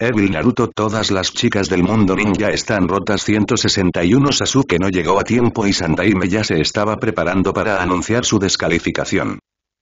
Evil Naruto Todas las chicas del mundo ninja están rotas 161 Sasuke no llegó a tiempo y Sandaime ya se estaba preparando para anunciar su descalificación.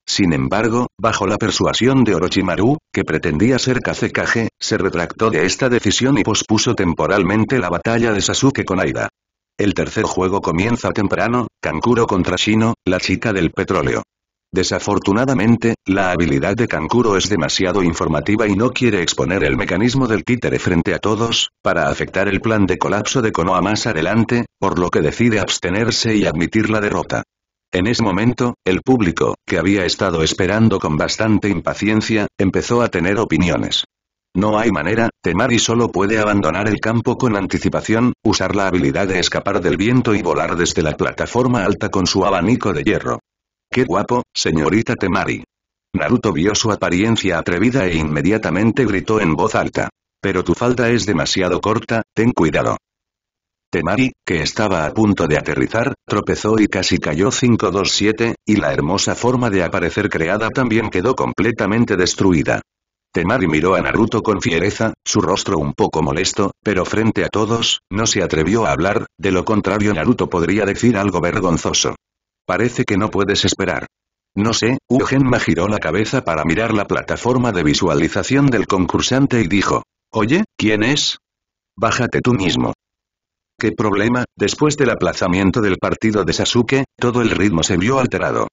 Sin embargo, bajo la persuasión de Orochimaru, que pretendía ser Kazekage, se retractó de esta decisión y pospuso temporalmente la batalla de Sasuke con Aida. El tercer juego comienza temprano, Kankuro contra Shino, la chica del petróleo. Desafortunadamente, la habilidad de Kankuro es demasiado informativa y no quiere exponer el mecanismo del títere frente a todos, para afectar el plan de colapso de Konoha más adelante, por lo que decide abstenerse y admitir la derrota. En ese momento, el público, que había estado esperando con bastante impaciencia, empezó a tener opiniones. No hay manera, Temari solo puede abandonar el campo con anticipación, usar la habilidad de escapar del viento y volar desde la plataforma alta con su abanico de hierro. ¡Qué guapo, señorita Temari! Naruto vio su apariencia atrevida e inmediatamente gritó en voz alta. Pero tu falda es demasiado corta, ten cuidado. Temari, que estaba a punto de aterrizar, tropezó y casi cayó 527, y la hermosa forma de aparecer creada también quedó completamente destruida. Temari miró a Naruto con fiereza, su rostro un poco molesto, pero frente a todos, no se atrevió a hablar, de lo contrario Naruto podría decir algo vergonzoso. Parece que no puedes esperar. No sé, Ugenma giró la cabeza para mirar la plataforma de visualización del concursante y dijo. Oye, ¿quién es? Bájate tú mismo. ¿Qué problema? Después del aplazamiento del partido de Sasuke, todo el ritmo se vio alterado.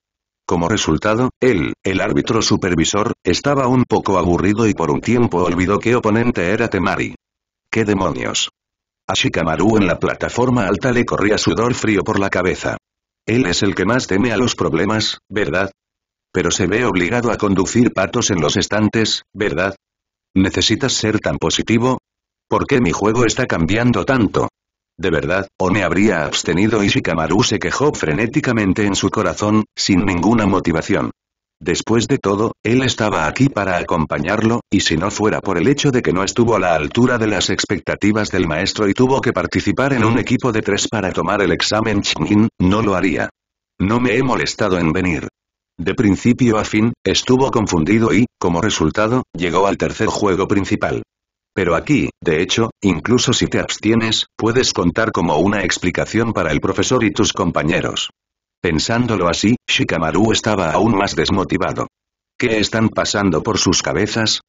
Como resultado, él, el árbitro supervisor, estaba un poco aburrido y por un tiempo olvidó que oponente era Temari. ¡Qué demonios! Ashikamaru en la plataforma alta le corría sudor frío por la cabeza. Él es el que más teme a los problemas, ¿verdad? Pero se ve obligado a conducir patos en los estantes, ¿verdad? ¿Necesitas ser tan positivo? ¿Por qué mi juego está cambiando tanto? De verdad, o me habría abstenido y Shikamaru se quejó frenéticamente en su corazón, sin ninguna motivación. Después de todo, él estaba aquí para acompañarlo, y si no fuera por el hecho de que no estuvo a la altura de las expectativas del maestro y tuvo que participar en un equipo de tres para tomar el examen Chingin, no lo haría. No me he molestado en venir. De principio a fin, estuvo confundido y, como resultado, llegó al tercer juego principal. Pero aquí, de hecho, incluso si te abstienes, puedes contar como una explicación para el profesor y tus compañeros. Pensándolo así, Shikamaru estaba aún más desmotivado. ¿Qué están pasando por sus cabezas?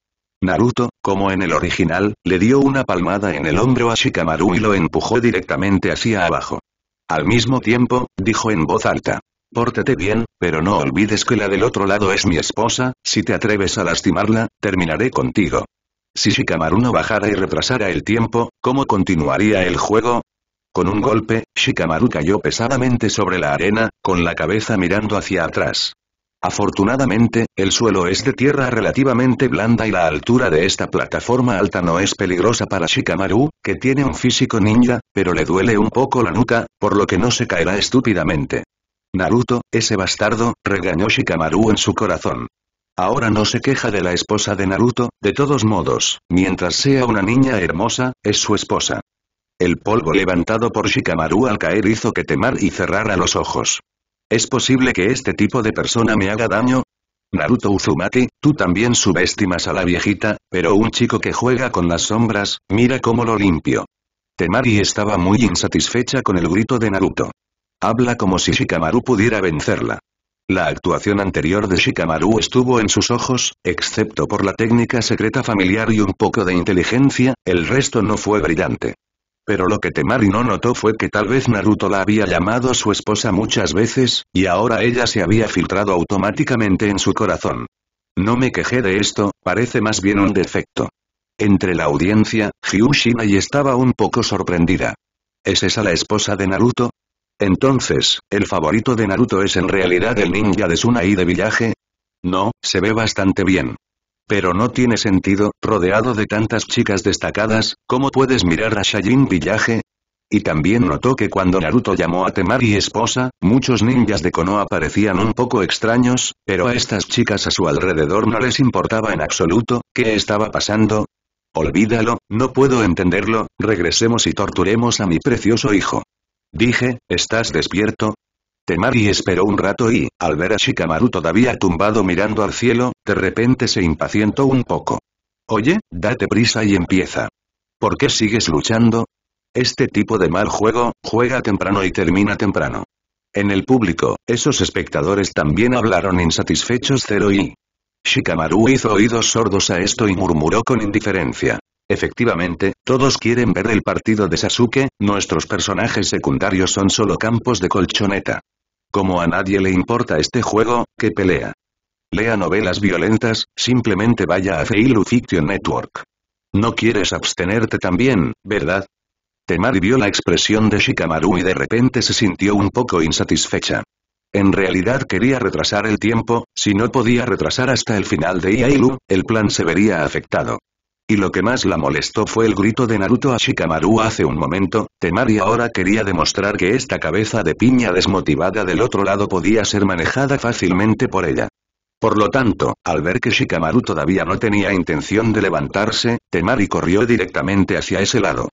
Naruto, como en el original, le dio una palmada en el hombro a Shikamaru y lo empujó directamente hacia abajo. Al mismo tiempo, dijo en voz alta. Pórtate bien, pero no olvides que la del otro lado es mi esposa, si te atreves a lastimarla, terminaré contigo. Si Shikamaru no bajara y retrasara el tiempo, ¿cómo continuaría el juego? Con un golpe, Shikamaru cayó pesadamente sobre la arena, con la cabeza mirando hacia atrás. Afortunadamente, el suelo es de tierra relativamente blanda y la altura de esta plataforma alta no es peligrosa para Shikamaru, que tiene un físico ninja, pero le duele un poco la nuca, por lo que no se caerá estúpidamente. Naruto, ese bastardo, regañó Shikamaru en su corazón. Ahora no se queja de la esposa de Naruto, de todos modos, mientras sea una niña hermosa, es su esposa. El polvo levantado por Shikamaru al caer hizo que temar y cerrara los ojos. ¿Es posible que este tipo de persona me haga daño? Naruto Uzumaki, tú también subestimas a la viejita, pero un chico que juega con las sombras, mira cómo lo limpio. Temari estaba muy insatisfecha con el grito de Naruto. Habla como si Shikamaru pudiera vencerla. La actuación anterior de Shikamaru estuvo en sus ojos, excepto por la técnica secreta familiar y un poco de inteligencia, el resto no fue brillante. Pero lo que Temari no notó fue que tal vez Naruto la había llamado su esposa muchas veces, y ahora ella se había filtrado automáticamente en su corazón. No me quejé de esto, parece más bien un defecto. Entre la audiencia, y estaba un poco sorprendida. ¿Es esa la esposa de Naruto? Entonces, ¿el favorito de Naruto es en realidad el ninja de y de Villaje? No, se ve bastante bien. Pero no tiene sentido, rodeado de tantas chicas destacadas, ¿cómo puedes mirar a shayin Villaje? Y también notó que cuando Naruto llamó a Temari esposa, muchos ninjas de Konoha parecían un poco extraños, pero a estas chicas a su alrededor no les importaba en absoluto, ¿qué estaba pasando? Olvídalo, no puedo entenderlo, regresemos y torturemos a mi precioso hijo. Dije, ¿estás despierto? Temari esperó un rato y, al ver a Shikamaru todavía tumbado mirando al cielo, de repente se impacientó un poco. Oye, date prisa y empieza. ¿Por qué sigues luchando? Este tipo de mal juego, juega temprano y termina temprano. En el público, esos espectadores también hablaron insatisfechos cero y... Shikamaru hizo oídos sordos a esto y murmuró con indiferencia. Efectivamente, todos quieren ver el partido de Sasuke, nuestros personajes secundarios son solo campos de colchoneta. Como a nadie le importa este juego, que pelea. Lea novelas violentas, simplemente vaya a Feilu Fiction Network. No quieres abstenerte también, ¿verdad? Temari vio la expresión de Shikamaru y de repente se sintió un poco insatisfecha. En realidad quería retrasar el tiempo, si no podía retrasar hasta el final de Iailu, el plan se vería afectado. Y lo que más la molestó fue el grito de Naruto a Shikamaru hace un momento, Temari ahora quería demostrar que esta cabeza de piña desmotivada del otro lado podía ser manejada fácilmente por ella. Por lo tanto, al ver que Shikamaru todavía no tenía intención de levantarse, Temari corrió directamente hacia ese lado.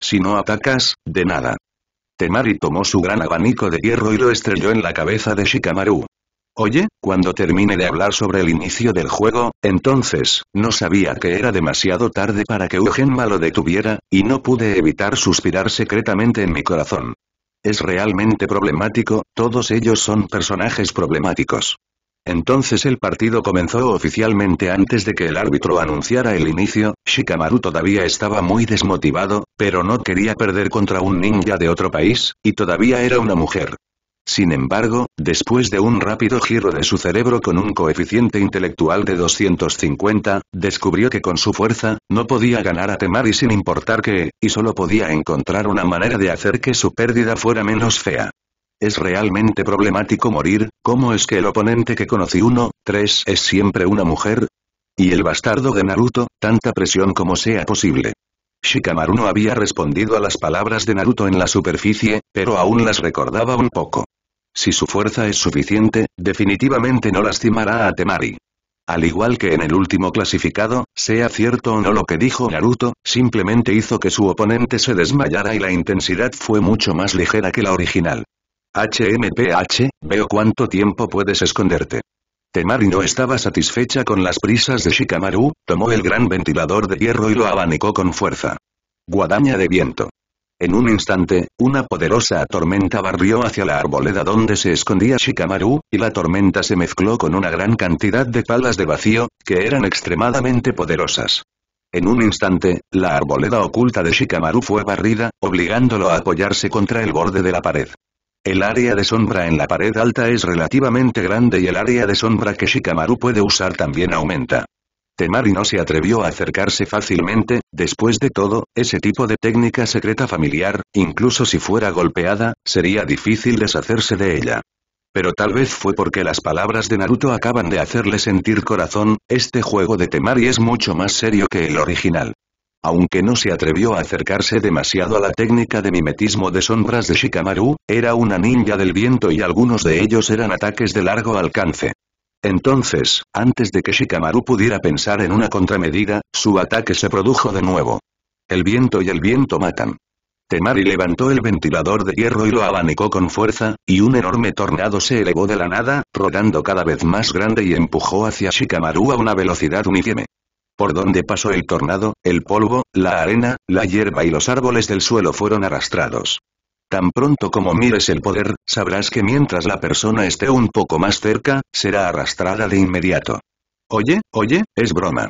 Si no atacas, de nada. Temari tomó su gran abanico de hierro y lo estrelló en la cabeza de Shikamaru. Oye, cuando termine de hablar sobre el inicio del juego, entonces, no sabía que era demasiado tarde para que Ugenma lo detuviera, y no pude evitar suspirar secretamente en mi corazón. Es realmente problemático, todos ellos son personajes problemáticos. Entonces el partido comenzó oficialmente antes de que el árbitro anunciara el inicio, Shikamaru todavía estaba muy desmotivado, pero no quería perder contra un ninja de otro país, y todavía era una mujer. Sin embargo, después de un rápido giro de su cerebro con un coeficiente intelectual de 250, descubrió que con su fuerza, no podía ganar a Temari sin importar qué, y solo podía encontrar una manera de hacer que su pérdida fuera menos fea. Es realmente problemático morir, ¿cómo es que el oponente que conocí uno, 3 es siempre una mujer? Y el bastardo de Naruto, tanta presión como sea posible. Shikamaru no había respondido a las palabras de Naruto en la superficie, pero aún las recordaba un poco. Si su fuerza es suficiente, definitivamente no lastimará a Temari. Al igual que en el último clasificado, sea cierto o no lo que dijo Naruto, simplemente hizo que su oponente se desmayara y la intensidad fue mucho más ligera que la original. HMPH, veo cuánto tiempo puedes esconderte. Temari no estaba satisfecha con las prisas de Shikamaru, tomó el gran ventilador de hierro y lo abanicó con fuerza. Guadaña de viento. En un instante, una poderosa tormenta barrió hacia la arboleda donde se escondía Shikamaru, y la tormenta se mezcló con una gran cantidad de palas de vacío, que eran extremadamente poderosas. En un instante, la arboleda oculta de Shikamaru fue barrida, obligándolo a apoyarse contra el borde de la pared. El área de sombra en la pared alta es relativamente grande y el área de sombra que Shikamaru puede usar también aumenta. Temari no se atrevió a acercarse fácilmente, después de todo, ese tipo de técnica secreta familiar, incluso si fuera golpeada, sería difícil deshacerse de ella. Pero tal vez fue porque las palabras de Naruto acaban de hacerle sentir corazón, este juego de Temari es mucho más serio que el original. Aunque no se atrevió a acercarse demasiado a la técnica de mimetismo de sombras de Shikamaru, era una ninja del viento y algunos de ellos eran ataques de largo alcance. Entonces, antes de que Shikamaru pudiera pensar en una contramedida, su ataque se produjo de nuevo. El viento y el viento matan. Temari levantó el ventilador de hierro y lo abanicó con fuerza, y un enorme tornado se elevó de la nada, rodando cada vez más grande y empujó hacia Shikamaru a una velocidad uniforme. Por donde pasó el tornado, el polvo, la arena, la hierba y los árboles del suelo fueron arrastrados. Tan pronto como mires el poder, sabrás que mientras la persona esté un poco más cerca, será arrastrada de inmediato. Oye, oye, es broma.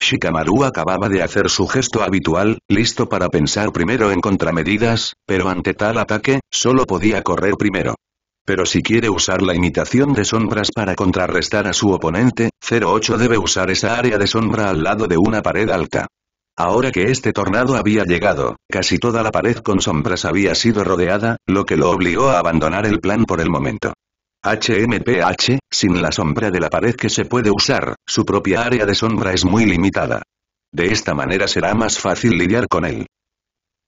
Shikamaru acababa de hacer su gesto habitual, listo para pensar primero en contramedidas, pero ante tal ataque, solo podía correr primero. Pero si quiere usar la imitación de sombras para contrarrestar a su oponente, 08 debe usar esa área de sombra al lado de una pared alta. Ahora que este tornado había llegado, casi toda la pared con sombras había sido rodeada, lo que lo obligó a abandonar el plan por el momento. HMPH, sin la sombra de la pared que se puede usar, su propia área de sombra es muy limitada. De esta manera será más fácil lidiar con él.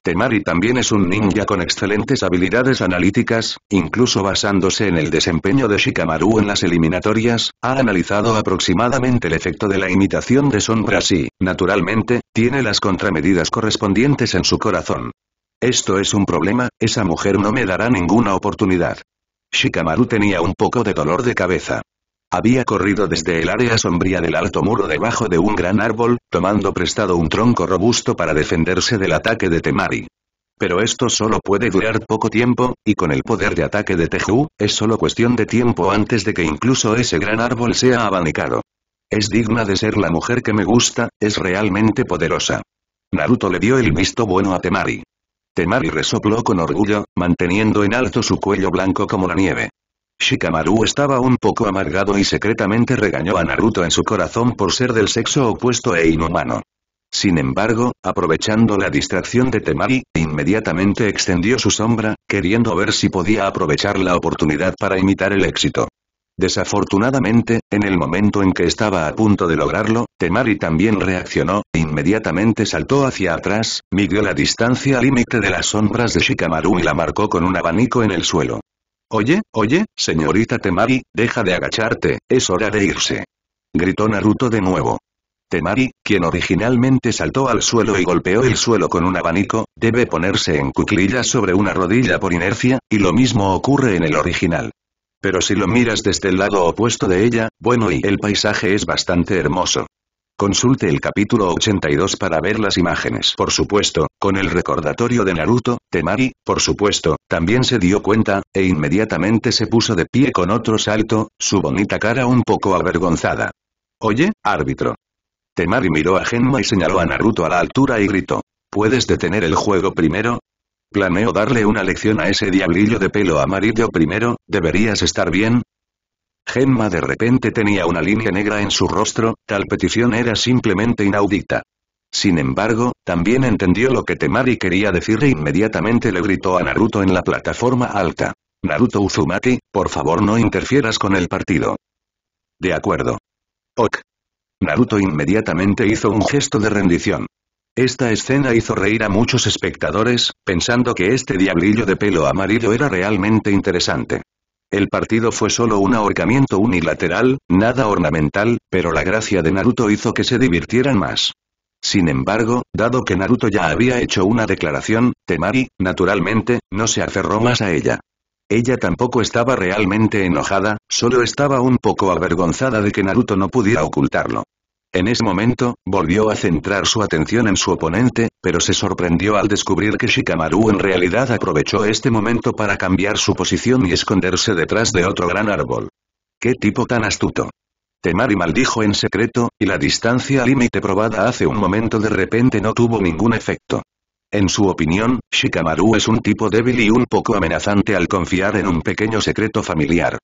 Temari también es un ninja con excelentes habilidades analíticas, incluso basándose en el desempeño de Shikamaru en las eliminatorias, ha analizado aproximadamente el efecto de la imitación de sombras y, naturalmente, tiene las contramedidas correspondientes en su corazón. Esto es un problema, esa mujer no me dará ninguna oportunidad. Shikamaru tenía un poco de dolor de cabeza. Había corrido desde el área sombría del alto muro debajo de un gran árbol, tomando prestado un tronco robusto para defenderse del ataque de Temari. Pero esto solo puede durar poco tiempo, y con el poder de ataque de Teju, es solo cuestión de tiempo antes de que incluso ese gran árbol sea abanicado. Es digna de ser la mujer que me gusta, es realmente poderosa. Naruto le dio el visto bueno a Temari. Temari resopló con orgullo, manteniendo en alto su cuello blanco como la nieve. Shikamaru estaba un poco amargado y secretamente regañó a Naruto en su corazón por ser del sexo opuesto e inhumano. Sin embargo, aprovechando la distracción de Temari, inmediatamente extendió su sombra, queriendo ver si podía aprovechar la oportunidad para imitar el éxito. Desafortunadamente, en el momento en que estaba a punto de lograrlo, Temari también reaccionó, inmediatamente saltó hacia atrás, midió la distancia límite de las sombras de Shikamaru y la marcó con un abanico en el suelo. Oye, oye, señorita Temari, deja de agacharte, es hora de irse. Gritó Naruto de nuevo. Temari, quien originalmente saltó al suelo y golpeó el suelo con un abanico, debe ponerse en cuclillas sobre una rodilla por inercia, y lo mismo ocurre en el original. Pero si lo miras desde el lado opuesto de ella, bueno y el paisaje es bastante hermoso. Consulte el capítulo 82 para ver las imágenes. Por supuesto, con el recordatorio de Naruto, Temari, por supuesto, también se dio cuenta, e inmediatamente se puso de pie con otro salto, su bonita cara un poco avergonzada. Oye, árbitro. Temari miró a Genma y señaló a Naruto a la altura y gritó. ¿Puedes detener el juego primero? Planeo darle una lección a ese diablillo de pelo amarillo primero, ¿deberías estar bien? Gemma de repente tenía una línea negra en su rostro, tal petición era simplemente inaudita. Sin embargo, también entendió lo que Temari quería decir e inmediatamente le gritó a Naruto en la plataforma alta. Naruto Uzumaki, por favor no interfieras con el partido. De acuerdo. Ok. Naruto inmediatamente hizo un gesto de rendición. Esta escena hizo reír a muchos espectadores, pensando que este diablillo de pelo amarillo era realmente interesante. El partido fue solo un ahorcamiento unilateral, nada ornamental, pero la gracia de Naruto hizo que se divirtieran más. Sin embargo, dado que Naruto ya había hecho una declaración, Temari, naturalmente, no se aferró más a ella. Ella tampoco estaba realmente enojada, solo estaba un poco avergonzada de que Naruto no pudiera ocultarlo. En ese momento, volvió a centrar su atención en su oponente, pero se sorprendió al descubrir que Shikamaru en realidad aprovechó este momento para cambiar su posición y esconderse detrás de otro gran árbol. ¡Qué tipo tan astuto! Temari maldijo en secreto, y la distancia límite probada hace un momento de repente no tuvo ningún efecto. En su opinión, Shikamaru es un tipo débil y un poco amenazante al confiar en un pequeño secreto familiar.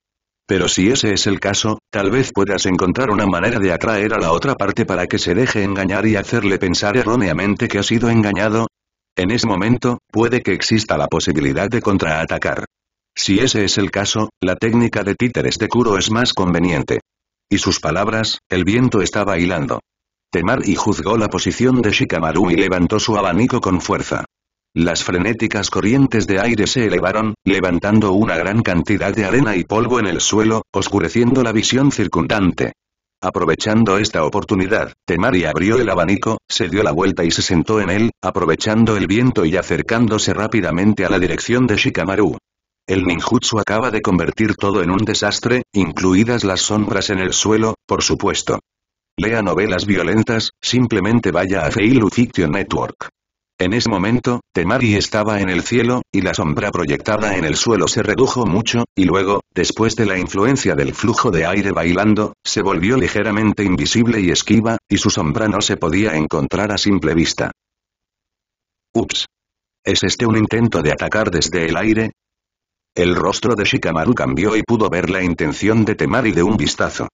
Pero si ese es el caso, tal vez puedas encontrar una manera de atraer a la otra parte para que se deje engañar y hacerle pensar erróneamente que ha sido engañado. En ese momento, puede que exista la posibilidad de contraatacar. Si ese es el caso, la técnica de títeres de curo es más conveniente. Y sus palabras, el viento estaba bailando. Temar y juzgó la posición de Shikamaru y levantó su abanico con fuerza. Las frenéticas corrientes de aire se elevaron, levantando una gran cantidad de arena y polvo en el suelo, oscureciendo la visión circundante. Aprovechando esta oportunidad, Temari abrió el abanico, se dio la vuelta y se sentó en él, aprovechando el viento y acercándose rápidamente a la dirección de Shikamaru. El ninjutsu acaba de convertir todo en un desastre, incluidas las sombras en el suelo, por supuesto. Lea novelas violentas, simplemente vaya a Feilu Fiction Network. En ese momento, Temari estaba en el cielo, y la sombra proyectada en el suelo se redujo mucho, y luego, después de la influencia del flujo de aire bailando, se volvió ligeramente invisible y esquiva, y su sombra no se podía encontrar a simple vista. Ups. ¿Es este un intento de atacar desde el aire? El rostro de Shikamaru cambió y pudo ver la intención de Temari de un vistazo.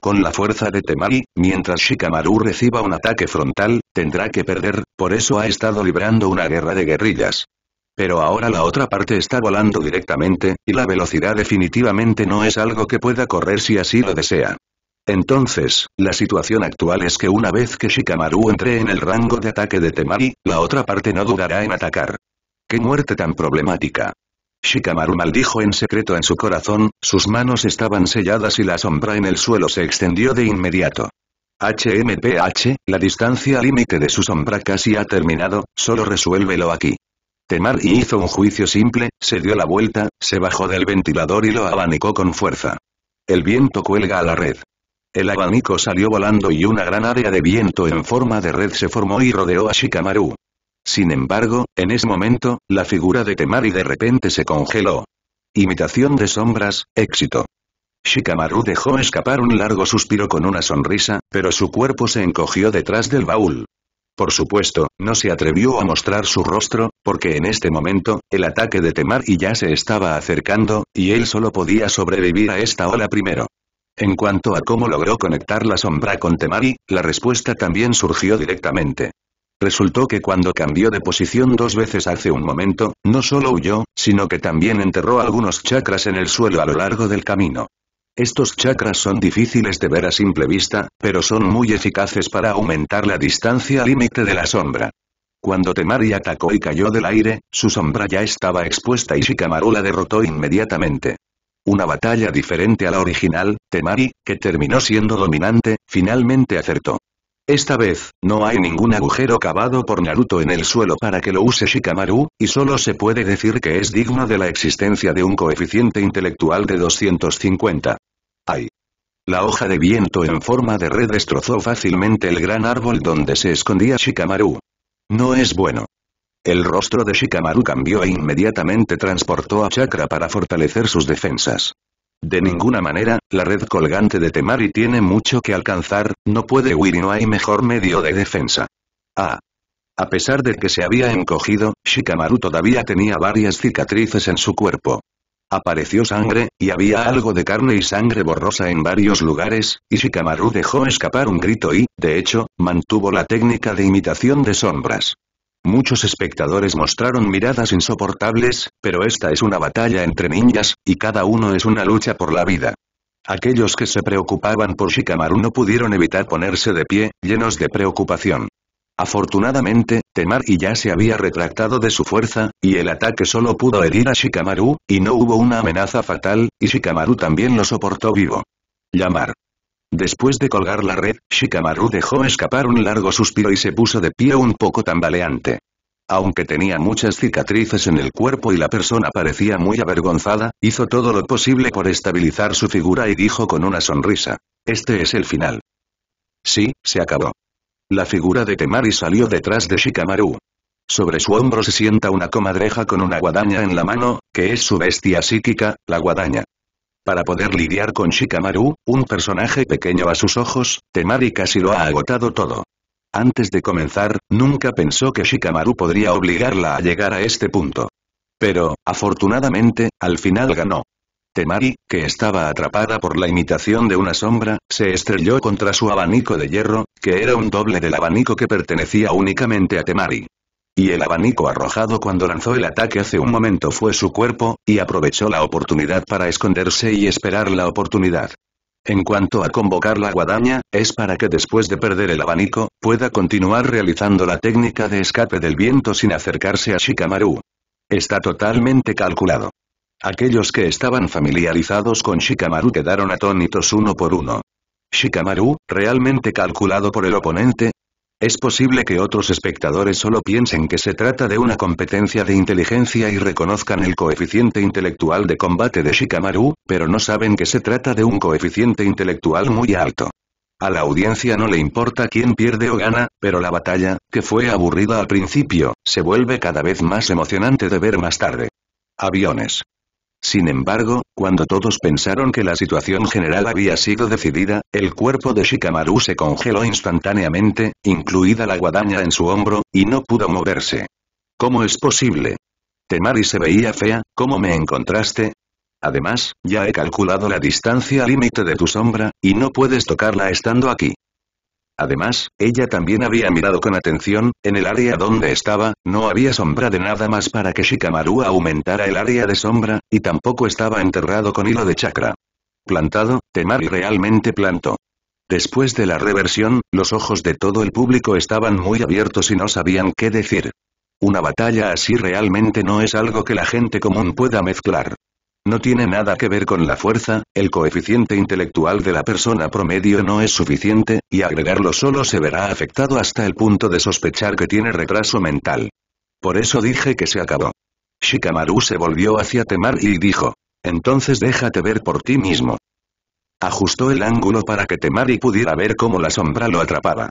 Con la fuerza de Temari, mientras Shikamaru reciba un ataque frontal, tendrá que perder, por eso ha estado librando una guerra de guerrillas. Pero ahora la otra parte está volando directamente, y la velocidad definitivamente no es algo que pueda correr si así lo desea. Entonces, la situación actual es que una vez que Shikamaru entre en el rango de ataque de Temari, la otra parte no dudará en atacar. ¡Qué muerte tan problemática! Shikamaru maldijo en secreto en su corazón, sus manos estaban selladas y la sombra en el suelo se extendió de inmediato. HMPH, la distancia límite de su sombra casi ha terminado, solo resuélvelo aquí. Temar hizo un juicio simple, se dio la vuelta, se bajó del ventilador y lo abanicó con fuerza. El viento cuelga a la red. El abanico salió volando y una gran área de viento en forma de red se formó y rodeó a Shikamaru. Sin embargo, en ese momento, la figura de Temari de repente se congeló. Imitación de sombras, éxito. Shikamaru dejó escapar un largo suspiro con una sonrisa, pero su cuerpo se encogió detrás del baúl. Por supuesto, no se atrevió a mostrar su rostro, porque en este momento, el ataque de Temari ya se estaba acercando, y él solo podía sobrevivir a esta ola primero. En cuanto a cómo logró conectar la sombra con Temari, la respuesta también surgió directamente. Resultó que cuando cambió de posición dos veces hace un momento, no solo huyó, sino que también enterró algunos chakras en el suelo a lo largo del camino. Estos chakras son difíciles de ver a simple vista, pero son muy eficaces para aumentar la distancia límite de la sombra. Cuando Temari atacó y cayó del aire, su sombra ya estaba expuesta y Shikamaru la derrotó inmediatamente. Una batalla diferente a la original, Temari, que terminó siendo dominante, finalmente acertó. Esta vez, no hay ningún agujero cavado por Naruto en el suelo para que lo use Shikamaru, y solo se puede decir que es digno de la existencia de un coeficiente intelectual de 250. ¡Ay! La hoja de viento en forma de red destrozó fácilmente el gran árbol donde se escondía Shikamaru. No es bueno. El rostro de Shikamaru cambió e inmediatamente transportó a Chakra para fortalecer sus defensas. De ninguna manera, la red colgante de Temari tiene mucho que alcanzar, no puede huir y no hay mejor medio de defensa. Ah. A pesar de que se había encogido, Shikamaru todavía tenía varias cicatrices en su cuerpo. Apareció sangre, y había algo de carne y sangre borrosa en varios lugares, y Shikamaru dejó escapar un grito y, de hecho, mantuvo la técnica de imitación de sombras. Muchos espectadores mostraron miradas insoportables, pero esta es una batalla entre ninjas, y cada uno es una lucha por la vida. Aquellos que se preocupaban por Shikamaru no pudieron evitar ponerse de pie, llenos de preocupación. Afortunadamente, Temari ya se había retractado de su fuerza, y el ataque solo pudo herir a Shikamaru, y no hubo una amenaza fatal, y Shikamaru también lo soportó vivo. Llamar. Después de colgar la red, Shikamaru dejó escapar un largo suspiro y se puso de pie un poco tambaleante. Aunque tenía muchas cicatrices en el cuerpo y la persona parecía muy avergonzada, hizo todo lo posible por estabilizar su figura y dijo con una sonrisa. Este es el final. Sí, se acabó. La figura de Temari salió detrás de Shikamaru. Sobre su hombro se sienta una comadreja con una guadaña en la mano, que es su bestia psíquica, la guadaña. Para poder lidiar con Shikamaru, un personaje pequeño a sus ojos, Temari casi lo ha agotado todo. Antes de comenzar, nunca pensó que Shikamaru podría obligarla a llegar a este punto. Pero, afortunadamente, al final ganó. Temari, que estaba atrapada por la imitación de una sombra, se estrelló contra su abanico de hierro, que era un doble del abanico que pertenecía únicamente a Temari y el abanico arrojado cuando lanzó el ataque hace un momento fue su cuerpo, y aprovechó la oportunidad para esconderse y esperar la oportunidad. En cuanto a convocar la guadaña, es para que después de perder el abanico, pueda continuar realizando la técnica de escape del viento sin acercarse a Shikamaru. Está totalmente calculado. Aquellos que estaban familiarizados con Shikamaru quedaron atónitos uno por uno. Shikamaru, realmente calculado por el oponente, es posible que otros espectadores solo piensen que se trata de una competencia de inteligencia y reconozcan el coeficiente intelectual de combate de Shikamaru, pero no saben que se trata de un coeficiente intelectual muy alto. A la audiencia no le importa quién pierde o gana, pero la batalla, que fue aburrida al principio, se vuelve cada vez más emocionante de ver más tarde. Aviones. Sin embargo, cuando todos pensaron que la situación general había sido decidida, el cuerpo de Shikamaru se congeló instantáneamente, incluida la guadaña en su hombro, y no pudo moverse. ¿Cómo es posible? Temari se veía fea, ¿cómo me encontraste? Además, ya he calculado la distancia límite de tu sombra, y no puedes tocarla estando aquí. Además, ella también había mirado con atención, en el área donde estaba, no había sombra de nada más para que Shikamaru aumentara el área de sombra, y tampoco estaba enterrado con hilo de chakra. Plantado, Temari realmente plantó. Después de la reversión, los ojos de todo el público estaban muy abiertos y no sabían qué decir. Una batalla así realmente no es algo que la gente común pueda mezclar. No tiene nada que ver con la fuerza, el coeficiente intelectual de la persona promedio no es suficiente, y agregarlo solo se verá afectado hasta el punto de sospechar que tiene retraso mental. Por eso dije que se acabó. Shikamaru se volvió hacia Temari y dijo. Entonces déjate ver por ti mismo. Ajustó el ángulo para que Temari pudiera ver cómo la sombra lo atrapaba.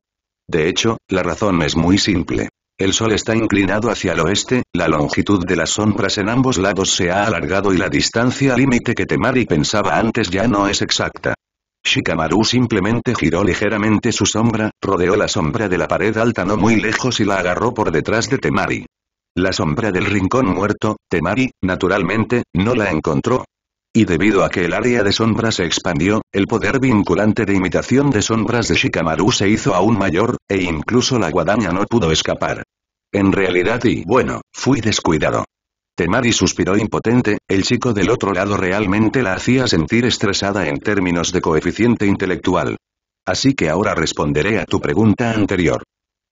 De hecho, la razón es muy simple. El sol está inclinado hacia el oeste, la longitud de las sombras en ambos lados se ha alargado y la distancia límite que Temari pensaba antes ya no es exacta. Shikamaru simplemente giró ligeramente su sombra, rodeó la sombra de la pared alta no muy lejos y la agarró por detrás de Temari. La sombra del rincón muerto, Temari, naturalmente, no la encontró, y debido a que el área de sombras se expandió, el poder vinculante de imitación de sombras de Shikamaru se hizo aún mayor, e incluso la guadaña no pudo escapar. En realidad y bueno, fui descuidado. Temari suspiró impotente, el chico del otro lado realmente la hacía sentir estresada en términos de coeficiente intelectual. Así que ahora responderé a tu pregunta anterior.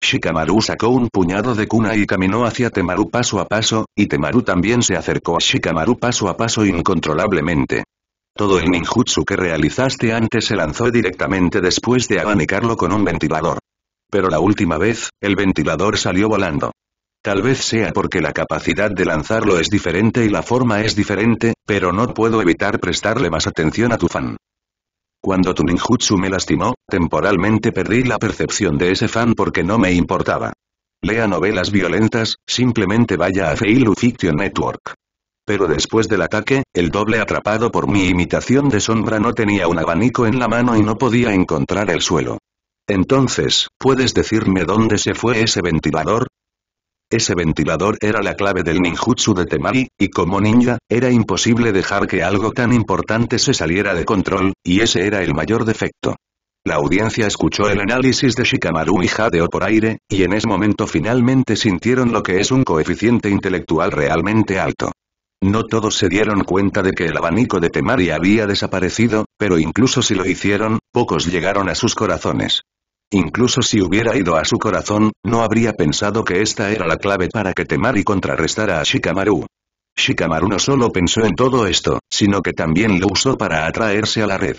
Shikamaru sacó un puñado de kuna y caminó hacia Temaru paso a paso, y Temaru también se acercó a Shikamaru paso a paso incontrolablemente. Todo el ninjutsu que realizaste antes se lanzó directamente después de abanicarlo con un ventilador. Pero la última vez, el ventilador salió volando. Tal vez sea porque la capacidad de lanzarlo es diferente y la forma es diferente, pero no puedo evitar prestarle más atención a tu fan. Cuando tu me lastimó, temporalmente perdí la percepción de ese fan porque no me importaba. Lea novelas violentas, simplemente vaya a Feilu Fiction Network. Pero después del ataque, el doble atrapado por mi imitación de sombra no tenía un abanico en la mano y no podía encontrar el suelo. Entonces, ¿puedes decirme dónde se fue ese ventilador? Ese ventilador era la clave del ninjutsu de Temari, y como ninja, era imposible dejar que algo tan importante se saliera de control, y ese era el mayor defecto. La audiencia escuchó el análisis de Shikamaru y Jadeo por aire, y en ese momento finalmente sintieron lo que es un coeficiente intelectual realmente alto. No todos se dieron cuenta de que el abanico de Temari había desaparecido, pero incluso si lo hicieron, pocos llegaron a sus corazones. Incluso si hubiera ido a su corazón, no habría pensado que esta era la clave para que Temari contrarrestara a Shikamaru. Shikamaru no solo pensó en todo esto, sino que también lo usó para atraerse a la red.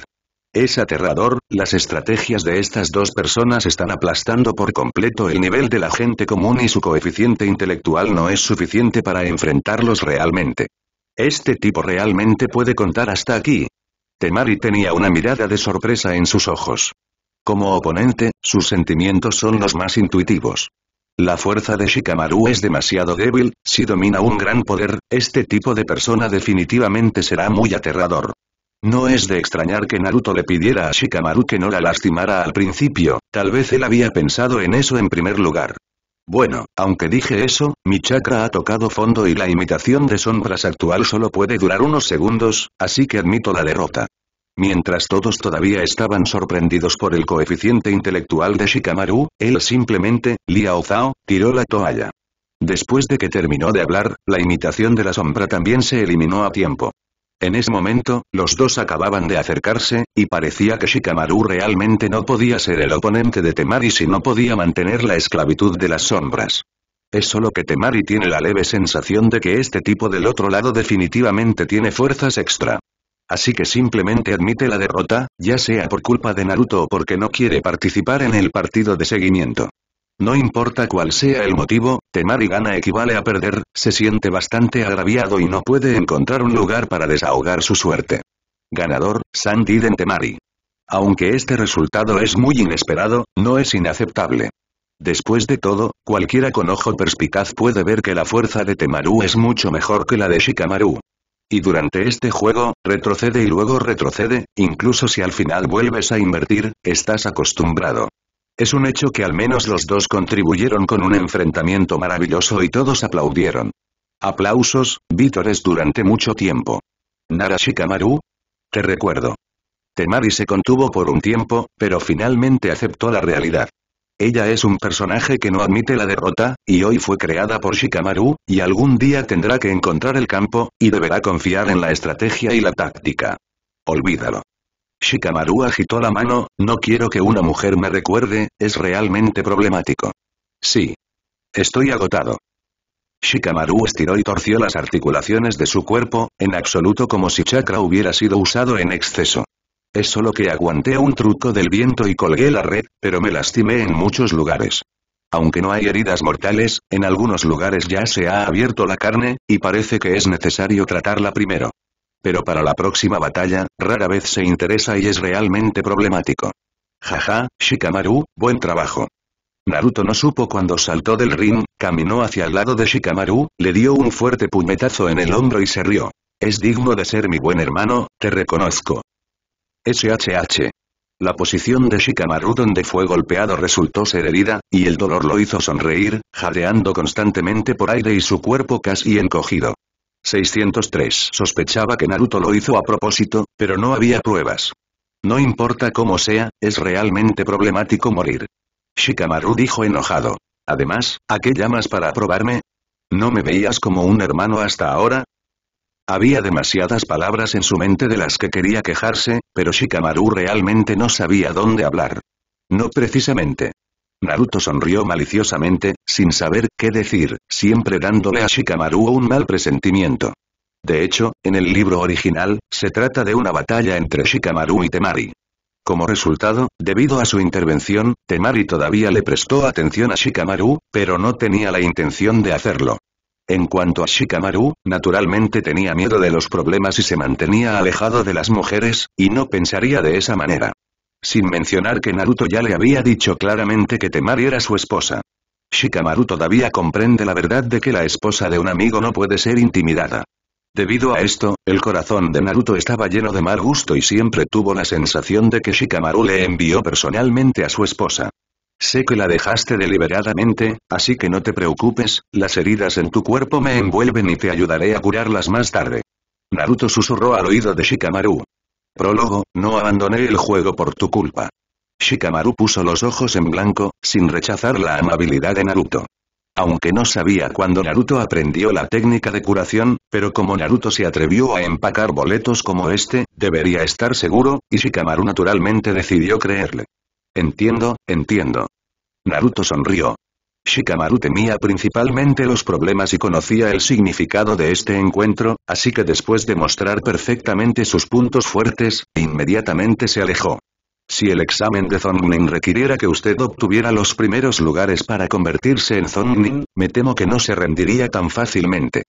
Es aterrador, las estrategias de estas dos personas están aplastando por completo el nivel de la gente común y su coeficiente intelectual no es suficiente para enfrentarlos realmente. Este tipo realmente puede contar hasta aquí. Temari tenía una mirada de sorpresa en sus ojos. Como oponente, sus sentimientos son los más intuitivos. La fuerza de Shikamaru es demasiado débil, si domina un gran poder, este tipo de persona definitivamente será muy aterrador. No es de extrañar que Naruto le pidiera a Shikamaru que no la lastimara al principio, tal vez él había pensado en eso en primer lugar. Bueno, aunque dije eso, mi chakra ha tocado fondo y la imitación de sombras actual solo puede durar unos segundos, así que admito la derrota. Mientras todos todavía estaban sorprendidos por el coeficiente intelectual de Shikamaru, él simplemente, Liao Zhao, tiró la toalla. Después de que terminó de hablar, la imitación de la sombra también se eliminó a tiempo. En ese momento, los dos acababan de acercarse, y parecía que Shikamaru realmente no podía ser el oponente de Temari si no podía mantener la esclavitud de las sombras. Es solo que Temari tiene la leve sensación de que este tipo del otro lado definitivamente tiene fuerzas extra. Así que simplemente admite la derrota, ya sea por culpa de Naruto o porque no quiere participar en el partido de seguimiento. No importa cuál sea el motivo, Temari gana equivale a perder, se siente bastante agraviado y no puede encontrar un lugar para desahogar su suerte. Ganador, de Temari. Aunque este resultado es muy inesperado, no es inaceptable. Después de todo, cualquiera con ojo perspicaz puede ver que la fuerza de Temaru es mucho mejor que la de Shikamaru. Y durante este juego, retrocede y luego retrocede, incluso si al final vuelves a invertir, estás acostumbrado. Es un hecho que al menos los dos contribuyeron con un enfrentamiento maravilloso y todos aplaudieron. Aplausos, vítores durante mucho tiempo. Narashikamaru? Te recuerdo. Temari se contuvo por un tiempo, pero finalmente aceptó la realidad. Ella es un personaje que no admite la derrota, y hoy fue creada por Shikamaru, y algún día tendrá que encontrar el campo, y deberá confiar en la estrategia y la táctica. Olvídalo. Shikamaru agitó la mano, no quiero que una mujer me recuerde, es realmente problemático. Sí. Estoy agotado. Shikamaru estiró y torció las articulaciones de su cuerpo, en absoluto como si chakra hubiera sido usado en exceso es solo que aguanté un truco del viento y colgué la red, pero me lastimé en muchos lugares. Aunque no hay heridas mortales, en algunos lugares ya se ha abierto la carne, y parece que es necesario tratarla primero. Pero para la próxima batalla, rara vez se interesa y es realmente problemático. Jaja, Shikamaru, buen trabajo. Naruto no supo cuando saltó del ring, caminó hacia el lado de Shikamaru, le dio un fuerte puñetazo en el hombro y se rió. Es digno de ser mi buen hermano, te reconozco. SHH. La posición de Shikamaru donde fue golpeado resultó ser herida, y el dolor lo hizo sonreír, jadeando constantemente por aire y su cuerpo casi encogido. 603 Sospechaba que Naruto lo hizo a propósito, pero no había pruebas. No importa cómo sea, es realmente problemático morir. Shikamaru dijo enojado. Además, ¿a qué llamas para probarme? ¿No me veías como un hermano hasta ahora? Había demasiadas palabras en su mente de las que quería quejarse, pero Shikamaru realmente no sabía dónde hablar. No precisamente. Naruto sonrió maliciosamente, sin saber qué decir, siempre dándole a Shikamaru un mal presentimiento. De hecho, en el libro original, se trata de una batalla entre Shikamaru y Temari. Como resultado, debido a su intervención, Temari todavía le prestó atención a Shikamaru, pero no tenía la intención de hacerlo. En cuanto a Shikamaru, naturalmente tenía miedo de los problemas y se mantenía alejado de las mujeres, y no pensaría de esa manera. Sin mencionar que Naruto ya le había dicho claramente que Temari era su esposa. Shikamaru todavía comprende la verdad de que la esposa de un amigo no puede ser intimidada. Debido a esto, el corazón de Naruto estaba lleno de mal gusto y siempre tuvo la sensación de que Shikamaru le envió personalmente a su esposa. Sé que la dejaste deliberadamente, así que no te preocupes, las heridas en tu cuerpo me envuelven y te ayudaré a curarlas más tarde. Naruto susurró al oído de Shikamaru. Prólogo, no abandoné el juego por tu culpa. Shikamaru puso los ojos en blanco, sin rechazar la amabilidad de Naruto. Aunque no sabía cuándo Naruto aprendió la técnica de curación, pero como Naruto se atrevió a empacar boletos como este, debería estar seguro, y Shikamaru naturalmente decidió creerle. Entiendo, entiendo. Naruto sonrió. Shikamaru temía principalmente los problemas y conocía el significado de este encuentro, así que después de mostrar perfectamente sus puntos fuertes, inmediatamente se alejó. Si el examen de Zongnin requiriera que usted obtuviera los primeros lugares para convertirse en Zongnin, me temo que no se rendiría tan fácilmente.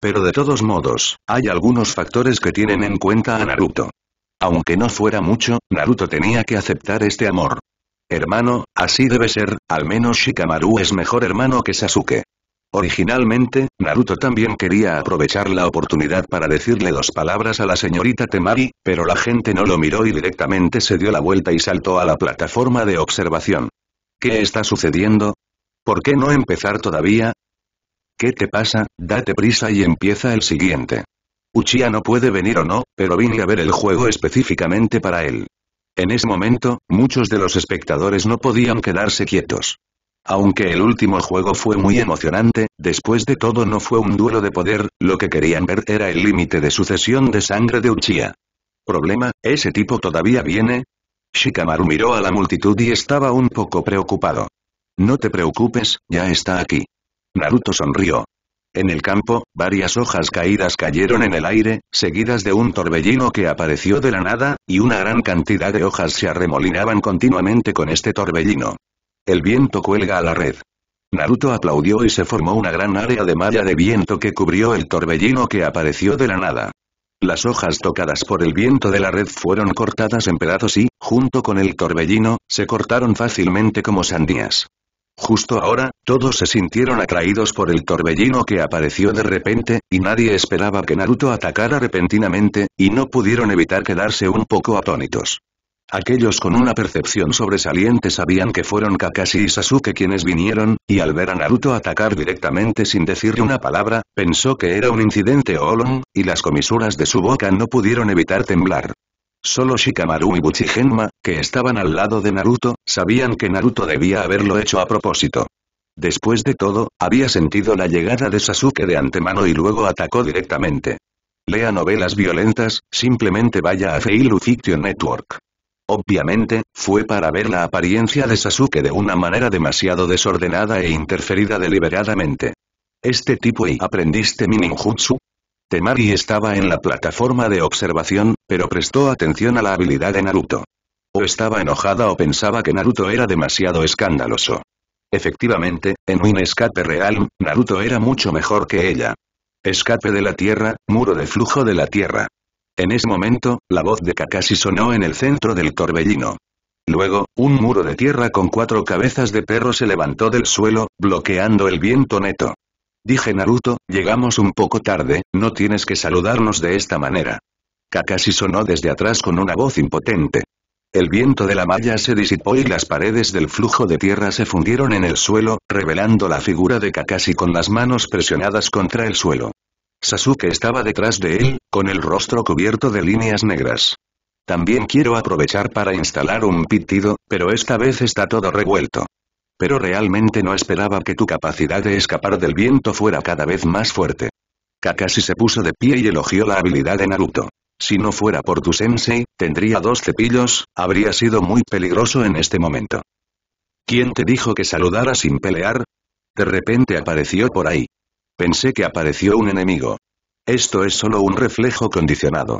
Pero de todos modos, hay algunos factores que tienen en cuenta a Naruto. Aunque no fuera mucho, Naruto tenía que aceptar este amor. Hermano, así debe ser, al menos Shikamaru es mejor hermano que Sasuke. Originalmente, Naruto también quería aprovechar la oportunidad para decirle dos palabras a la señorita Temari, pero la gente no lo miró y directamente se dio la vuelta y saltó a la plataforma de observación. ¿Qué está sucediendo? ¿Por qué no empezar todavía? ¿Qué te pasa? Date prisa y empieza el siguiente. Uchiha no puede venir o no, pero vine a ver el juego específicamente para él. En ese momento, muchos de los espectadores no podían quedarse quietos. Aunque el último juego fue muy emocionante, después de todo no fue un duelo de poder, lo que querían ver era el límite de sucesión de sangre de Uchiha. Problema, ¿ese tipo todavía viene? Shikamaru miró a la multitud y estaba un poco preocupado. No te preocupes, ya está aquí. Naruto sonrió. En el campo, varias hojas caídas cayeron en el aire, seguidas de un torbellino que apareció de la nada, y una gran cantidad de hojas se arremolinaban continuamente con este torbellino. El viento cuelga a la red. Naruto aplaudió y se formó una gran área de malla de viento que cubrió el torbellino que apareció de la nada. Las hojas tocadas por el viento de la red fueron cortadas en pedazos y, junto con el torbellino, se cortaron fácilmente como sandías. Justo ahora, todos se sintieron atraídos por el torbellino que apareció de repente, y nadie esperaba que Naruto atacara repentinamente, y no pudieron evitar quedarse un poco atónitos. Aquellos con una percepción sobresaliente sabían que fueron Kakashi y Sasuke quienes vinieron, y al ver a Naruto atacar directamente sin decirle una palabra, pensó que era un incidente Olon, y las comisuras de su boca no pudieron evitar temblar. Solo Shikamaru y Buchigenma, que estaban al lado de Naruto, sabían que Naruto debía haberlo hecho a propósito. Después de todo, había sentido la llegada de Sasuke de antemano y luego atacó directamente. Lea novelas violentas, simplemente vaya a Feilu Fiction Network. Obviamente, fue para ver la apariencia de Sasuke de una manera demasiado desordenada e interferida deliberadamente. Este tipo y aprendiste Mininjutsu. Temari estaba en la plataforma de observación, pero prestó atención a la habilidad de Naruto. O estaba enojada o pensaba que Naruto era demasiado escandaloso. Efectivamente, en un escape real, Naruto era mucho mejor que ella. Escape de la Tierra, muro de flujo de la Tierra. En ese momento, la voz de Kakashi sonó en el centro del torbellino. Luego, un muro de tierra con cuatro cabezas de perro se levantó del suelo, bloqueando el viento neto. Dije Naruto, llegamos un poco tarde, no tienes que saludarnos de esta manera. Kakashi sonó desde atrás con una voz impotente. El viento de la malla se disipó y las paredes del flujo de tierra se fundieron en el suelo, revelando la figura de Kakashi con las manos presionadas contra el suelo. Sasuke estaba detrás de él, con el rostro cubierto de líneas negras. También quiero aprovechar para instalar un pitido, pero esta vez está todo revuelto pero realmente no esperaba que tu capacidad de escapar del viento fuera cada vez más fuerte. Kakashi se puso de pie y elogió la habilidad de Naruto. Si no fuera por tu sensei, tendría dos cepillos, habría sido muy peligroso en este momento. ¿Quién te dijo que saludara sin pelear? De repente apareció por ahí. Pensé que apareció un enemigo. Esto es solo un reflejo condicionado.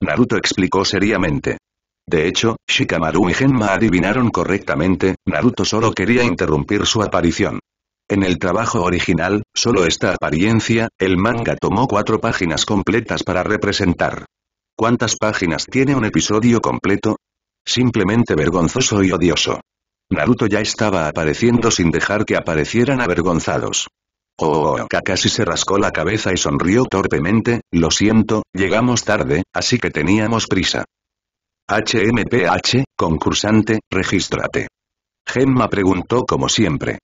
Naruto explicó seriamente. De hecho, Shikamaru y Genma adivinaron correctamente, Naruto solo quería interrumpir su aparición. En el trabajo original, solo esta apariencia, el manga tomó cuatro páginas completas para representar. ¿Cuántas páginas tiene un episodio completo? Simplemente vergonzoso y odioso. Naruto ya estaba apareciendo sin dejar que aparecieran avergonzados. Oh, oh, oh Kakashi se rascó la cabeza y sonrió torpemente, lo siento, llegamos tarde, así que teníamos prisa. HMPH, concursante, regístrate. Gemma preguntó como siempre.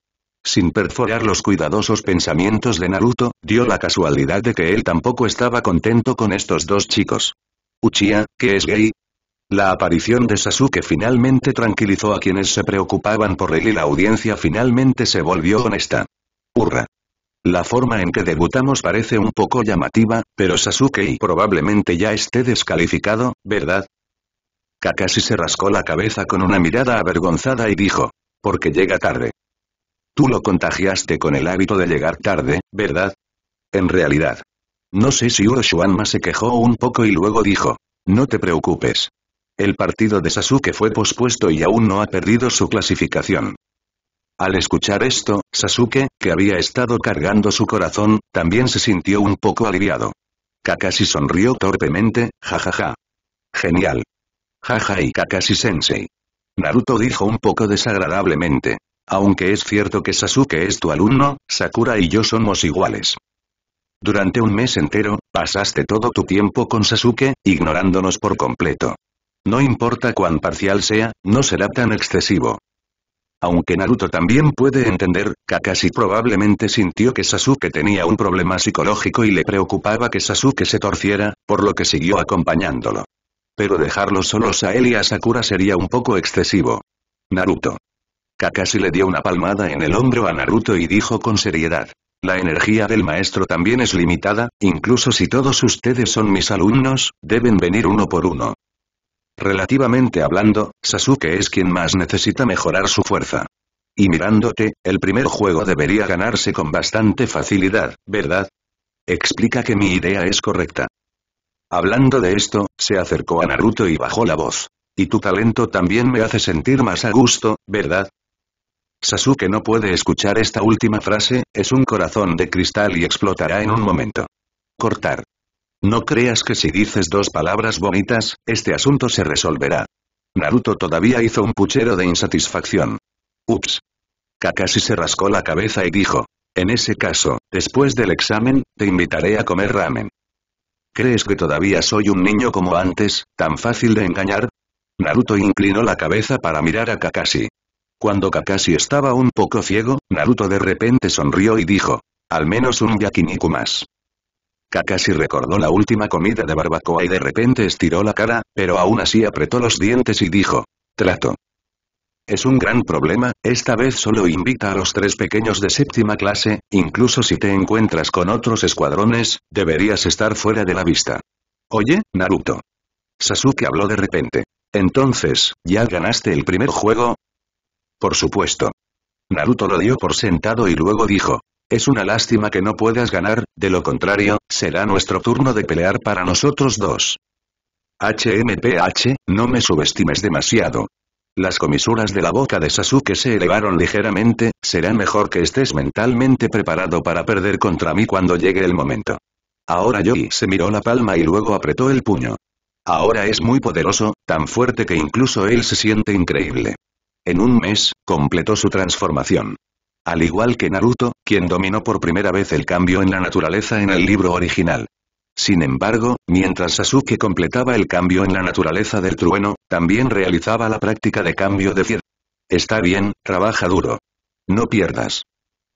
Sin perforar los cuidadosos pensamientos de Naruto, dio la casualidad de que él tampoco estaba contento con estos dos chicos. Uchiha, que es gay. La aparición de Sasuke finalmente tranquilizó a quienes se preocupaban por él y la audiencia finalmente se volvió honesta. Hurra. La forma en que debutamos parece un poco llamativa, pero Sasuke y probablemente ya esté descalificado, ¿verdad? Kakashi se rascó la cabeza con una mirada avergonzada y dijo. Porque llega tarde. Tú lo contagiaste con el hábito de llegar tarde, ¿verdad? En realidad. No sé si Uroshuanma se quejó un poco y luego dijo. No te preocupes. El partido de Sasuke fue pospuesto y aún no ha perdido su clasificación. Al escuchar esto, Sasuke, que había estado cargando su corazón, también se sintió un poco aliviado. Kakashi sonrió torpemente, jajaja. Genial y Kakashi-sensei. Naruto dijo un poco desagradablemente. Aunque es cierto que Sasuke es tu alumno, Sakura y yo somos iguales. Durante un mes entero, pasaste todo tu tiempo con Sasuke, ignorándonos por completo. No importa cuán parcial sea, no será tan excesivo. Aunque Naruto también puede entender, Kakashi probablemente sintió que Sasuke tenía un problema psicológico y le preocupaba que Sasuke se torciera, por lo que siguió acompañándolo pero dejarlos solos a él y a Sakura sería un poco excesivo. Naruto. Kakashi le dio una palmada en el hombro a Naruto y dijo con seriedad. La energía del maestro también es limitada, incluso si todos ustedes son mis alumnos, deben venir uno por uno. Relativamente hablando, Sasuke es quien más necesita mejorar su fuerza. Y mirándote, el primer juego debería ganarse con bastante facilidad, ¿verdad? Explica que mi idea es correcta. Hablando de esto, se acercó a Naruto y bajó la voz. Y tu talento también me hace sentir más a gusto, ¿verdad? Sasuke no puede escuchar esta última frase, es un corazón de cristal y explotará en un momento. Cortar. No creas que si dices dos palabras bonitas, este asunto se resolverá. Naruto todavía hizo un puchero de insatisfacción. Ups. Kakashi se rascó la cabeza y dijo. En ese caso, después del examen, te invitaré a comer ramen. ¿Crees que todavía soy un niño como antes, tan fácil de engañar? Naruto inclinó la cabeza para mirar a Kakashi. Cuando Kakashi estaba un poco ciego, Naruto de repente sonrió y dijo, al menos un yakiniku más. Kakashi recordó la última comida de barbacoa y de repente estiró la cara, pero aún así apretó los dientes y dijo, trato es un gran problema, esta vez solo invita a los tres pequeños de séptima clase, incluso si te encuentras con otros escuadrones, deberías estar fuera de la vista. Oye, Naruto. Sasuke habló de repente. Entonces, ¿ya ganaste el primer juego? Por supuesto. Naruto lo dio por sentado y luego dijo. Es una lástima que no puedas ganar, de lo contrario, será nuestro turno de pelear para nosotros dos. HMPH, no me subestimes demasiado. Las comisuras de la boca de Sasuke se elevaron ligeramente, será mejor que estés mentalmente preparado para perder contra mí cuando llegue el momento. Ahora Yogi se miró la palma y luego apretó el puño. Ahora es muy poderoso, tan fuerte que incluso él se siente increíble. En un mes, completó su transformación. Al igual que Naruto, quien dominó por primera vez el cambio en la naturaleza en el libro original. Sin embargo, mientras Sasuke completaba el cambio en la naturaleza del trueno, también realizaba la práctica de cambio de fiel. Está bien, trabaja duro. No pierdas.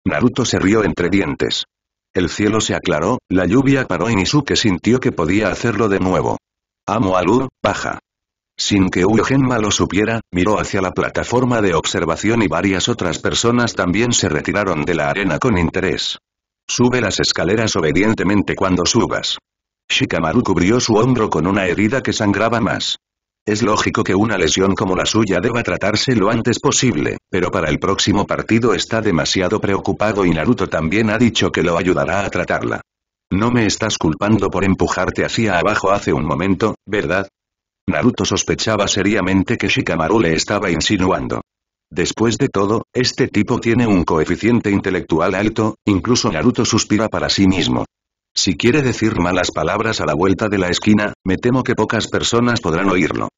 Naruto se rió entre dientes. El cielo se aclaró, la lluvia paró y Nisuke sintió que podía hacerlo de nuevo. Amo a Lur, paja. Sin que Urogenma lo supiera, miró hacia la plataforma de observación y varias otras personas también se retiraron de la arena con interés. Sube las escaleras obedientemente cuando subas. Shikamaru cubrió su hombro con una herida que sangraba más. Es lógico que una lesión como la suya deba tratarse lo antes posible, pero para el próximo partido está demasiado preocupado y Naruto también ha dicho que lo ayudará a tratarla. No me estás culpando por empujarte hacia abajo hace un momento, ¿verdad? Naruto sospechaba seriamente que Shikamaru le estaba insinuando. Después de todo, este tipo tiene un coeficiente intelectual alto, incluso Naruto suspira para sí mismo. Si quiere decir malas palabras a la vuelta de la esquina, me temo que pocas personas podrán oírlo.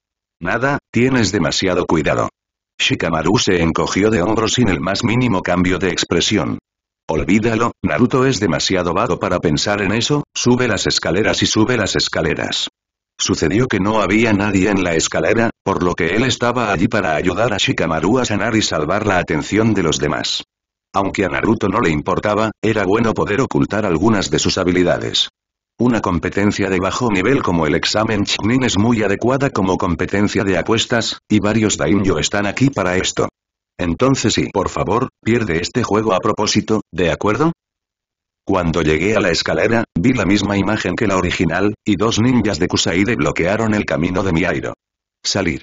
Nada, tienes demasiado cuidado. Shikamaru se encogió de hombros sin el más mínimo cambio de expresión. Olvídalo, Naruto es demasiado vago para pensar en eso, sube las escaleras y sube las escaleras. Sucedió que no había nadie en la escalera, por lo que él estaba allí para ayudar a Shikamaru a sanar y salvar la atención de los demás. Aunque a Naruto no le importaba, era bueno poder ocultar algunas de sus habilidades. Una competencia de bajo nivel como el examen Chunin es muy adecuada como competencia de apuestas, y varios daimyo están aquí para esto. Entonces sí, por favor, pierde este juego a propósito, ¿de acuerdo? Cuando llegué a la escalera, vi la misma imagen que la original, y dos ninjas de Kusaide bloquearon el camino de mi Airo. Salir.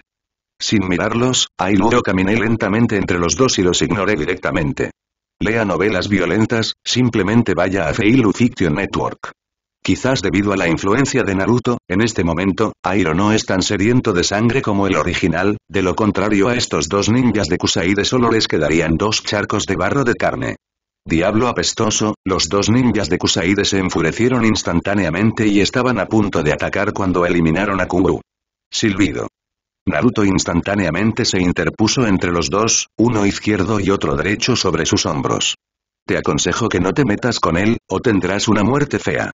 Sin mirarlos, ahí caminé lentamente entre los dos y los ignoré directamente. Lea novelas violentas, simplemente vaya a Feilu Fiction Network. Quizás debido a la influencia de Naruto, en este momento, Airo no es tan sediento de sangre como el original, de lo contrario a estos dos ninjas de Kusaide solo les quedarían dos charcos de barro de carne. Diablo apestoso, los dos ninjas de Kusaide se enfurecieron instantáneamente y estaban a punto de atacar cuando eliminaron a Kuru. Silbido. Naruto instantáneamente se interpuso entre los dos, uno izquierdo y otro derecho sobre sus hombros. Te aconsejo que no te metas con él, o tendrás una muerte fea.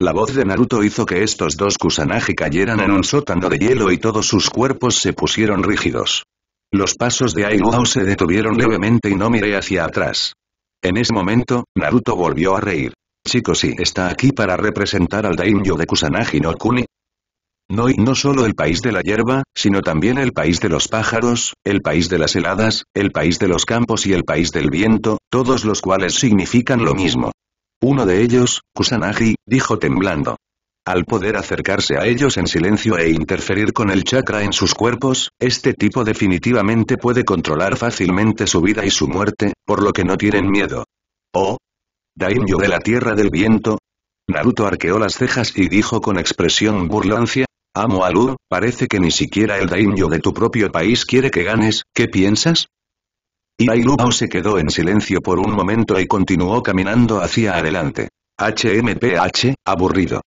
La voz de Naruto hizo que estos dos Kusanagi cayeran en un sótano de hielo y todos sus cuerpos se pusieron rígidos. Los pasos de Aiwao se detuvieron levemente y no miré hacia atrás. En ese momento, Naruto volvió a reír. Chico sí está aquí para representar al Daimyo de Kusanagi no Kuni, no y no solo el país de la hierba, sino también el país de los pájaros, el país de las heladas, el país de los campos y el país del viento, todos los cuales significan lo mismo. Uno de ellos, Kusanagi, dijo temblando. Al poder acercarse a ellos en silencio e interferir con el chakra en sus cuerpos, este tipo definitivamente puede controlar fácilmente su vida y su muerte, por lo que no tienen miedo. ¿Oh? Daimyo de la Tierra del Viento. Naruto arqueó las cejas y dijo con expresión burlancia, Amo parece que ni siquiera el daimyo de tu propio país quiere que ganes, ¿qué piensas? Ailubao se quedó en silencio por un momento y continuó caminando hacia adelante. HMPH, aburrido.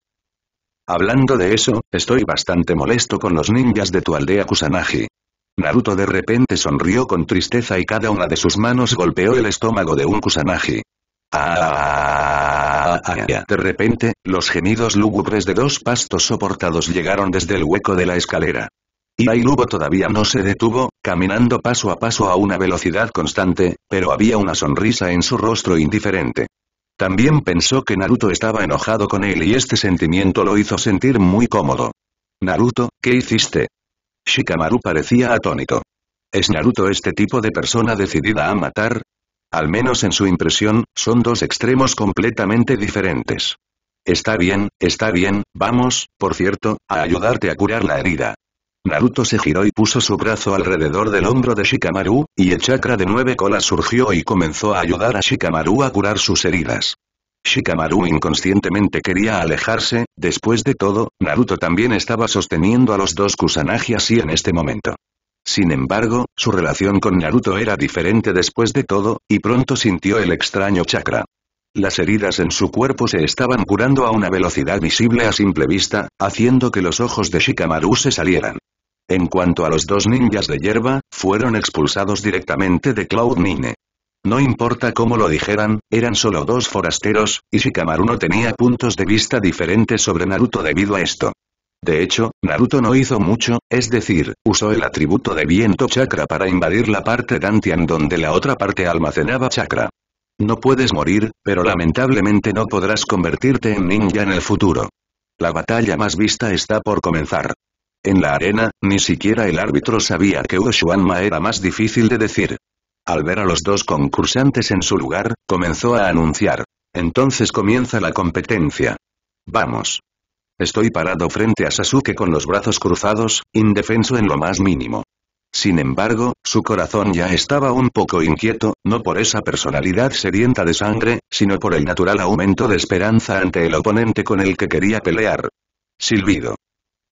Hablando de eso, estoy bastante molesto con los ninjas de tu aldea Kusanagi. Naruto de repente sonrió con tristeza y cada una de sus manos golpeó el estómago de un Kusanagi. Ah. De repente, los gemidos lúgubres de dos pastos soportados llegaron desde el hueco de la escalera. Y Lubo todavía no se detuvo, caminando paso a paso a una velocidad constante, pero había una sonrisa en su rostro indiferente. También pensó que Naruto estaba enojado con él y este sentimiento lo hizo sentir muy cómodo. Naruto, ¿qué hiciste? Shikamaru parecía atónito. ¿Es Naruto este tipo de persona decidida a matar? al menos en su impresión, son dos extremos completamente diferentes. Está bien, está bien, vamos, por cierto, a ayudarte a curar la herida. Naruto se giró y puso su brazo alrededor del hombro de Shikamaru, y el chakra de nueve colas surgió y comenzó a ayudar a Shikamaru a curar sus heridas. Shikamaru inconscientemente quería alejarse, después de todo, Naruto también estaba sosteniendo a los dos Kusanagi así en este momento. Sin embargo, su relación con Naruto era diferente después de todo, y pronto sintió el extraño chakra. Las heridas en su cuerpo se estaban curando a una velocidad visible a simple vista, haciendo que los ojos de Shikamaru se salieran. En cuanto a los dos ninjas de hierba, fueron expulsados directamente de Cloud Nine. No importa cómo lo dijeran, eran solo dos forasteros, y Shikamaru no tenía puntos de vista diferentes sobre Naruto debido a esto. De hecho, Naruto no hizo mucho, es decir, usó el atributo de viento chakra para invadir la parte Dantian donde la otra parte almacenaba chakra. No puedes morir, pero lamentablemente no podrás convertirte en ninja en el futuro. La batalla más vista está por comenzar. En la arena, ni siquiera el árbitro sabía que Ushuanma era más difícil de decir. Al ver a los dos concursantes en su lugar, comenzó a anunciar. Entonces comienza la competencia. Vamos. Estoy parado frente a Sasuke con los brazos cruzados, indefenso en lo más mínimo. Sin embargo, su corazón ya estaba un poco inquieto, no por esa personalidad sedienta de sangre, sino por el natural aumento de esperanza ante el oponente con el que quería pelear. Silbido.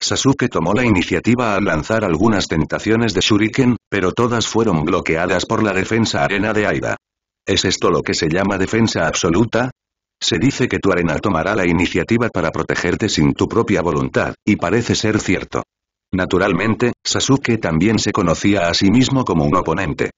Sasuke tomó la iniciativa al lanzar algunas tentaciones de Shuriken, pero todas fueron bloqueadas por la defensa arena de Aida. ¿Es esto lo que se llama defensa absoluta? Se dice que tu arena tomará la iniciativa para protegerte sin tu propia voluntad, y parece ser cierto. Naturalmente, Sasuke también se conocía a sí mismo como un oponente.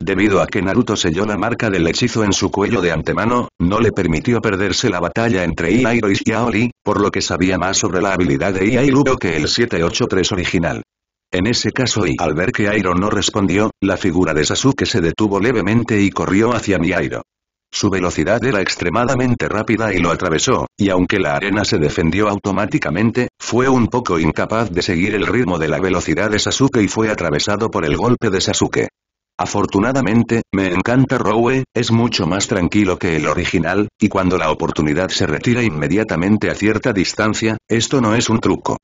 Debido a que Naruto selló la marca del hechizo en su cuello de antemano, no le permitió perderse la batalla entre Iairo y Yaori, por lo que sabía más sobre la habilidad de Iairo que el 783 original. En ese caso y al ver que Airo no respondió, la figura de Sasuke se detuvo levemente y corrió hacia Miairo. Su velocidad era extremadamente rápida y lo atravesó, y aunque la arena se defendió automáticamente, fue un poco incapaz de seguir el ritmo de la velocidad de Sasuke y fue atravesado por el golpe de Sasuke. Afortunadamente, me encanta Rowe, es mucho más tranquilo que el original, y cuando la oportunidad se retira inmediatamente a cierta distancia, esto no es un truco.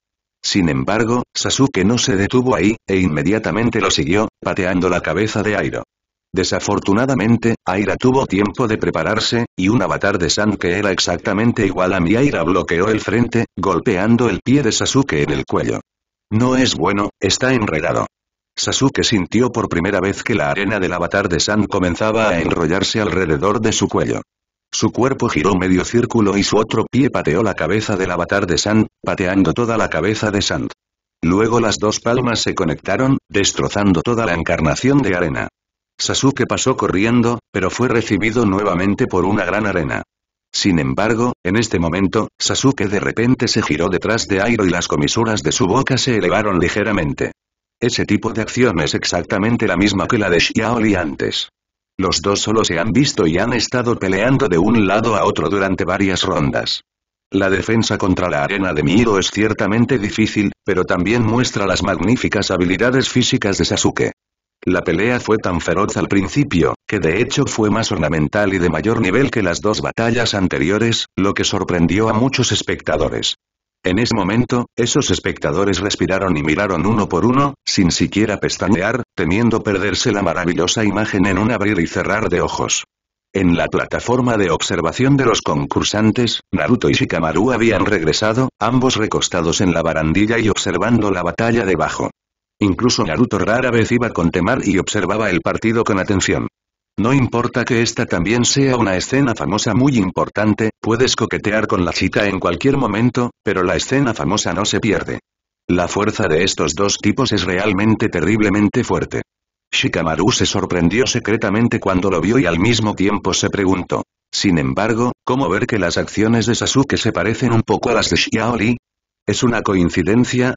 Sin embargo, Sasuke no se detuvo ahí, e inmediatamente lo siguió, pateando la cabeza de Airo. Desafortunadamente, Aira tuvo tiempo de prepararse, y un avatar de San que era exactamente igual a mi Aira bloqueó el frente, golpeando el pie de Sasuke en el cuello. No es bueno, está enredado. Sasuke sintió por primera vez que la arena del avatar de San comenzaba a enrollarse alrededor de su cuello. Su cuerpo giró medio círculo y su otro pie pateó la cabeza del avatar de San, pateando toda la cabeza de Sand. Luego las dos palmas se conectaron, destrozando toda la encarnación de arena. Sasuke pasó corriendo, pero fue recibido nuevamente por una gran arena. Sin embargo, en este momento, Sasuke de repente se giró detrás de Airo y las comisuras de su boca se elevaron ligeramente. Ese tipo de acción es exactamente la misma que la de Xiaoli antes. Los dos solo se han visto y han estado peleando de un lado a otro durante varias rondas. La defensa contra la arena de Miro es ciertamente difícil, pero también muestra las magníficas habilidades físicas de Sasuke. La pelea fue tan feroz al principio, que de hecho fue más ornamental y de mayor nivel que las dos batallas anteriores, lo que sorprendió a muchos espectadores. En ese momento, esos espectadores respiraron y miraron uno por uno, sin siquiera pestañear, temiendo perderse la maravillosa imagen en un abrir y cerrar de ojos. En la plataforma de observación de los concursantes, Naruto y Shikamaru habían regresado, ambos recostados en la barandilla y observando la batalla debajo. Incluso Naruto rara vez iba con temar y observaba el partido con atención. No importa que esta también sea una escena famosa muy importante, puedes coquetear con la chica en cualquier momento, pero la escena famosa no se pierde. La fuerza de estos dos tipos es realmente terriblemente fuerte. Shikamaru se sorprendió secretamente cuando lo vio y al mismo tiempo se preguntó. Sin embargo, ¿cómo ver que las acciones de Sasuke se parecen un poco a las de Xiaoli? ¿Es una coincidencia?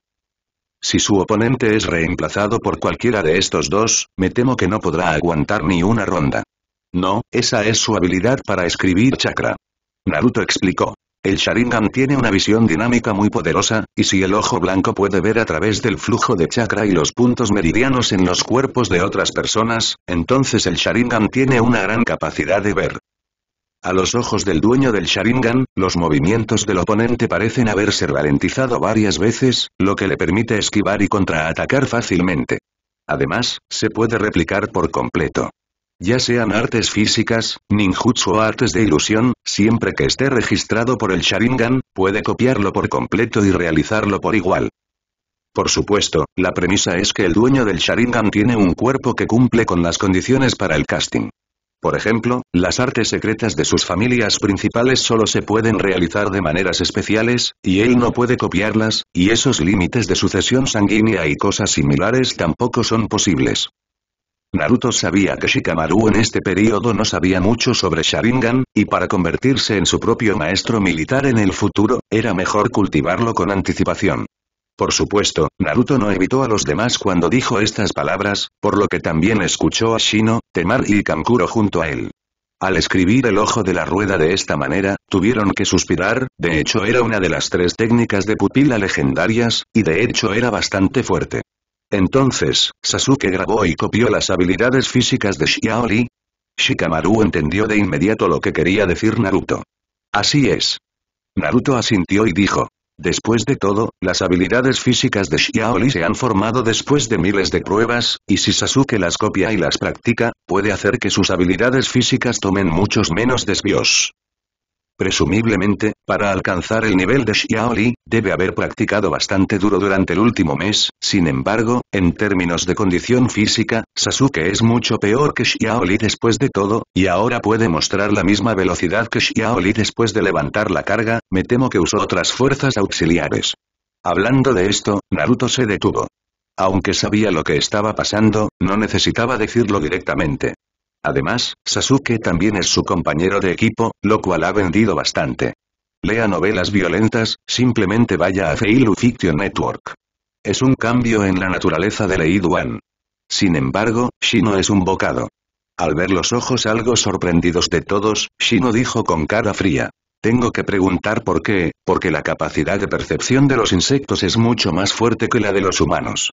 Si su oponente es reemplazado por cualquiera de estos dos, me temo que no podrá aguantar ni una ronda. No, esa es su habilidad para escribir chakra. Naruto explicó. El Sharingan tiene una visión dinámica muy poderosa, y si el ojo blanco puede ver a través del flujo de chakra y los puntos meridianos en los cuerpos de otras personas, entonces el Sharingan tiene una gran capacidad de ver. A los ojos del dueño del Sharingan, los movimientos del oponente parecen haberse ralentizado varias veces, lo que le permite esquivar y contraatacar fácilmente. Además, se puede replicar por completo. Ya sean artes físicas, ninjutsu o artes de ilusión, siempre que esté registrado por el Sharingan, puede copiarlo por completo y realizarlo por igual. Por supuesto, la premisa es que el dueño del Sharingan tiene un cuerpo que cumple con las condiciones para el casting. Por ejemplo, las artes secretas de sus familias principales solo se pueden realizar de maneras especiales, y él no puede copiarlas, y esos límites de sucesión sanguínea y cosas similares tampoco son posibles. Naruto sabía que Shikamaru en este periodo no sabía mucho sobre Sharingan, y para convertirse en su propio maestro militar en el futuro, era mejor cultivarlo con anticipación. Por supuesto, Naruto no evitó a los demás cuando dijo estas palabras, por lo que también escuchó a Shino, Temar y Kankuro junto a él. Al escribir el ojo de la rueda de esta manera, tuvieron que suspirar, de hecho era una de las tres técnicas de pupila legendarias, y de hecho era bastante fuerte. Entonces, Sasuke grabó y copió las habilidades físicas de Shiaori. Shikamaru entendió de inmediato lo que quería decir Naruto. Así es. Naruto asintió y dijo, Después de todo, las habilidades físicas de Xiaoli se han formado después de miles de pruebas, y si Sasuke las copia y las practica, puede hacer que sus habilidades físicas tomen muchos menos desvíos. Presumiblemente, para alcanzar el nivel de Xiao debe haber practicado bastante duro durante el último mes, sin embargo, en términos de condición física, Sasuke es mucho peor que Xiao después de todo, y ahora puede mostrar la misma velocidad que Xiao después de levantar la carga, me temo que usó otras fuerzas auxiliares. Hablando de esto, Naruto se detuvo. Aunque sabía lo que estaba pasando, no necesitaba decirlo directamente. Además, Sasuke también es su compañero de equipo, lo cual ha vendido bastante. Lea novelas violentas, simplemente vaya a Feilu Fiction Network. Es un cambio en la naturaleza de Lei Duan. Sin embargo, Shino es un bocado. Al ver los ojos algo sorprendidos de todos, Shino dijo con cara fría. Tengo que preguntar por qué, porque la capacidad de percepción de los insectos es mucho más fuerte que la de los humanos.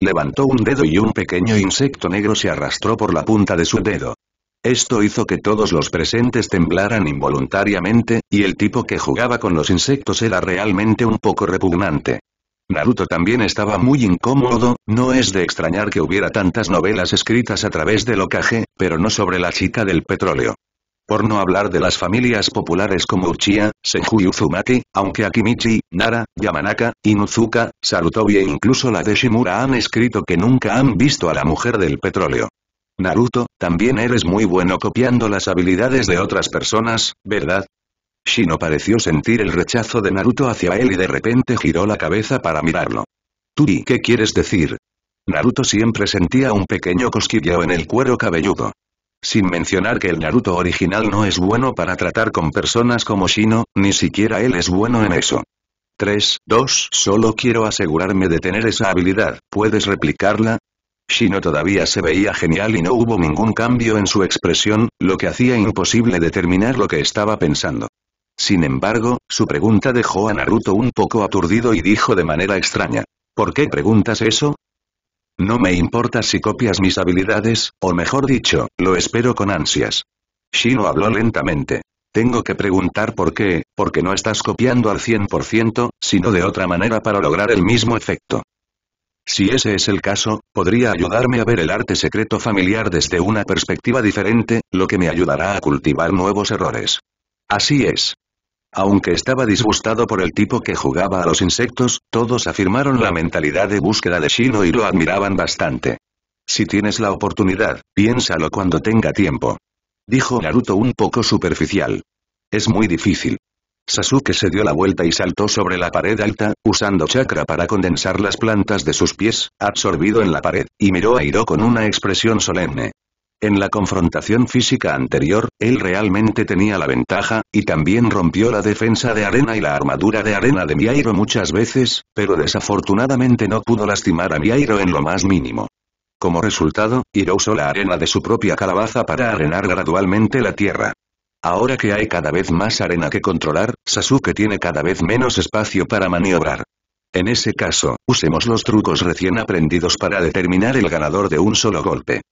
Levantó un dedo y un pequeño insecto negro se arrastró por la punta de su dedo. Esto hizo que todos los presentes temblaran involuntariamente, y el tipo que jugaba con los insectos era realmente un poco repugnante. Naruto también estaba muy incómodo, no es de extrañar que hubiera tantas novelas escritas a través del ocage pero no sobre la chica del petróleo. Por no hablar de las familias populares como Uchiha, Senju y Uzumaki, aunque Akimichi, Nara, Yamanaka, Inuzuka, Sarutobi e incluso la de Shimura han escrito que nunca han visto a la mujer del petróleo. Naruto, también eres muy bueno copiando las habilidades de otras personas, ¿verdad? Shino pareció sentir el rechazo de Naruto hacia él y de repente giró la cabeza para mirarlo. Turi, ¿qué quieres decir? Naruto siempre sentía un pequeño cosquilleo en el cuero cabelludo. Sin mencionar que el Naruto original no es bueno para tratar con personas como Shino, ni siquiera él es bueno en eso. 3, 2, solo quiero asegurarme de tener esa habilidad, ¿puedes replicarla? Shino todavía se veía genial y no hubo ningún cambio en su expresión, lo que hacía imposible determinar lo que estaba pensando. Sin embargo, su pregunta dejó a Naruto un poco aturdido y dijo de manera extraña. ¿Por qué preguntas eso? No me importa si copias mis habilidades, o mejor dicho, lo espero con ansias. Shino habló lentamente. Tengo que preguntar por qué, porque no estás copiando al 100%, sino de otra manera para lograr el mismo efecto. Si ese es el caso, podría ayudarme a ver el arte secreto familiar desde una perspectiva diferente, lo que me ayudará a cultivar nuevos errores. Así es. Aunque estaba disgustado por el tipo que jugaba a los insectos, todos afirmaron la mentalidad de búsqueda de Shino y lo admiraban bastante. Si tienes la oportunidad, piénsalo cuando tenga tiempo. Dijo Naruto un poco superficial. Es muy difícil. Sasuke se dio la vuelta y saltó sobre la pared alta, usando chakra para condensar las plantas de sus pies, absorbido en la pared, y miró a Hiro con una expresión solemne. En la confrontación física anterior, él realmente tenía la ventaja, y también rompió la defensa de arena y la armadura de arena de Miairo muchas veces, pero desafortunadamente no pudo lastimar a Miairo en lo más mínimo. Como resultado, Hiro usó la arena de su propia calabaza para arenar gradualmente la tierra. Ahora que hay cada vez más arena que controlar, Sasuke tiene cada vez menos espacio para maniobrar. En ese caso, usemos los trucos recién aprendidos para determinar el ganador de un solo golpe.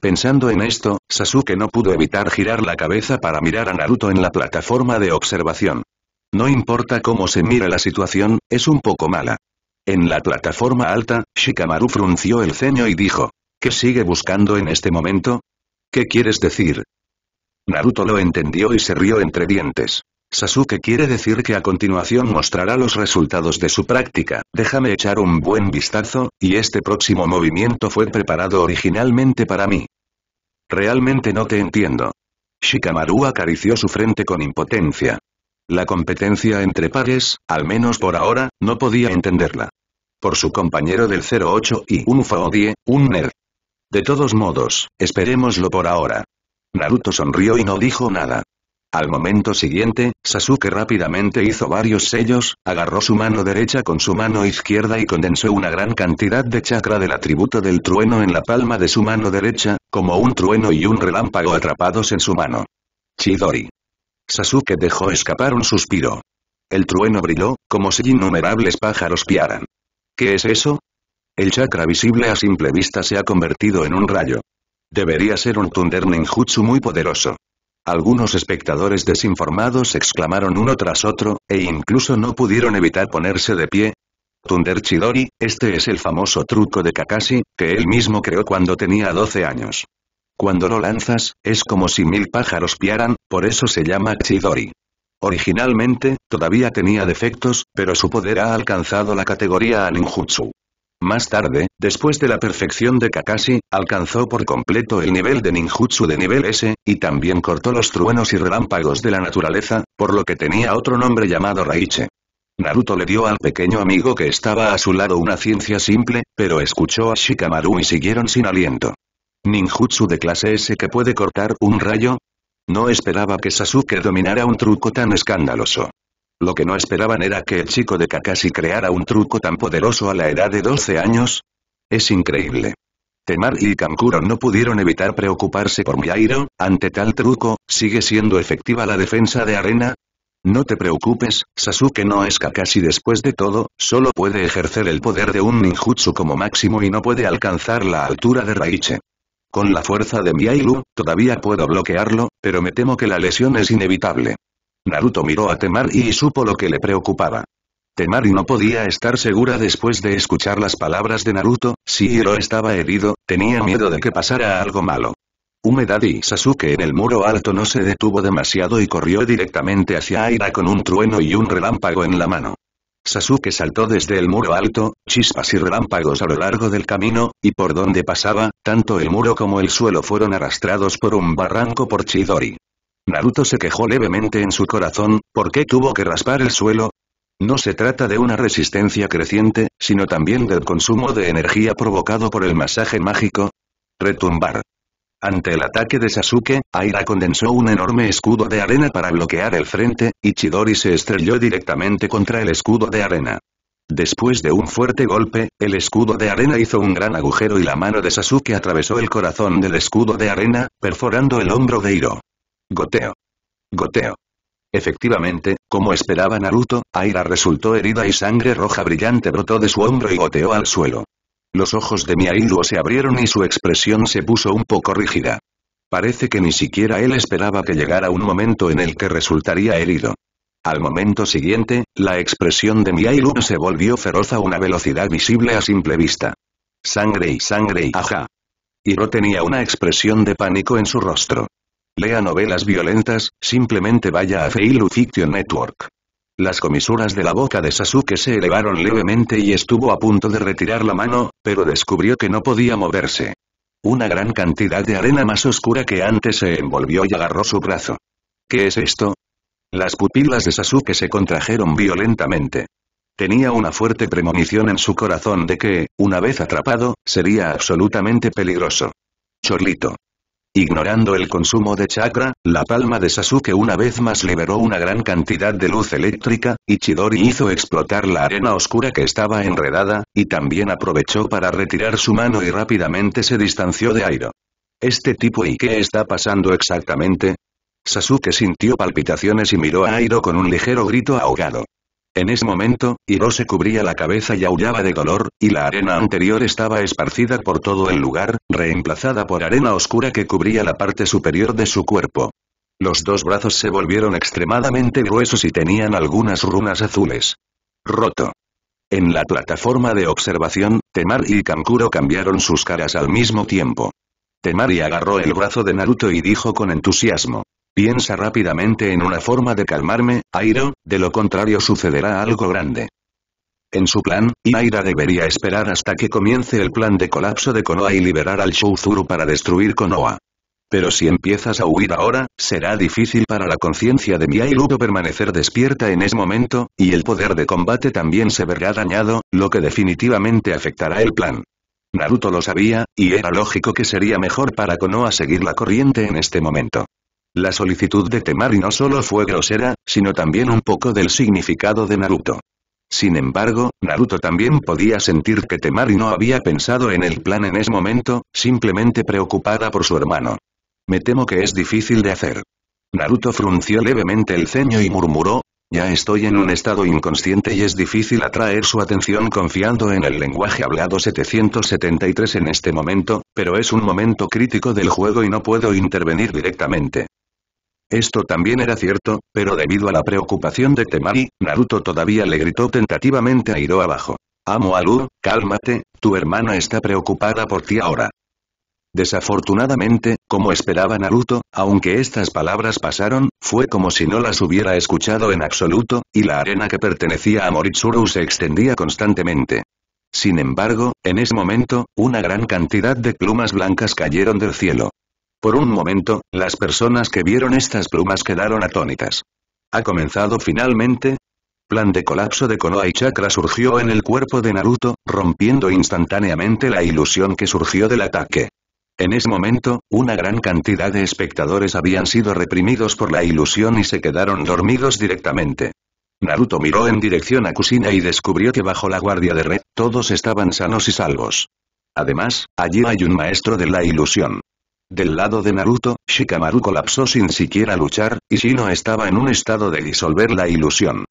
Pensando en esto, Sasuke no pudo evitar girar la cabeza para mirar a Naruto en la plataforma de observación. No importa cómo se mira la situación, es un poco mala. En la plataforma alta, Shikamaru frunció el ceño y dijo, ¿qué sigue buscando en este momento? ¿Qué quieres decir? Naruto lo entendió y se rió entre dientes. Sasuke quiere decir que a continuación mostrará los resultados de su práctica, déjame echar un buen vistazo, y este próximo movimiento fue preparado originalmente para mí. Realmente no te entiendo. Shikamaru acarició su frente con impotencia. La competencia entre pares, al menos por ahora, no podía entenderla. Por su compañero del 08 y un Faodie, un nerd. De todos modos, esperémoslo por ahora. Naruto sonrió y no dijo nada. Al momento siguiente, Sasuke rápidamente hizo varios sellos, agarró su mano derecha con su mano izquierda y condensó una gran cantidad de chakra del atributo del trueno en la palma de su mano derecha, como un trueno y un relámpago atrapados en su mano. Chidori. Sasuke dejó escapar un suspiro. El trueno brilló, como si innumerables pájaros piaran. ¿Qué es eso? El chakra visible a simple vista se ha convertido en un rayo. Debería ser un Thunder muy poderoso. Algunos espectadores desinformados exclamaron uno tras otro, e incluso no pudieron evitar ponerse de pie. Thunder Chidori, este es el famoso truco de Kakashi, que él mismo creó cuando tenía 12 años. Cuando lo lanzas, es como si mil pájaros piaran, por eso se llama Chidori. Originalmente, todavía tenía defectos, pero su poder ha alcanzado la categoría Aninjutsu. Más tarde, después de la perfección de Kakashi, alcanzó por completo el nivel de ninjutsu de nivel S, y también cortó los truenos y relámpagos de la naturaleza, por lo que tenía otro nombre llamado Raiche. Naruto le dio al pequeño amigo que estaba a su lado una ciencia simple, pero escuchó a Shikamaru y siguieron sin aliento. ¿Ninjutsu de clase S que puede cortar un rayo? No esperaba que Sasuke dominara un truco tan escandaloso. Lo que no esperaban era que el chico de Kakashi creara un truco tan poderoso a la edad de 12 años. Es increíble. Temar y Kankuro no pudieron evitar preocuparse por Miairo, ante tal truco, ¿sigue siendo efectiva la defensa de arena? No te preocupes, Sasuke no es Kakashi después de todo, solo puede ejercer el poder de un ninjutsu como máximo y no puede alcanzar la altura de Raiche. Con la fuerza de Miailu todavía puedo bloquearlo, pero me temo que la lesión es inevitable. Naruto miró a Temari y supo lo que le preocupaba. Temari no podía estar segura después de escuchar las palabras de Naruto, si Hiro estaba herido, tenía miedo de que pasara algo malo. Humedad y Sasuke en el muro alto no se detuvo demasiado y corrió directamente hacia Aira con un trueno y un relámpago en la mano. Sasuke saltó desde el muro alto, chispas y relámpagos a lo largo del camino, y por donde pasaba, tanto el muro como el suelo fueron arrastrados por un barranco por Chidori. Naruto se quejó levemente en su corazón, ¿por qué tuvo que raspar el suelo? No se trata de una resistencia creciente, sino también del consumo de energía provocado por el masaje mágico. Retumbar. Ante el ataque de Sasuke, Aira condensó un enorme escudo de arena para bloquear el frente, y Chidori se estrelló directamente contra el escudo de arena. Después de un fuerte golpe, el escudo de arena hizo un gran agujero y la mano de Sasuke atravesó el corazón del escudo de arena, perforando el hombro de Hiro. Goteo. Goteo. Efectivamente, como esperaba Naruto, Aira resultó herida y sangre roja brillante brotó de su hombro y goteó al suelo. Los ojos de Miailuo se abrieron y su expresión se puso un poco rígida. Parece que ni siquiera él esperaba que llegara un momento en el que resultaría herido. Al momento siguiente, la expresión de Miailu se volvió feroz a una velocidad visible a simple vista. Sangre y sangre y ajá. Hiro tenía una expresión de pánico en su rostro. Lea novelas violentas, simplemente vaya a Feilu Fiction Network. Las comisuras de la boca de Sasuke se elevaron levemente y estuvo a punto de retirar la mano, pero descubrió que no podía moverse. Una gran cantidad de arena más oscura que antes se envolvió y agarró su brazo. ¿Qué es esto? Las pupilas de Sasuke se contrajeron violentamente. Tenía una fuerte premonición en su corazón de que, una vez atrapado, sería absolutamente peligroso. Chorlito. Ignorando el consumo de chakra, la palma de Sasuke una vez más liberó una gran cantidad de luz eléctrica, y Chidori hizo explotar la arena oscura que estaba enredada, y también aprovechó para retirar su mano y rápidamente se distanció de Airo. ¿Este tipo y qué está pasando exactamente? Sasuke sintió palpitaciones y miró a Airo con un ligero grito ahogado. En ese momento, Hiro se cubría la cabeza y aullaba de dolor, y la arena anterior estaba esparcida por todo el lugar, reemplazada por arena oscura que cubría la parte superior de su cuerpo. Los dos brazos se volvieron extremadamente gruesos y tenían algunas runas azules. Roto. En la plataforma de observación, Temar y Kankuro cambiaron sus caras al mismo tiempo. Temari agarró el brazo de Naruto y dijo con entusiasmo. Piensa rápidamente en una forma de calmarme, Airo, de lo contrario sucederá algo grande. En su plan, Ira debería esperar hasta que comience el plan de colapso de Konoha y liberar al Shouzuru para destruir Konoha. Pero si empiezas a huir ahora, será difícil para la conciencia de Miairuto permanecer despierta en ese momento, y el poder de combate también se verá dañado, lo que definitivamente afectará el plan. Naruto lo sabía, y era lógico que sería mejor para Konoha seguir la corriente en este momento. La solicitud de Temari no solo fue grosera, sino también un poco del significado de Naruto. Sin embargo, Naruto también podía sentir que Temari no había pensado en el plan en ese momento, simplemente preocupada por su hermano. Me temo que es difícil de hacer. Naruto frunció levemente el ceño y murmuró, ya estoy en un estado inconsciente y es difícil atraer su atención confiando en el lenguaje hablado 773 en este momento, pero es un momento crítico del juego y no puedo intervenir directamente. Esto también era cierto, pero debido a la preocupación de Temari, Naruto todavía le gritó tentativamente a Hiro abajo. Amo Alu, cálmate, tu hermana está preocupada por ti ahora. Desafortunadamente, como esperaba Naruto, aunque estas palabras pasaron, fue como si no las hubiera escuchado en absoluto, y la arena que pertenecía a Moritsuru se extendía constantemente. Sin embargo, en ese momento, una gran cantidad de plumas blancas cayeron del cielo. Por un momento, las personas que vieron estas plumas quedaron atónitas. ¿Ha comenzado finalmente? Plan de colapso de Konoha y Chakra surgió en el cuerpo de Naruto, rompiendo instantáneamente la ilusión que surgió del ataque. En ese momento, una gran cantidad de espectadores habían sido reprimidos por la ilusión y se quedaron dormidos directamente. Naruto miró en dirección a Kusina y descubrió que bajo la guardia de Red, todos estaban sanos y salvos. Además, allí hay un maestro de la ilusión. Del lado de Naruto, Shikamaru colapsó sin siquiera luchar, y Shino estaba en un estado de disolver la ilusión.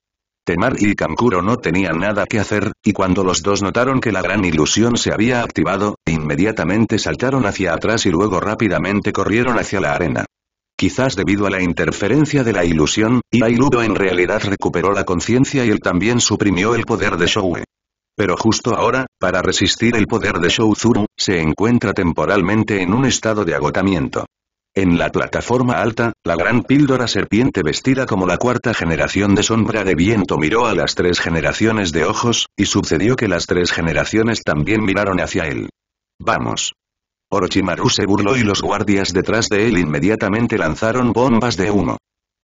Temar y Kankuro no tenían nada que hacer, y cuando los dos notaron que la gran ilusión se había activado, inmediatamente saltaron hacia atrás y luego rápidamente corrieron hacia la arena. Quizás debido a la interferencia de la ilusión, Iailudo en realidad recuperó la conciencia y él también suprimió el poder de Shoue. Pero justo ahora, para resistir el poder de Shouzuru, se encuentra temporalmente en un estado de agotamiento. En la plataforma alta, la gran píldora serpiente vestida como la cuarta generación de sombra de viento miró a las tres generaciones de ojos, y sucedió que las tres generaciones también miraron hacia él. Vamos. Orochimaru se burló y los guardias detrás de él inmediatamente lanzaron bombas de humo.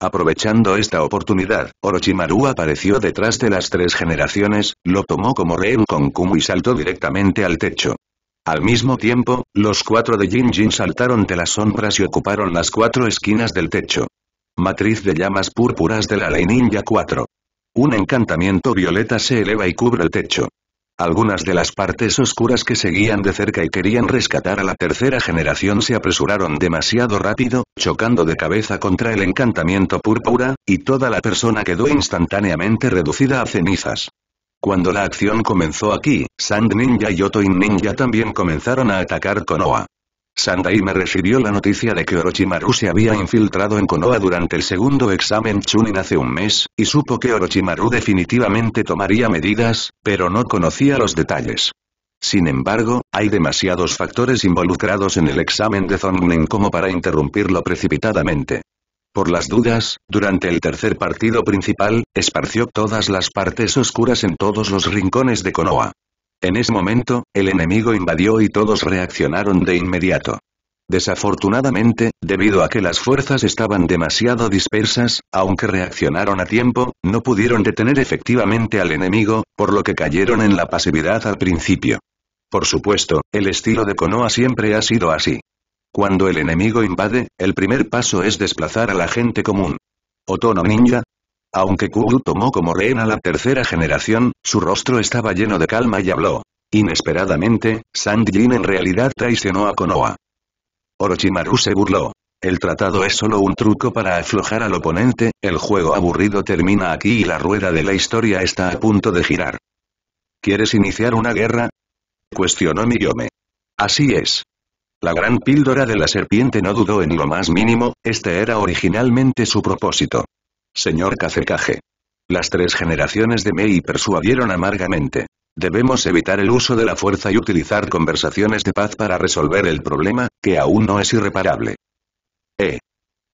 Aprovechando esta oportunidad, Orochimaru apareció detrás de las tres generaciones, lo tomó como rehén con Kumu y saltó directamente al techo. Al mismo tiempo, los cuatro de Jin saltaron de las sombras y ocuparon las cuatro esquinas del techo. Matriz de llamas púrpuras de la Ley Ninja 4. Un encantamiento violeta se eleva y cubre el techo. Algunas de las partes oscuras que seguían de cerca y querían rescatar a la tercera generación se apresuraron demasiado rápido, chocando de cabeza contra el encantamiento púrpura, y toda la persona quedó instantáneamente reducida a cenizas. Cuando la acción comenzó aquí, Sand Ninja y Otoin Ninja también comenzaron a atacar Konoha. Sandai me recibió la noticia de que Orochimaru se había infiltrado en Konoha durante el segundo examen Chunin hace un mes, y supo que Orochimaru definitivamente tomaría medidas, pero no conocía los detalles. Sin embargo, hay demasiados factores involucrados en el examen de Zongnen como para interrumpirlo precipitadamente. Por las dudas, durante el tercer partido principal, esparció todas las partes oscuras en todos los rincones de Konoha. En ese momento, el enemigo invadió y todos reaccionaron de inmediato. Desafortunadamente, debido a que las fuerzas estaban demasiado dispersas, aunque reaccionaron a tiempo, no pudieron detener efectivamente al enemigo, por lo que cayeron en la pasividad al principio. Por supuesto, el estilo de Konoha siempre ha sido así. Cuando el enemigo invade, el primer paso es desplazar a la gente común. Otono Ninja, aunque Kubu tomó como rehén a la tercera generación, su rostro estaba lleno de calma y habló. Inesperadamente, Sand en realidad traicionó a Konoha. Orochimaru se burló. El tratado es solo un truco para aflojar al oponente, el juego aburrido termina aquí y la rueda de la historia está a punto de girar. ¿Quieres iniciar una guerra? Cuestionó Miyome. Así es. La gran píldora de la serpiente no dudó en lo más mínimo, este era originalmente su propósito señor Kazekage. Las tres generaciones de Mei persuadieron amargamente. Debemos evitar el uso de la fuerza y utilizar conversaciones de paz para resolver el problema, que aún no es irreparable. Eh.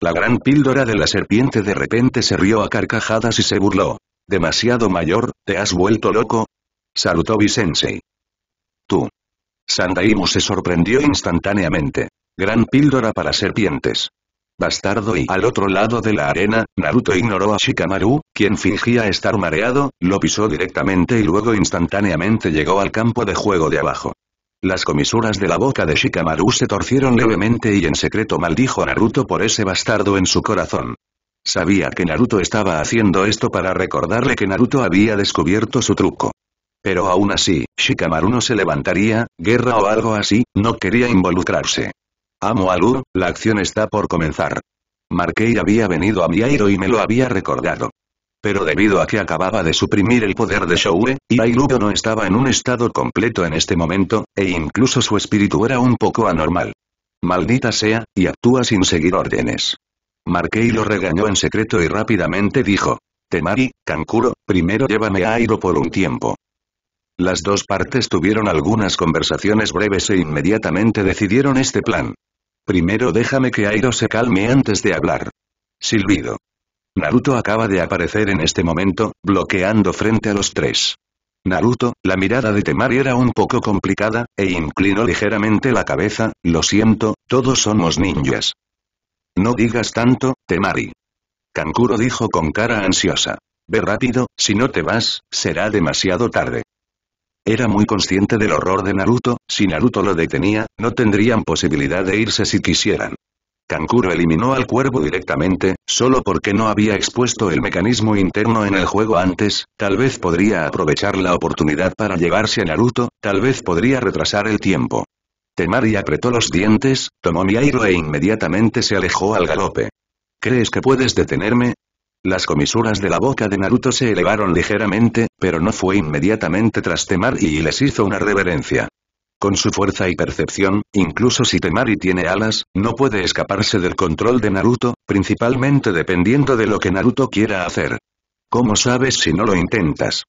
La gran píldora de la serpiente de repente se rió a carcajadas y se burló. Demasiado mayor, ¿te has vuelto loco? Saludó Visensei. Tú. Sandaimu se sorprendió instantáneamente. Gran píldora para serpientes. Bastardo y al otro lado de la arena, Naruto ignoró a Shikamaru, quien fingía estar mareado, lo pisó directamente y luego instantáneamente llegó al campo de juego de abajo. Las comisuras de la boca de Shikamaru se torcieron levemente y en secreto maldijo a Naruto por ese bastardo en su corazón. Sabía que Naruto estaba haciendo esto para recordarle que Naruto había descubierto su truco. Pero aún así, Shikamaru no se levantaría, guerra o algo así, no quería involucrarse. Amo Lu, la acción está por comenzar. Markei había venido a Airo y me lo había recordado. Pero debido a que acababa de suprimir el poder de Shoue, Iailuyo no estaba en un estado completo en este momento, e incluso su espíritu era un poco anormal. Maldita sea, y actúa sin seguir órdenes. Markei lo regañó en secreto y rápidamente dijo. Temari, Kankuro, primero llévame a Airo por un tiempo. Las dos partes tuvieron algunas conversaciones breves e inmediatamente decidieron este plan. Primero déjame que Airo se calme antes de hablar. Silbido. Naruto acaba de aparecer en este momento, bloqueando frente a los tres. Naruto, la mirada de Temari era un poco complicada, e inclinó ligeramente la cabeza, lo siento, todos somos ninjas. No digas tanto, Temari. Kankuro dijo con cara ansiosa. Ve rápido, si no te vas, será demasiado tarde. Era muy consciente del horror de Naruto, si Naruto lo detenía, no tendrían posibilidad de irse si quisieran. Kankuro eliminó al cuervo directamente, solo porque no había expuesto el mecanismo interno en el juego antes, tal vez podría aprovechar la oportunidad para llevarse a Naruto, tal vez podría retrasar el tiempo. Temari apretó los dientes, tomó mi aire e inmediatamente se alejó al galope. ¿Crees que puedes detenerme? Las comisuras de la boca de Naruto se elevaron ligeramente, pero no fue inmediatamente tras Temari y les hizo una reverencia. Con su fuerza y percepción, incluso si Temari tiene alas, no puede escaparse del control de Naruto, principalmente dependiendo de lo que Naruto quiera hacer. ¿Cómo sabes si no lo intentas?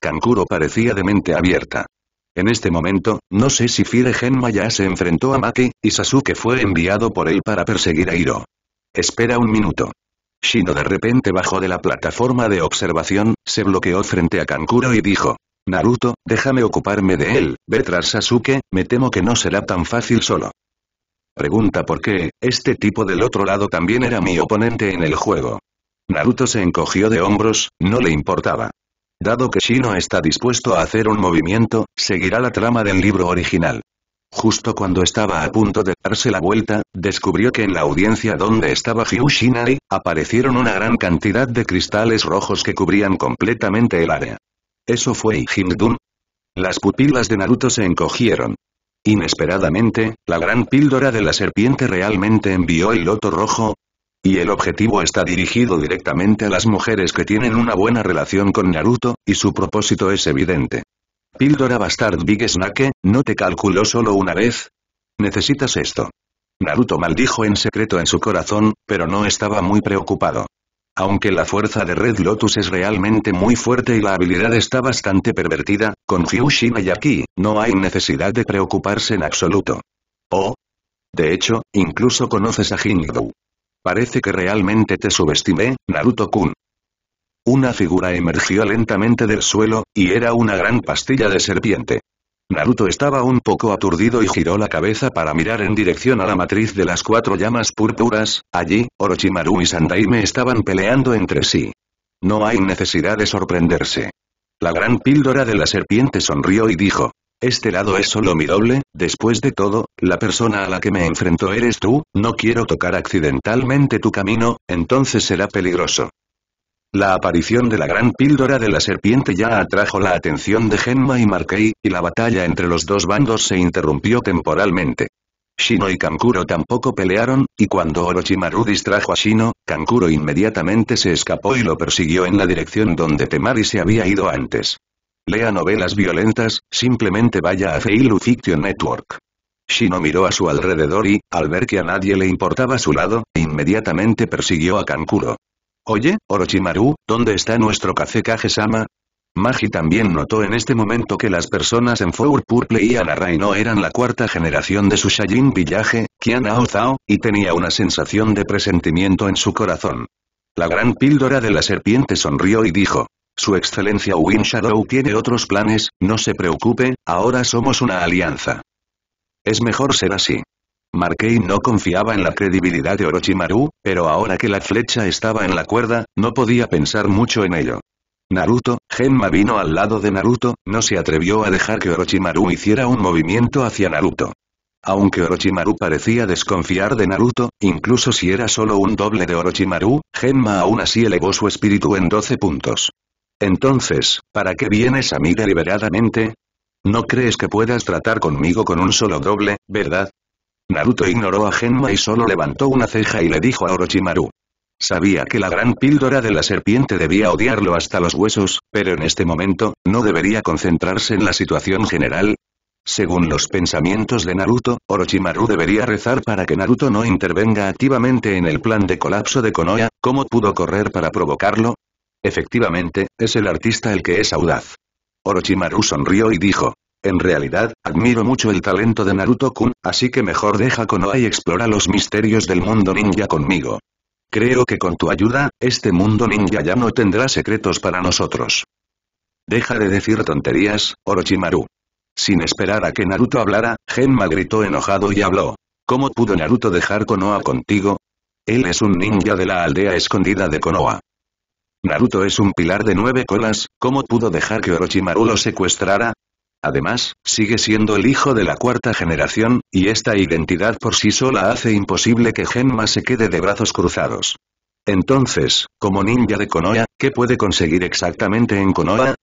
Kankuro parecía de mente abierta. En este momento, no sé si Fire Genma ya se enfrentó a Maki, y Sasuke fue enviado por él para perseguir a Hiro. Espera un minuto. Shino de repente bajó de la plataforma de observación, se bloqueó frente a Kankuro y dijo. Naruto, déjame ocuparme de él, ve tras Sasuke, me temo que no será tan fácil solo. Pregunta por qué, este tipo del otro lado también era mi oponente en el juego. Naruto se encogió de hombros, no le importaba. Dado que Shino está dispuesto a hacer un movimiento, seguirá la trama del libro original. Justo cuando estaba a punto de darse la vuelta, descubrió que en la audiencia donde estaba Hyushinari, aparecieron una gran cantidad de cristales rojos que cubrían completamente el área. Eso fue Himdun. Las pupilas de Naruto se encogieron. Inesperadamente, la gran píldora de la serpiente realmente envió el loto rojo. Y el objetivo está dirigido directamente a las mujeres que tienen una buena relación con Naruto, y su propósito es evidente. Píldora Bastard Big Snake, ¿no te calculó solo una vez? Necesitas esto. Naruto maldijo en secreto en su corazón, pero no estaba muy preocupado. Aunque la fuerza de Red Lotus es realmente muy fuerte y la habilidad está bastante pervertida, con Hyushima y aquí, no hay necesidad de preocuparse en absoluto. Oh. De hecho, incluso conoces a Hingdou. Parece que realmente te subestimé, Naruto-kun. Una figura emergió lentamente del suelo, y era una gran pastilla de serpiente. Naruto estaba un poco aturdido y giró la cabeza para mirar en dirección a la matriz de las cuatro llamas púrpuras, allí, Orochimaru y Sandaime estaban peleando entre sí. No hay necesidad de sorprenderse. La gran píldora de la serpiente sonrió y dijo, este lado es solo mi doble, después de todo, la persona a la que me enfrento eres tú, no quiero tocar accidentalmente tu camino, entonces será peligroso. La aparición de la gran píldora de la serpiente ya atrajo la atención de Gemma y Markei, y la batalla entre los dos bandos se interrumpió temporalmente. Shino y Kankuro tampoco pelearon, y cuando Orochimaru distrajo a Shino, Kankuro inmediatamente se escapó y lo persiguió en la dirección donde Temari se había ido antes. Lea novelas violentas, simplemente vaya a Feilu Fiction Network. Shino miró a su alrededor y, al ver que a nadie le importaba su lado, inmediatamente persiguió a Kankuro. Oye, Orochimaru, ¿dónde está nuestro café sama Magi también notó en este momento que las personas en Four Purple y Anarai no eran la cuarta generación de su Shayin pillaje Qian y tenía una sensación de presentimiento en su corazón. La gran píldora de la serpiente sonrió y dijo, Su excelencia Win Shadow tiene otros planes, no se preocupe, ahora somos una alianza. Es mejor ser así. Marquei no confiaba en la credibilidad de Orochimaru, pero ahora que la flecha estaba en la cuerda, no podía pensar mucho en ello. Naruto, Genma vino al lado de Naruto, no se atrevió a dejar que Orochimaru hiciera un movimiento hacia Naruto. Aunque Orochimaru parecía desconfiar de Naruto, incluso si era solo un doble de Orochimaru, Genma aún así elevó su espíritu en 12 puntos. Entonces, ¿para qué vienes a mí deliberadamente? No crees que puedas tratar conmigo con un solo doble, ¿verdad? Naruto ignoró a Genma y solo levantó una ceja y le dijo a Orochimaru. Sabía que la gran píldora de la serpiente debía odiarlo hasta los huesos, pero en este momento, ¿no debería concentrarse en la situación general? Según los pensamientos de Naruto, Orochimaru debería rezar para que Naruto no intervenga activamente en el plan de colapso de Konoha, ¿cómo pudo correr para provocarlo? Efectivamente, es el artista el que es audaz. Orochimaru sonrió y dijo, en realidad, admiro mucho el talento de Naruto-kun, así que mejor deja Konoha y explora los misterios del mundo ninja conmigo. Creo que con tu ayuda, este mundo ninja ya no tendrá secretos para nosotros. Deja de decir tonterías, Orochimaru. Sin esperar a que Naruto hablara, Genma gritó enojado y habló. ¿Cómo pudo Naruto dejar Konoha contigo? Él es un ninja de la aldea escondida de Konoha. Naruto es un pilar de nueve colas, ¿cómo pudo dejar que Orochimaru lo secuestrara? Además, sigue siendo el hijo de la cuarta generación, y esta identidad por sí sola hace imposible que Genma se quede de brazos cruzados. Entonces, como ninja de Konoha, ¿qué puede conseguir exactamente en Konoha?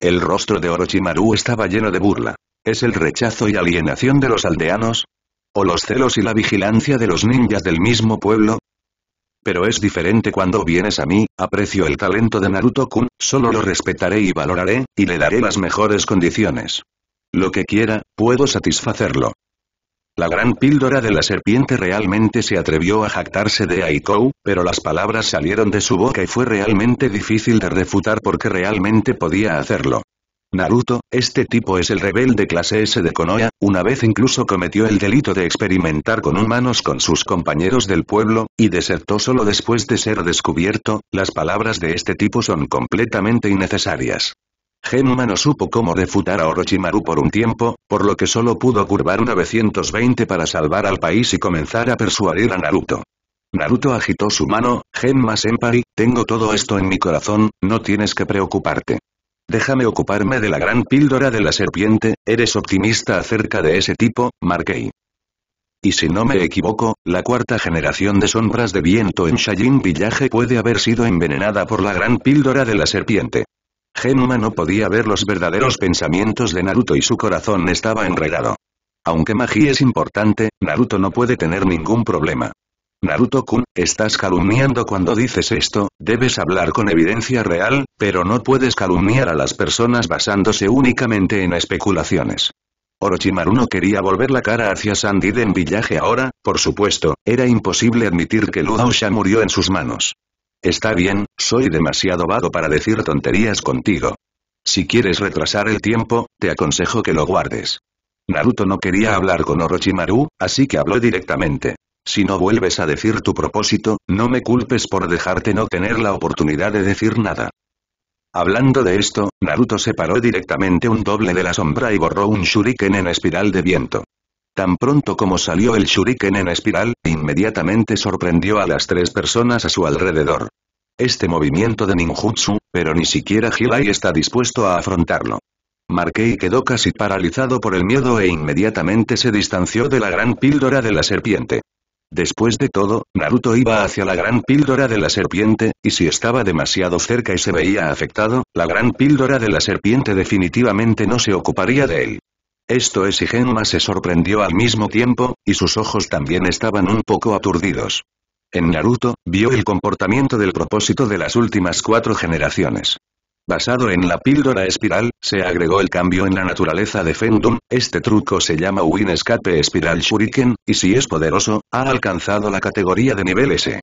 El rostro de Orochimaru estaba lleno de burla. ¿Es el rechazo y alienación de los aldeanos? ¿O los celos y la vigilancia de los ninjas del mismo pueblo? Pero es diferente cuando vienes a mí, aprecio el talento de Naruto-kun, solo lo respetaré y valoraré, y le daré las mejores condiciones. Lo que quiera, puedo satisfacerlo. La gran píldora de la serpiente realmente se atrevió a jactarse de Aikou, pero las palabras salieron de su boca y fue realmente difícil de refutar porque realmente podía hacerlo. Naruto, este tipo es el rebelde clase S de Konoha, una vez incluso cometió el delito de experimentar con humanos con sus compañeros del pueblo, y desertó solo después de ser descubierto, las palabras de este tipo son completamente innecesarias. Genma no supo cómo refutar a Orochimaru por un tiempo, por lo que solo pudo curvar 920 para salvar al país y comenzar a persuadir a Naruto. Naruto agitó su mano, Genma senpai, tengo todo esto en mi corazón, no tienes que preocuparte. Déjame ocuparme de la gran píldora de la serpiente, eres optimista acerca de ese tipo, Markey. Y si no me equivoco, la cuarta generación de sombras de viento en Shajin Villaje puede haber sido envenenada por la gran píldora de la serpiente. Genuma no podía ver los verdaderos pensamientos de Naruto y su corazón estaba enredado. Aunque Magi es importante, Naruto no puede tener ningún problema. Naruto-kun, estás calumniando cuando dices esto, debes hablar con evidencia real, pero no puedes calumniar a las personas basándose únicamente en especulaciones. Orochimaru no quería volver la cara hacia en Villaje ahora, por supuesto, era imposible admitir que Ludausha murió en sus manos. Está bien, soy demasiado vago para decir tonterías contigo. Si quieres retrasar el tiempo, te aconsejo que lo guardes. Naruto no quería hablar con Orochimaru, así que habló directamente. Si no vuelves a decir tu propósito, no me culpes por dejarte no tener la oportunidad de decir nada. Hablando de esto, Naruto separó directamente un doble de la sombra y borró un shuriken en espiral de viento. Tan pronto como salió el shuriken en espiral, inmediatamente sorprendió a las tres personas a su alrededor. Este movimiento de ninjutsu, pero ni siquiera Hirai está dispuesto a afrontarlo. Markei quedó casi paralizado por el miedo e inmediatamente se distanció de la gran píldora de la serpiente. Después de todo, Naruto iba hacia la gran píldora de la serpiente, y si estaba demasiado cerca y se veía afectado, la gran píldora de la serpiente definitivamente no se ocuparía de él. Esto es y se sorprendió al mismo tiempo, y sus ojos también estaban un poco aturdidos. En Naruto, vio el comportamiento del propósito de las últimas cuatro generaciones. Basado en la píldora espiral, se agregó el cambio en la naturaleza de Fendum, este truco se llama Win Escape Spiral Shuriken, y si es poderoso, ha alcanzado la categoría de nivel S.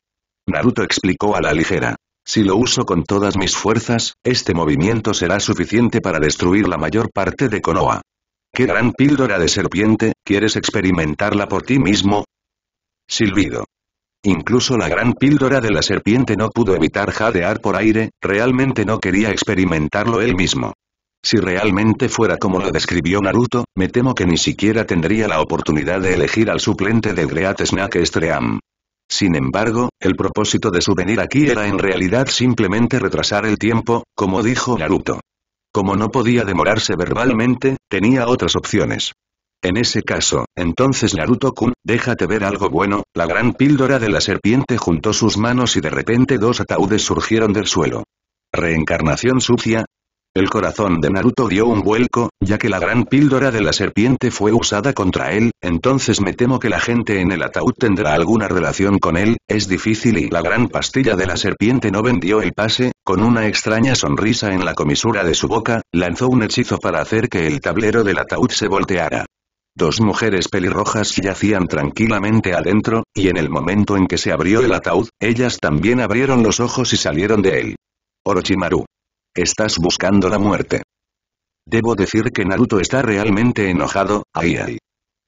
Naruto explicó a la ligera. Si lo uso con todas mis fuerzas, este movimiento será suficiente para destruir la mayor parte de Konoha. ¡Qué gran píldora de serpiente! ¿Quieres experimentarla por ti mismo? Silbido. Incluso la gran píldora de la serpiente no pudo evitar jadear por aire, realmente no quería experimentarlo él mismo. Si realmente fuera como lo describió Naruto, me temo que ni siquiera tendría la oportunidad de elegir al suplente del Great Snack Stream. Sin embargo, el propósito de su venir aquí era en realidad simplemente retrasar el tiempo, como dijo Naruto. Como no podía demorarse verbalmente, tenía otras opciones. En ese caso, entonces Naruto-kun, déjate ver algo bueno, la gran píldora de la serpiente juntó sus manos y de repente dos ataúdes surgieron del suelo. ¿Reencarnación sucia? El corazón de Naruto dio un vuelco, ya que la gran píldora de la serpiente fue usada contra él, entonces me temo que la gente en el ataúd tendrá alguna relación con él, es difícil y la gran pastilla de la serpiente no vendió el pase, con una extraña sonrisa en la comisura de su boca, lanzó un hechizo para hacer que el tablero del ataúd se volteara. Dos mujeres pelirrojas yacían tranquilamente adentro, y en el momento en que se abrió el ataúd, ellas también abrieron los ojos y salieron de él. Orochimaru. Estás buscando la muerte. Debo decir que Naruto está realmente enojado, ay ay.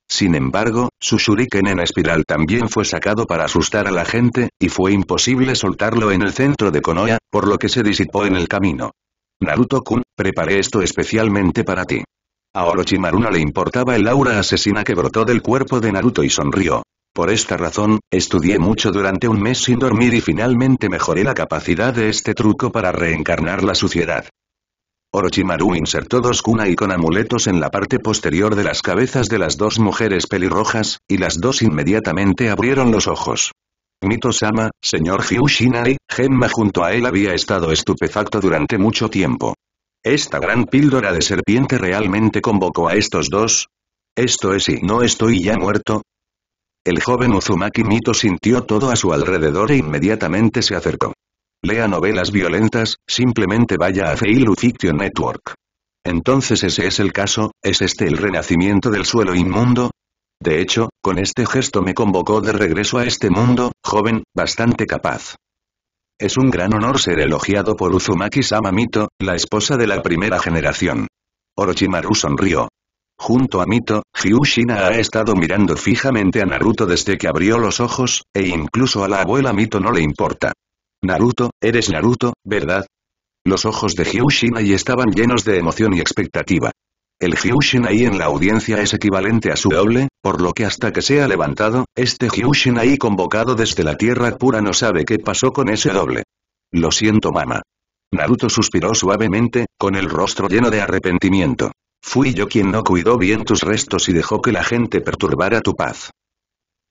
Sin embargo, su shuriken en espiral también fue sacado para asustar a la gente, y fue imposible soltarlo en el centro de Konoha, por lo que se disipó en el camino. Naruto-kun, preparé esto especialmente para ti. A Orochimaru no le importaba el aura asesina que brotó del cuerpo de Naruto y sonrió. Por esta razón, estudié mucho durante un mes sin dormir y finalmente mejoré la capacidad de este truco para reencarnar la suciedad. Orochimaru insertó dos y con amuletos en la parte posterior de las cabezas de las dos mujeres pelirrojas, y las dos inmediatamente abrieron los ojos. Mito-sama, señor y Gemma junto a él había estado estupefacto durante mucho tiempo. Esta gran píldora de serpiente realmente convocó a estos dos. Esto es y no estoy ya muerto. El joven Uzumaki Mito sintió todo a su alrededor e inmediatamente se acercó. Lea novelas violentas, simplemente vaya a Feilu Fiction Network. Entonces ese es el caso, ¿es este el renacimiento del suelo inmundo? De hecho, con este gesto me convocó de regreso a este mundo, joven, bastante capaz. Es un gran honor ser elogiado por Uzumaki-sama la esposa de la primera generación. Orochimaru sonrió. Junto a Mito, Hyushina ha estado mirando fijamente a Naruto desde que abrió los ojos, e incluso a la abuela Mito no le importa. Naruto, eres Naruto, ¿verdad? Los ojos de Hyushina estaban llenos de emoción y expectativa. El ahí en la audiencia es equivalente a su doble, por lo que hasta que sea levantado, este ahí convocado desde la Tierra Pura no sabe qué pasó con ese doble. Lo siento mama. Naruto suspiró suavemente, con el rostro lleno de arrepentimiento. Fui yo quien no cuidó bien tus restos y dejó que la gente perturbara tu paz.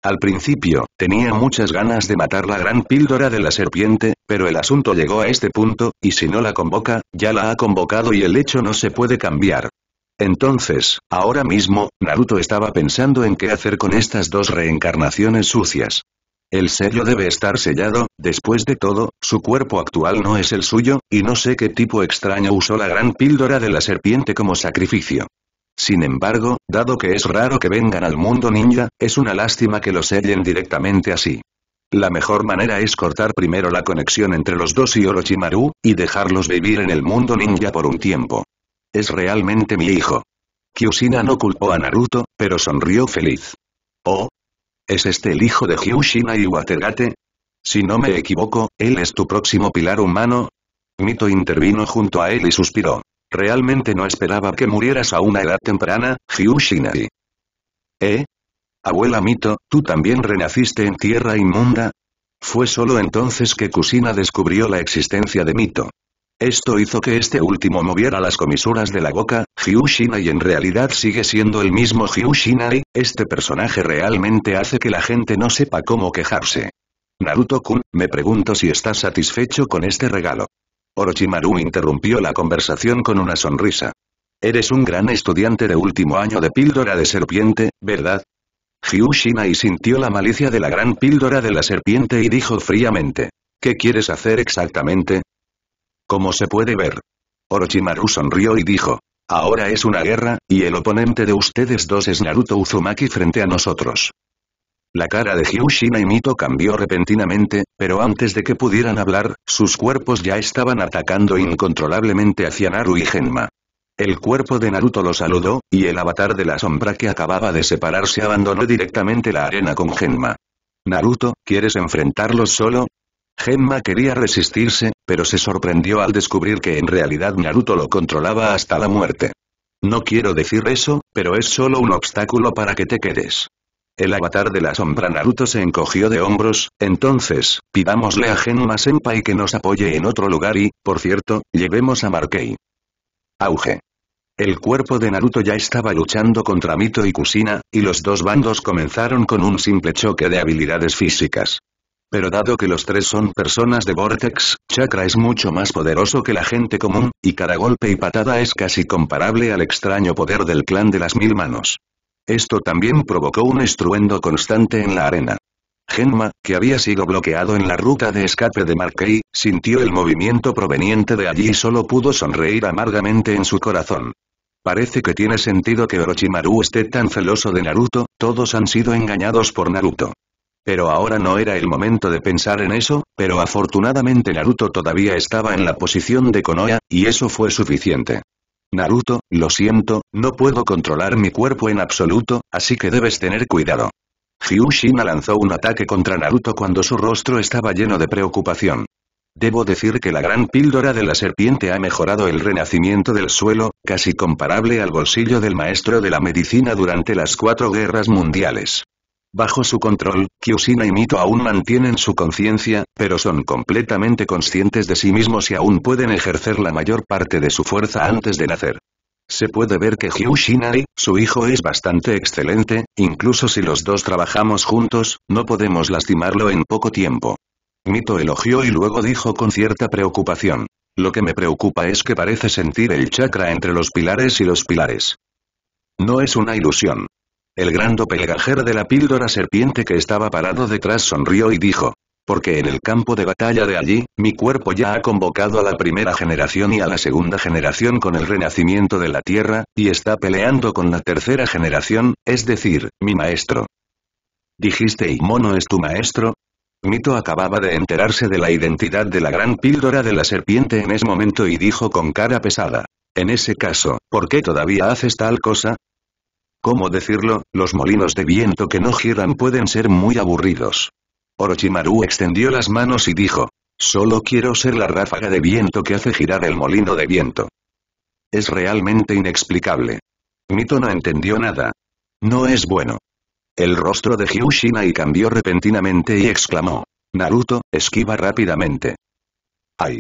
Al principio, tenía muchas ganas de matar la gran píldora de la serpiente, pero el asunto llegó a este punto, y si no la convoca, ya la ha convocado y el hecho no se puede cambiar. Entonces, ahora mismo, Naruto estaba pensando en qué hacer con estas dos reencarnaciones sucias. El sello debe estar sellado, después de todo, su cuerpo actual no es el suyo, y no sé qué tipo extraño usó la gran píldora de la serpiente como sacrificio. Sin embargo, dado que es raro que vengan al mundo ninja, es una lástima que lo sellen directamente así. La mejor manera es cortar primero la conexión entre los dos y Orochimaru, y dejarlos vivir en el mundo ninja por un tiempo. Es realmente mi hijo. Kyushina no culpó a Naruto, pero sonrió feliz. Oh. ¿Es este el hijo de Hyushina y Watergate? Si no me equivoco, él es tu próximo pilar humano. Mito intervino junto a él y suspiró. Realmente no esperaba que murieras a una edad temprana, y... ¿Eh? Abuela Mito, ¿tú también renaciste en tierra inmunda? Fue solo entonces que Kusina descubrió la existencia de Mito. Esto hizo que este último moviera las comisuras de la boca, Hyushinai y en realidad sigue siendo el mismo Hyushinai, este personaje realmente hace que la gente no sepa cómo quejarse. Naruto-kun, me pregunto si estás satisfecho con este regalo. Orochimaru interrumpió la conversación con una sonrisa. Eres un gran estudiante de último año de píldora de serpiente, ¿verdad? Hyushinai sintió la malicia de la gran píldora de la serpiente y dijo fríamente. ¿Qué quieres hacer exactamente? Como se puede ver. Orochimaru sonrió y dijo. Ahora es una guerra, y el oponente de ustedes dos es Naruto Uzumaki frente a nosotros. La cara de Hyushina y Mito cambió repentinamente, pero antes de que pudieran hablar, sus cuerpos ya estaban atacando incontrolablemente hacia Naru y Genma. El cuerpo de Naruto lo saludó, y el avatar de la sombra que acababa de separarse abandonó directamente la arena con Genma. Naruto, ¿quieres enfrentarlos solo? Gemma quería resistirse, pero se sorprendió al descubrir que en realidad Naruto lo controlaba hasta la muerte. No quiero decir eso, pero es solo un obstáculo para que te quedes. El avatar de la sombra Naruto se encogió de hombros, entonces, pidámosle a Genma Senpai que nos apoye en otro lugar y, por cierto, llevemos a Markei. Auge. El cuerpo de Naruto ya estaba luchando contra Mito y Kusina, y los dos bandos comenzaron con un simple choque de habilidades físicas. Pero dado que los tres son personas de Vortex, Chakra es mucho más poderoso que la gente común, y cada golpe y patada es casi comparable al extraño poder del clan de las mil manos. Esto también provocó un estruendo constante en la arena. Genma, que había sido bloqueado en la ruta de escape de Markei, sintió el movimiento proveniente de allí y solo pudo sonreír amargamente en su corazón. Parece que tiene sentido que Orochimaru esté tan celoso de Naruto, todos han sido engañados por Naruto. Pero ahora no era el momento de pensar en eso, pero afortunadamente Naruto todavía estaba en la posición de Konoha, y eso fue suficiente. Naruto, lo siento, no puedo controlar mi cuerpo en absoluto, así que debes tener cuidado. Hyushina lanzó un ataque contra Naruto cuando su rostro estaba lleno de preocupación. Debo decir que la gran píldora de la serpiente ha mejorado el renacimiento del suelo, casi comparable al bolsillo del maestro de la medicina durante las cuatro guerras mundiales. Bajo su control, Kyushina y Mito aún mantienen su conciencia, pero son completamente conscientes de sí mismos y aún pueden ejercer la mayor parte de su fuerza antes de nacer. Se puede ver que Kyushinai, su hijo es bastante excelente, incluso si los dos trabajamos juntos, no podemos lastimarlo en poco tiempo. Mito elogió y luego dijo con cierta preocupación. Lo que me preocupa es que parece sentir el chakra entre los pilares y los pilares. No es una ilusión. El grande doppelganger de la píldora serpiente que estaba parado detrás sonrió y dijo. Porque en el campo de batalla de allí, mi cuerpo ya ha convocado a la primera generación y a la segunda generación con el renacimiento de la Tierra, y está peleando con la tercera generación, es decir, mi maestro. ¿Dijiste y mono es tu maestro? Mito acababa de enterarse de la identidad de la gran píldora de la serpiente en ese momento y dijo con cara pesada. En ese caso, ¿por qué todavía haces tal cosa? ¿Cómo decirlo? Los molinos de viento que no giran pueden ser muy aburridos. Orochimaru extendió las manos y dijo. Solo quiero ser la ráfaga de viento que hace girar el molino de viento. Es realmente inexplicable. Mito no entendió nada. No es bueno. El rostro de y cambió repentinamente y exclamó. Naruto, esquiva rápidamente. ¡Ay!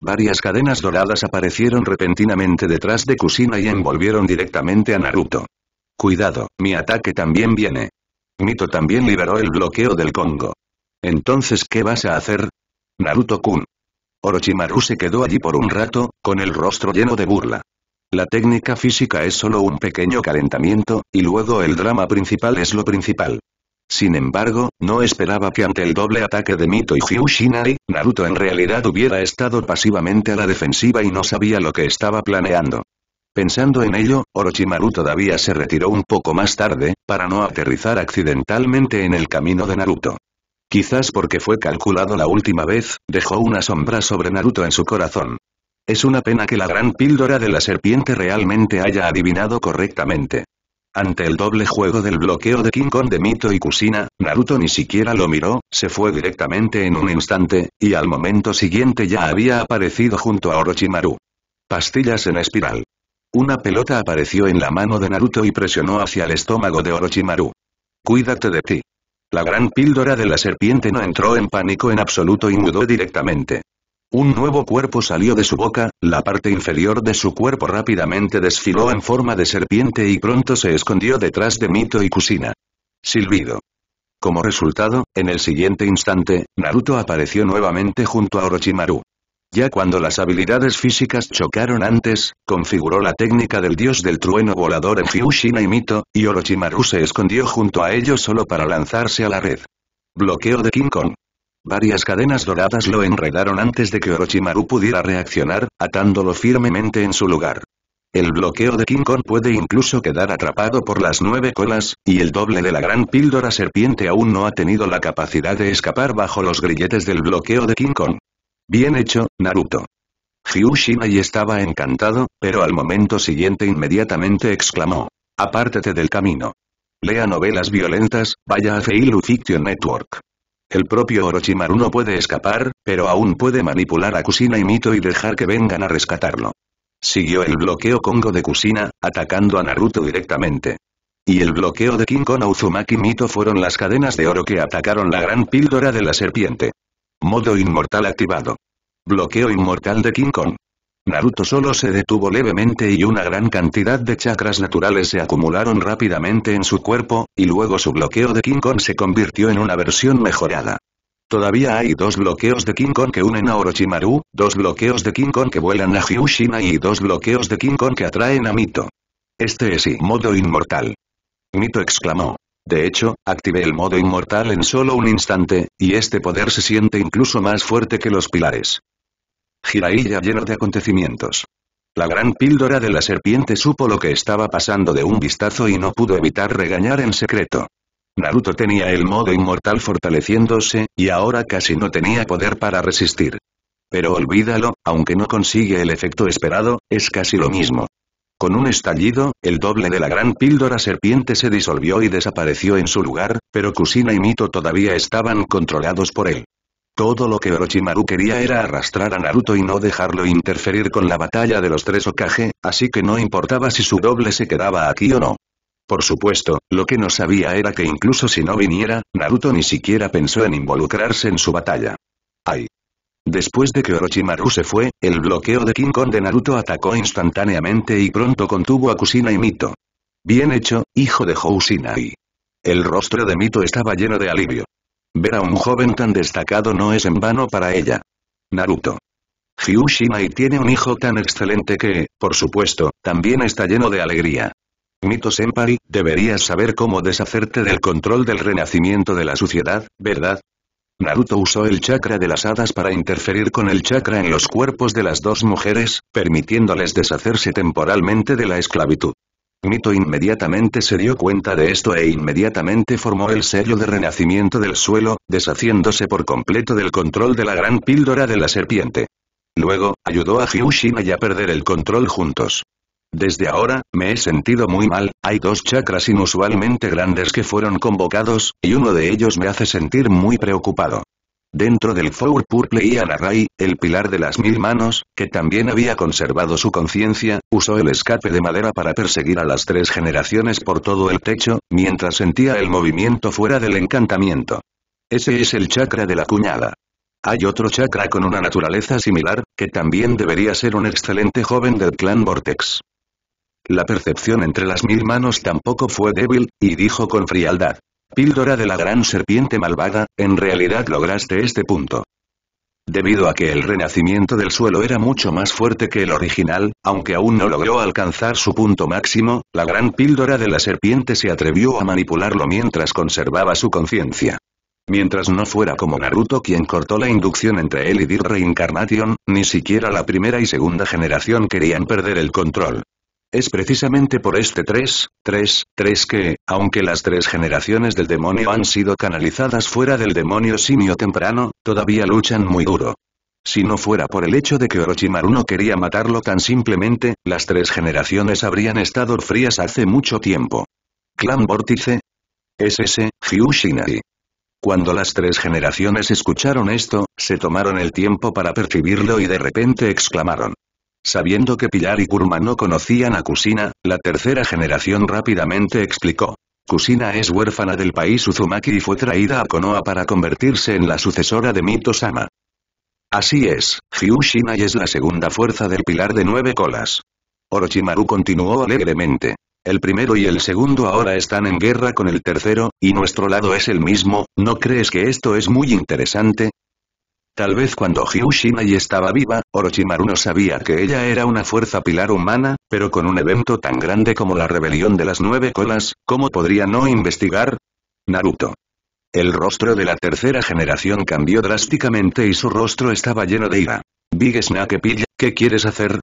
Varias cadenas doradas aparecieron repentinamente detrás de Kusina y envolvieron directamente a Naruto. Cuidado, mi ataque también viene. Mito también liberó el bloqueo del Congo. Entonces ¿qué vas a hacer? Naruto-kun. Orochimaru se quedó allí por un rato, con el rostro lleno de burla. La técnica física es solo un pequeño calentamiento, y luego el drama principal es lo principal. Sin embargo, no esperaba que ante el doble ataque de Mito y Hyushinari, Naruto en realidad hubiera estado pasivamente a la defensiva y no sabía lo que estaba planeando. Pensando en ello, Orochimaru todavía se retiró un poco más tarde, para no aterrizar accidentalmente en el camino de Naruto. Quizás porque fue calculado la última vez, dejó una sombra sobre Naruto en su corazón. Es una pena que la gran píldora de la serpiente realmente haya adivinado correctamente. Ante el doble juego del bloqueo de King Kong de Mito y Kusina, Naruto ni siquiera lo miró, se fue directamente en un instante, y al momento siguiente ya había aparecido junto a Orochimaru. Pastillas en espiral. Una pelota apareció en la mano de Naruto y presionó hacia el estómago de Orochimaru. Cuídate de ti. La gran píldora de la serpiente no entró en pánico en absoluto y mudó directamente. Un nuevo cuerpo salió de su boca, la parte inferior de su cuerpo rápidamente desfiló en forma de serpiente y pronto se escondió detrás de Mito y Kusina. Silbido. Como resultado, en el siguiente instante, Naruto apareció nuevamente junto a Orochimaru. Ya cuando las habilidades físicas chocaron antes, configuró la técnica del dios del trueno volador en Fushina y Mito, y Orochimaru se escondió junto a ellos solo para lanzarse a la red. Bloqueo de King Kong. Varias cadenas doradas lo enredaron antes de que Orochimaru pudiera reaccionar, atándolo firmemente en su lugar. El bloqueo de King Kong puede incluso quedar atrapado por las nueve colas, y el doble de la gran píldora serpiente aún no ha tenido la capacidad de escapar bajo los grilletes del bloqueo de King Kong. Bien hecho, Naruto. Ryu y estaba encantado, pero al momento siguiente inmediatamente exclamó. Apártate del camino. Lea novelas violentas, vaya a Feilu Fiction Network. El propio Orochimaru no puede escapar, pero aún puede manipular a Kusina y Mito y dejar que vengan a rescatarlo. Siguió el bloqueo Congo de Kusina, atacando a Naruto directamente. Y el bloqueo de King Uzumaki Mito fueron las cadenas de oro que atacaron la gran píldora de la serpiente. Modo inmortal activado. Bloqueo inmortal de King Kong. Naruto solo se detuvo levemente y una gran cantidad de chakras naturales se acumularon rápidamente en su cuerpo, y luego su bloqueo de King Kong se convirtió en una versión mejorada. Todavía hay dos bloqueos de King Kong que unen a Orochimaru, dos bloqueos de King Kong que vuelan a Hyushima y dos bloqueos de King Kong que atraen a Mito. Este es y modo inmortal. Mito exclamó. De hecho, activé el modo inmortal en solo un instante, y este poder se siente incluso más fuerte que los pilares. Jiraiya lleno de acontecimientos. La gran píldora de la serpiente supo lo que estaba pasando de un vistazo y no pudo evitar regañar en secreto. Naruto tenía el modo inmortal fortaleciéndose, y ahora casi no tenía poder para resistir. Pero olvídalo, aunque no consigue el efecto esperado, es casi lo mismo. Con un estallido, el doble de la gran píldora serpiente se disolvió y desapareció en su lugar, pero Kusina y Mito todavía estaban controlados por él. Todo lo que Orochimaru quería era arrastrar a Naruto y no dejarlo interferir con la batalla de los tres Okage, así que no importaba si su doble se quedaba aquí o no. Por supuesto, lo que no sabía era que incluso si no viniera, Naruto ni siquiera pensó en involucrarse en su batalla. Ay, Después de que Orochimaru se fue, el bloqueo de King Kong de Naruto atacó instantáneamente y pronto contuvo a Kusina y Mito. Bien hecho, hijo de Housinai. El rostro de Mito estaba lleno de alivio. Ver a un joven tan destacado no es en vano para ella. Naruto. Hyushinai tiene un hijo tan excelente que, por supuesto, también está lleno de alegría. Mito Senpai, deberías saber cómo deshacerte del control del renacimiento de la suciedad, ¿verdad? Naruto usó el chakra de las hadas para interferir con el chakra en los cuerpos de las dos mujeres, permitiéndoles deshacerse temporalmente de la esclavitud. Mito inmediatamente se dio cuenta de esto e inmediatamente formó el sello de renacimiento del suelo, deshaciéndose por completo del control de la gran píldora de la serpiente. Luego, ayudó a Hyushima a a perder el control juntos. Desde ahora, me he sentido muy mal, hay dos chakras inusualmente grandes que fueron convocados, y uno de ellos me hace sentir muy preocupado. Dentro del Four Purple y Anarai, el pilar de las mil manos, que también había conservado su conciencia, usó el escape de madera para perseguir a las tres generaciones por todo el techo, mientras sentía el movimiento fuera del encantamiento. Ese es el chakra de la cuñada. Hay otro chakra con una naturaleza similar, que también debería ser un excelente joven del clan Vortex. La percepción entre las mil manos tampoco fue débil, y dijo con frialdad. Píldora de la gran serpiente malvada, en realidad lograste este punto. Debido a que el renacimiento del suelo era mucho más fuerte que el original, aunque aún no logró alcanzar su punto máximo, la gran píldora de la serpiente se atrevió a manipularlo mientras conservaba su conciencia. Mientras no fuera como Naruto quien cortó la inducción entre él y Dir Reincarnation, ni siquiera la primera y segunda generación querían perder el control. Es precisamente por este 3, 3, 3 que, aunque las tres generaciones del demonio han sido canalizadas fuera del demonio simio temprano, todavía luchan muy duro. Si no fuera por el hecho de que Orochimaru no quería matarlo tan simplemente, las tres generaciones habrían estado frías hace mucho tiempo. Clan Vórtice. SS, Hyushinari. Cuando las tres generaciones escucharon esto, se tomaron el tiempo para percibirlo y de repente exclamaron. Sabiendo que Pilar y Kurma no conocían a Kusina, la tercera generación rápidamente explicó. Kusina es huérfana del país Uzumaki y fue traída a Konoha para convertirse en la sucesora de Mito-sama. Así es, Hyushinai es la segunda fuerza del pilar de nueve colas. Orochimaru continuó alegremente. El primero y el segundo ahora están en guerra con el tercero, y nuestro lado es el mismo, ¿no crees que esto es muy interesante? Tal vez cuando y estaba viva, Orochimaru no sabía que ella era una fuerza pilar humana, pero con un evento tan grande como la rebelión de las nueve colas, ¿cómo podría no investigar? Naruto. El rostro de la tercera generación cambió drásticamente y su rostro estaba lleno de ira. Big Snake pilla, ¿qué quieres hacer?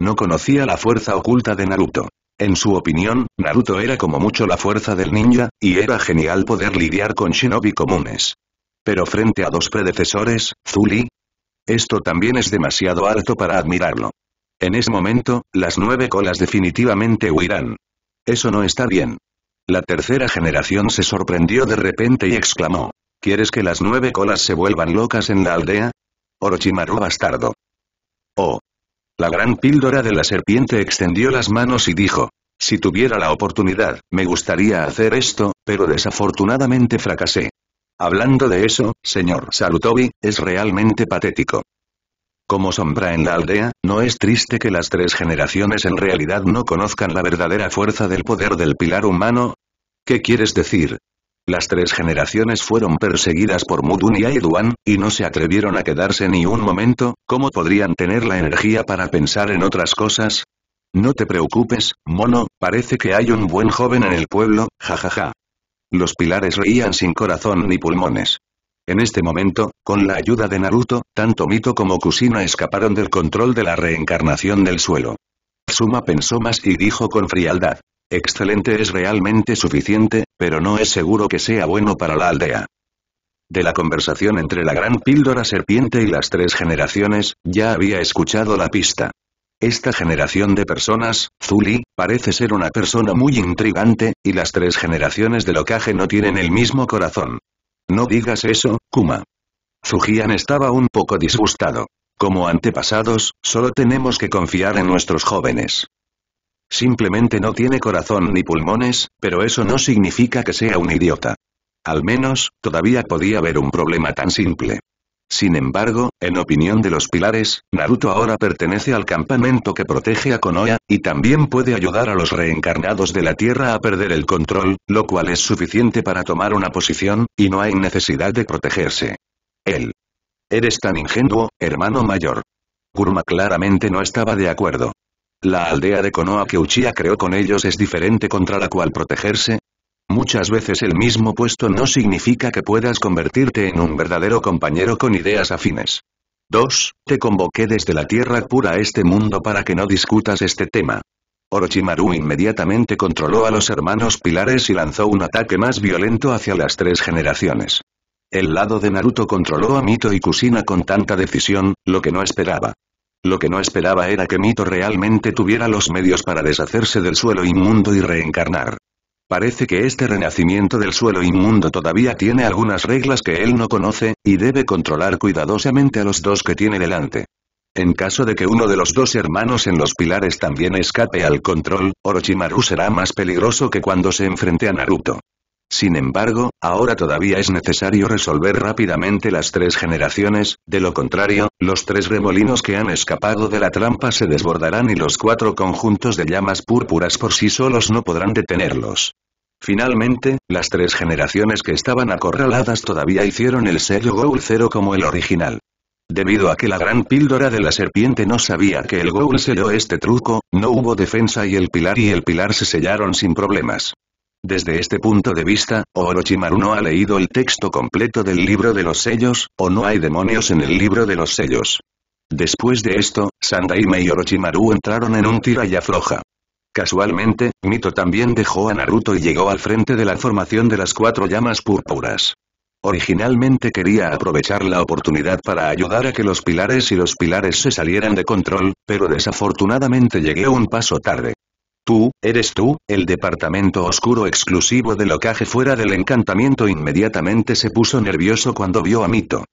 No conocía la fuerza oculta de Naruto. En su opinión, Naruto era como mucho la fuerza del ninja, y era genial poder lidiar con shinobi comunes pero frente a dos predecesores, Zuli? Esto también es demasiado alto para admirarlo. En ese momento, las nueve colas definitivamente huirán. Eso no está bien. La tercera generación se sorprendió de repente y exclamó. ¿Quieres que las nueve colas se vuelvan locas en la aldea? Orochimaru bastardo. Oh. La gran píldora de la serpiente extendió las manos y dijo. Si tuviera la oportunidad, me gustaría hacer esto, pero desafortunadamente fracasé. Hablando de eso, señor Salutobi, es realmente patético. Como sombra en la aldea, no es triste que las tres generaciones en realidad no conozcan la verdadera fuerza del poder del pilar humano. ¿Qué quieres decir? Las tres generaciones fueron perseguidas por Mudun y Aiduan, y no se atrevieron a quedarse ni un momento, ¿cómo podrían tener la energía para pensar en otras cosas? No te preocupes, mono, parece que hay un buen joven en el pueblo, jajaja. Los pilares reían sin corazón ni pulmones. En este momento, con la ayuda de Naruto, tanto Mito como Kusina escaparon del control de la reencarnación del suelo. Suma pensó más y dijo con frialdad. Excelente es realmente suficiente, pero no es seguro que sea bueno para la aldea. De la conversación entre la gran píldora serpiente y las tres generaciones, ya había escuchado la pista. Esta generación de personas, Zuli, parece ser una persona muy intrigante, y las tres generaciones de locaje no tienen el mismo corazón. No digas eso, Kuma. Zujian estaba un poco disgustado. Como antepasados, solo tenemos que confiar en nuestros jóvenes. Simplemente no tiene corazón ni pulmones, pero eso no significa que sea un idiota. Al menos, todavía podía haber un problema tan simple. Sin embargo, en opinión de los pilares, Naruto ahora pertenece al campamento que protege a Konoha, y también puede ayudar a los reencarnados de la Tierra a perder el control, lo cual es suficiente para tomar una posición, y no hay necesidad de protegerse. Él. Eres tan ingenuo, hermano mayor. Kurma claramente no estaba de acuerdo. La aldea de Konoha que Uchiha creó con ellos es diferente contra la cual protegerse, Muchas veces el mismo puesto no significa que puedas convertirte en un verdadero compañero con ideas afines. 2. Te convoqué desde la tierra pura a este mundo para que no discutas este tema. Orochimaru inmediatamente controló a los hermanos pilares y lanzó un ataque más violento hacia las tres generaciones. El lado de Naruto controló a Mito y Kusina con tanta decisión, lo que no esperaba. Lo que no esperaba era que Mito realmente tuviera los medios para deshacerse del suelo inmundo y reencarnar. Parece que este renacimiento del suelo inmundo todavía tiene algunas reglas que él no conoce, y debe controlar cuidadosamente a los dos que tiene delante. En caso de que uno de los dos hermanos en los pilares también escape al control, Orochimaru será más peligroso que cuando se enfrente a Naruto. Sin embargo, ahora todavía es necesario resolver rápidamente las tres generaciones, de lo contrario, los tres remolinos que han escapado de la trampa se desbordarán y los cuatro conjuntos de llamas púrpuras por sí solos no podrán detenerlos. Finalmente, las tres generaciones que estaban acorraladas todavía hicieron el sello Goul Zero como el original. Debido a que la gran píldora de la serpiente no sabía que el Goul selló este truco, no hubo defensa y el pilar y el pilar se sellaron sin problemas. Desde este punto de vista, Orochimaru no ha leído el texto completo del libro de los sellos, o no hay demonios en el libro de los sellos. Después de esto, Sandaime y Orochimaru entraron en un tira y afloja. Casualmente, Mito también dejó a Naruto y llegó al frente de la formación de las cuatro llamas púrpuras. Originalmente quería aprovechar la oportunidad para ayudar a que los pilares y los pilares se salieran de control, pero desafortunadamente llegué un paso tarde. Tú, eres tú, el departamento oscuro exclusivo de locaje fuera del encantamiento inmediatamente se puso nervioso cuando vio a Mito.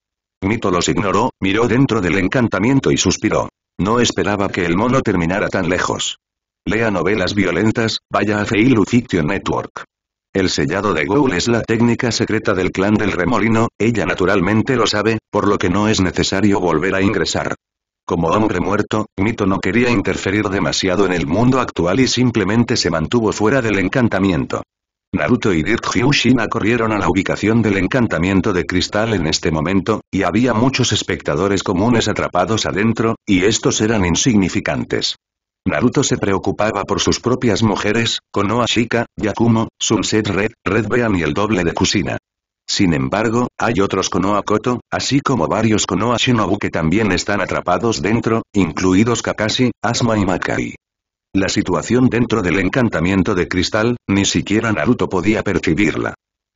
Mito los ignoró, miró dentro del encantamiento y suspiró. No esperaba que el mono terminara tan lejos. Lea novelas violentas, vaya a Feilu Fiction Network. El sellado de Ghoul es la técnica secreta del clan del remolino, ella naturalmente lo sabe, por lo que no es necesario volver a ingresar. Como hombre muerto, Mito no quería interferir demasiado en el mundo actual y simplemente se mantuvo fuera del encantamiento. Naruto y Hyushina corrieron a la ubicación del encantamiento de cristal en este momento, y había muchos espectadores comunes atrapados adentro, y estos eran insignificantes. Naruto se preocupaba por sus propias mujeres, Konoha Shika, Yakumo, Sunset Red, Red Bean y el doble de Kushina, sin embargo, hay otros Konoha Koto, así como varios Konoha Shinobu que también están atrapados dentro, incluidos Kakashi, Asma y Makai. La situación dentro del encantamiento de cristal, ni siquiera Naruto podía percibirla.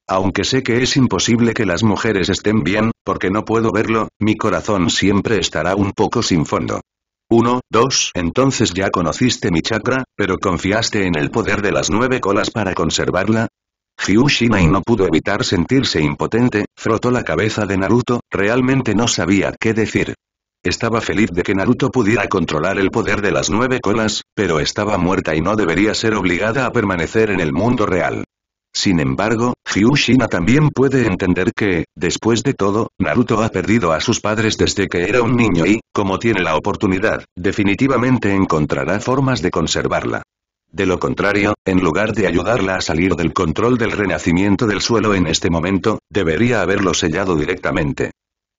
Aunque sé que es imposible que las mujeres estén bien, porque no puedo verlo, mi corazón siempre estará un poco sin fondo. 1, 2, entonces ya conociste mi chakra, pero confiaste en el poder de las nueve colas para conservarla, Hyushina y no pudo evitar sentirse impotente, frotó la cabeza de Naruto, realmente no sabía qué decir. Estaba feliz de que Naruto pudiera controlar el poder de las nueve colas, pero estaba muerta y no debería ser obligada a permanecer en el mundo real. Sin embargo, Hyushina también puede entender que, después de todo, Naruto ha perdido a sus padres desde que era un niño y, como tiene la oportunidad, definitivamente encontrará formas de conservarla. De lo contrario, en lugar de ayudarla a salir del control del renacimiento del suelo en este momento, debería haberlo sellado directamente.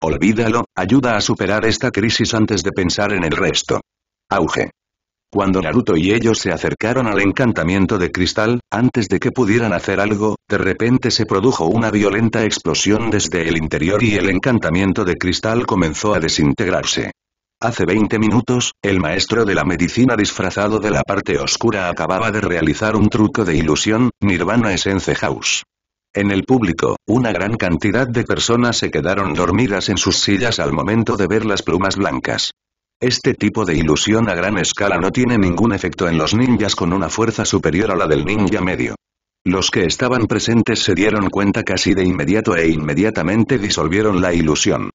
Olvídalo, ayuda a superar esta crisis antes de pensar en el resto. Auge. Cuando Naruto y ellos se acercaron al encantamiento de cristal, antes de que pudieran hacer algo, de repente se produjo una violenta explosión desde el interior y el encantamiento de cristal comenzó a desintegrarse. Hace 20 minutos, el maestro de la medicina disfrazado de la parte oscura acababa de realizar un truco de ilusión, Nirvana Essence House. En el público, una gran cantidad de personas se quedaron dormidas en sus sillas al momento de ver las plumas blancas. Este tipo de ilusión a gran escala no tiene ningún efecto en los ninjas con una fuerza superior a la del ninja medio. Los que estaban presentes se dieron cuenta casi de inmediato e inmediatamente disolvieron la ilusión.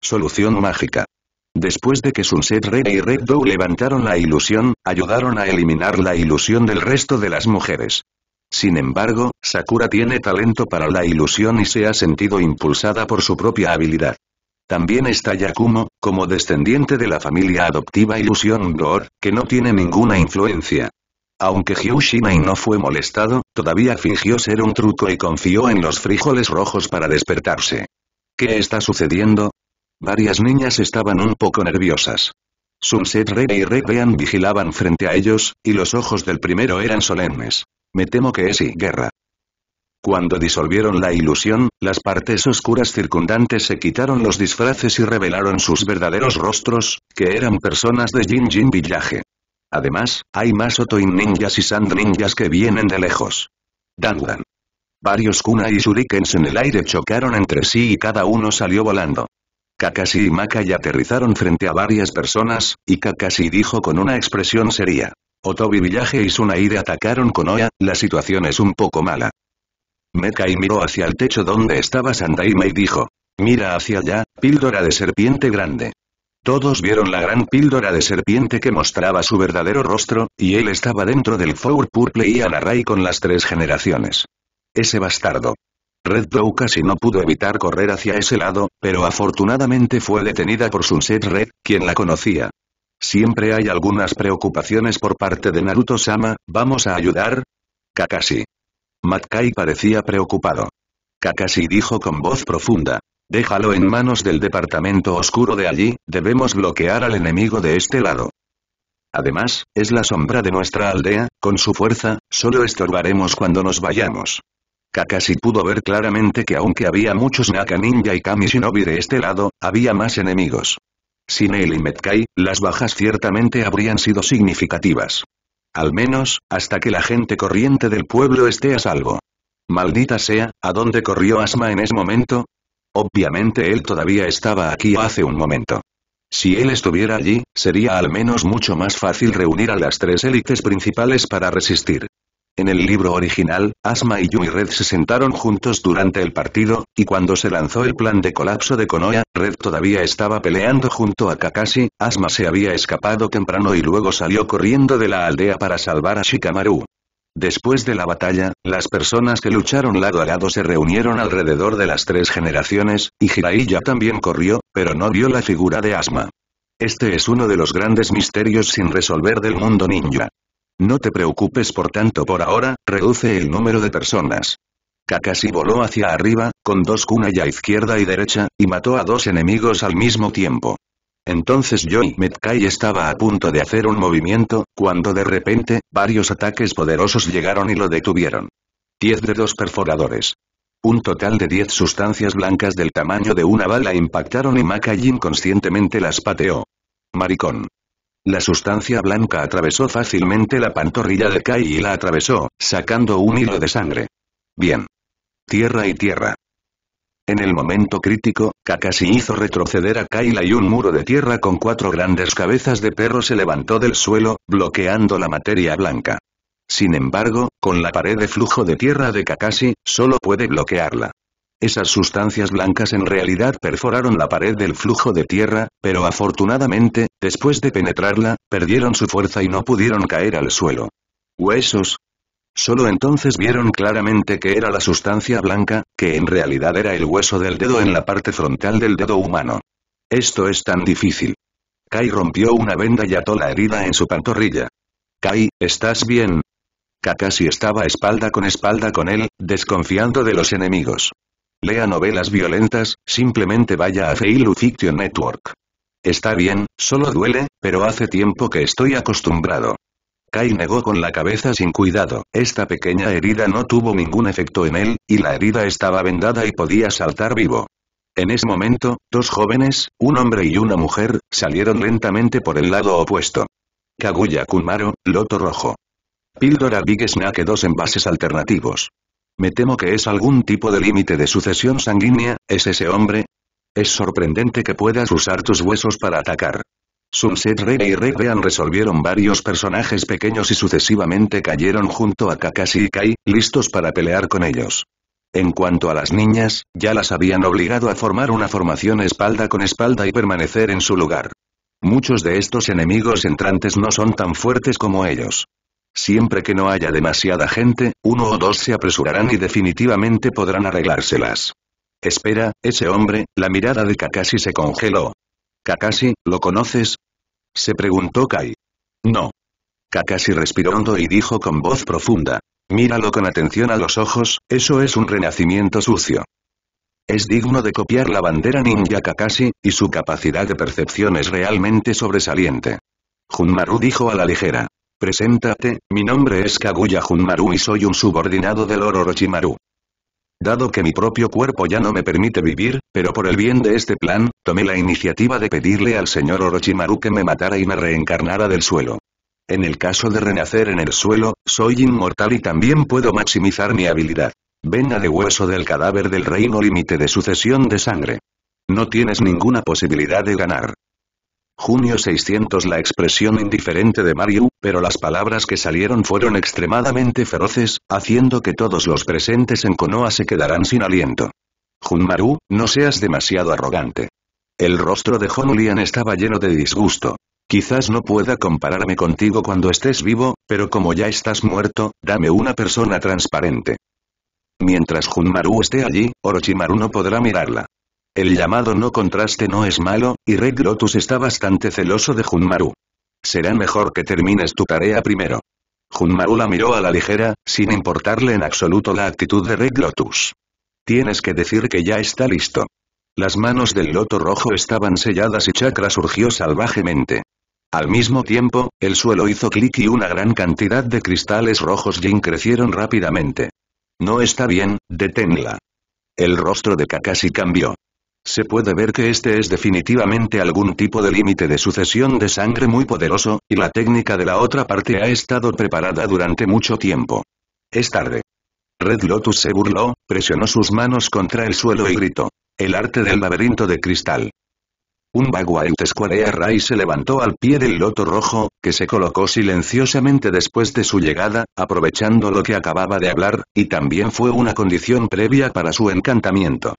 Solución mágica. Después de que Sunset Red y Red Do levantaron la ilusión, ayudaron a eliminar la ilusión del resto de las mujeres. Sin embargo, Sakura tiene talento para la ilusión y se ha sentido impulsada por su propia habilidad. También está Yakumo, como descendiente de la familia adoptiva Ilusión Door, que no tiene ninguna influencia. Aunque Hyushinai no fue molestado, todavía fingió ser un truco y confió en los frijoles rojos para despertarse. ¿Qué está sucediendo? Varias niñas estaban un poco nerviosas. Sunset Rey y Red Bean vigilaban frente a ellos, y los ojos del primero eran solemnes. Me temo que es y guerra. Cuando disolvieron la ilusión, las partes oscuras circundantes se quitaron los disfraces y revelaron sus verdaderos rostros, que eran personas de Jin Jin Villaje. Además, hay más Otoin ninjas y Sand ninjas que vienen de lejos. Dandan. Varios Kuna y Shurikens en el aire chocaron entre sí y cada uno salió volando. Kakashi y Makai aterrizaron frente a varias personas, y Kakashi dijo con una expresión seria. Otobi Villaje y Sunaide atacaron con Oya, la situación es un poco mala. Mekai miró hacia el techo donde estaba Sandaime y dijo. Mira hacia allá, píldora de serpiente grande. Todos vieron la gran píldora de serpiente que mostraba su verdadero rostro, y él estaba dentro del Four Purple y Anarai con las tres generaciones. Ese bastardo. Red Dow casi no pudo evitar correr hacia ese lado, pero afortunadamente fue detenida por Sunset Red, quien la conocía. Siempre hay algunas preocupaciones por parte de Naruto-sama, ¿vamos a ayudar? Kakashi. Matkai parecía preocupado. Kakashi dijo con voz profunda. Déjalo en manos del departamento oscuro de allí, debemos bloquear al enemigo de este lado. Además, es la sombra de nuestra aldea, con su fuerza, solo estorbaremos cuando nos vayamos. Kakashi pudo ver claramente que aunque había muchos Naka Ninja y Kami Shinobi de este lado, había más enemigos. Sin él y Metkai, las bajas ciertamente habrían sido significativas. Al menos, hasta que la gente corriente del pueblo esté a salvo. Maldita sea, ¿a dónde corrió Asma en ese momento? Obviamente él todavía estaba aquí hace un momento. Si él estuviera allí, sería al menos mucho más fácil reunir a las tres élites principales para resistir. En el libro original, Asma y Yui Red se sentaron juntos durante el partido, y cuando se lanzó el plan de colapso de Konoha, Red todavía estaba peleando junto a Kakashi, Asma se había escapado temprano y luego salió corriendo de la aldea para salvar a Shikamaru. Después de la batalla, las personas que lucharon lado a lado se reunieron alrededor de las tres generaciones, y Jiraiya también corrió, pero no vio la figura de Asma. Este es uno de los grandes misterios sin resolver del mundo ninja. No te preocupes por tanto por ahora, reduce el número de personas. Kakashi voló hacia arriba, con dos kunai a izquierda y derecha, y mató a dos enemigos al mismo tiempo. Entonces Joy Metkai estaba a punto de hacer un movimiento, cuando de repente, varios ataques poderosos llegaron y lo detuvieron. Diez dos perforadores. Un total de 10 sustancias blancas del tamaño de una bala impactaron y Makai inconscientemente las pateó. Maricón. La sustancia blanca atravesó fácilmente la pantorrilla de Kai y la atravesó, sacando un hilo de sangre. Bien. Tierra y tierra. En el momento crítico, Kakashi hizo retroceder a Kaila y un muro de tierra con cuatro grandes cabezas de perro se levantó del suelo, bloqueando la materia blanca. Sin embargo, con la pared de flujo de tierra de Kakashi, solo puede bloquearla. Esas sustancias blancas en realidad perforaron la pared del flujo de tierra, pero afortunadamente, después de penetrarla, perdieron su fuerza y no pudieron caer al suelo. ¿Huesos? Solo entonces vieron claramente que era la sustancia blanca, que en realidad era el hueso del dedo en la parte frontal del dedo humano. Esto es tan difícil. Kai rompió una venda y ató la herida en su pantorrilla. Kai, ¿estás bien? Kakashi estaba espalda con espalda con él, desconfiando de los enemigos. Lea novelas violentas, simplemente vaya a Failu Fiction Network. Está bien, solo duele, pero hace tiempo que estoy acostumbrado. Kai negó con la cabeza sin cuidado, esta pequeña herida no tuvo ningún efecto en él, y la herida estaba vendada y podía saltar vivo. En ese momento, dos jóvenes, un hombre y una mujer, salieron lentamente por el lado opuesto. Kaguya Kunmaro, Loto Rojo. Píldora Big Snack dos envases alternativos. Me temo que es algún tipo de límite de sucesión sanguínea, ¿es ese hombre? Es sorprendente que puedas usar tus huesos para atacar. Sunset Rey y Red resolvieron varios personajes pequeños y sucesivamente cayeron junto a Kakashi y Kai, listos para pelear con ellos. En cuanto a las niñas, ya las habían obligado a formar una formación espalda con espalda y permanecer en su lugar. Muchos de estos enemigos entrantes no son tan fuertes como ellos. Siempre que no haya demasiada gente, uno o dos se apresurarán y definitivamente podrán arreglárselas. Espera, ese hombre, la mirada de Kakashi se congeló. Kakashi, ¿lo conoces? Se preguntó Kai. No. Kakashi respiró hondo y dijo con voz profunda. Míralo con atención a los ojos, eso es un renacimiento sucio. Es digno de copiar la bandera ninja Kakashi, y su capacidad de percepción es realmente sobresaliente. Junmaru dijo a la ligera. Preséntate, mi nombre es Kaguya Junmaru y soy un subordinado del Orochimaru. Dado que mi propio cuerpo ya no me permite vivir, pero por el bien de este plan, tomé la iniciativa de pedirle al señor Orochimaru que me matara y me reencarnara del suelo. En el caso de renacer en el suelo, soy inmortal y también puedo maximizar mi habilidad. Venga de hueso del cadáver del reino límite de sucesión de sangre. No tienes ninguna posibilidad de ganar. Junio 600 La expresión indiferente de Mario, pero las palabras que salieron fueron extremadamente feroces, haciendo que todos los presentes en Konoha se quedaran sin aliento. Junmaru, no seas demasiado arrogante. El rostro de Honulian estaba lleno de disgusto. Quizás no pueda compararme contigo cuando estés vivo, pero como ya estás muerto, dame una persona transparente. Mientras Junmaru esté allí, Orochimaru no podrá mirarla. El llamado no contraste no es malo, y Red Lotus está bastante celoso de Junmaru. Será mejor que termines tu tarea primero. Junmaru la miró a la ligera, sin importarle en absoluto la actitud de Red Lotus. Tienes que decir que ya está listo. Las manos del loto rojo estaban selladas y Chakra surgió salvajemente. Al mismo tiempo, el suelo hizo clic y una gran cantidad de cristales rojos Jin crecieron rápidamente. No está bien, deténla. El rostro de Kakashi cambió. Se puede ver que este es definitivamente algún tipo de límite de sucesión de sangre muy poderoso, y la técnica de la otra parte ha estado preparada durante mucho tiempo. Es tarde. Red Lotus se burló, presionó sus manos contra el suelo y gritó. El arte del laberinto de cristal. Un el Square Ray se levantó al pie del loto rojo, que se colocó silenciosamente después de su llegada, aprovechando lo que acababa de hablar, y también fue una condición previa para su encantamiento.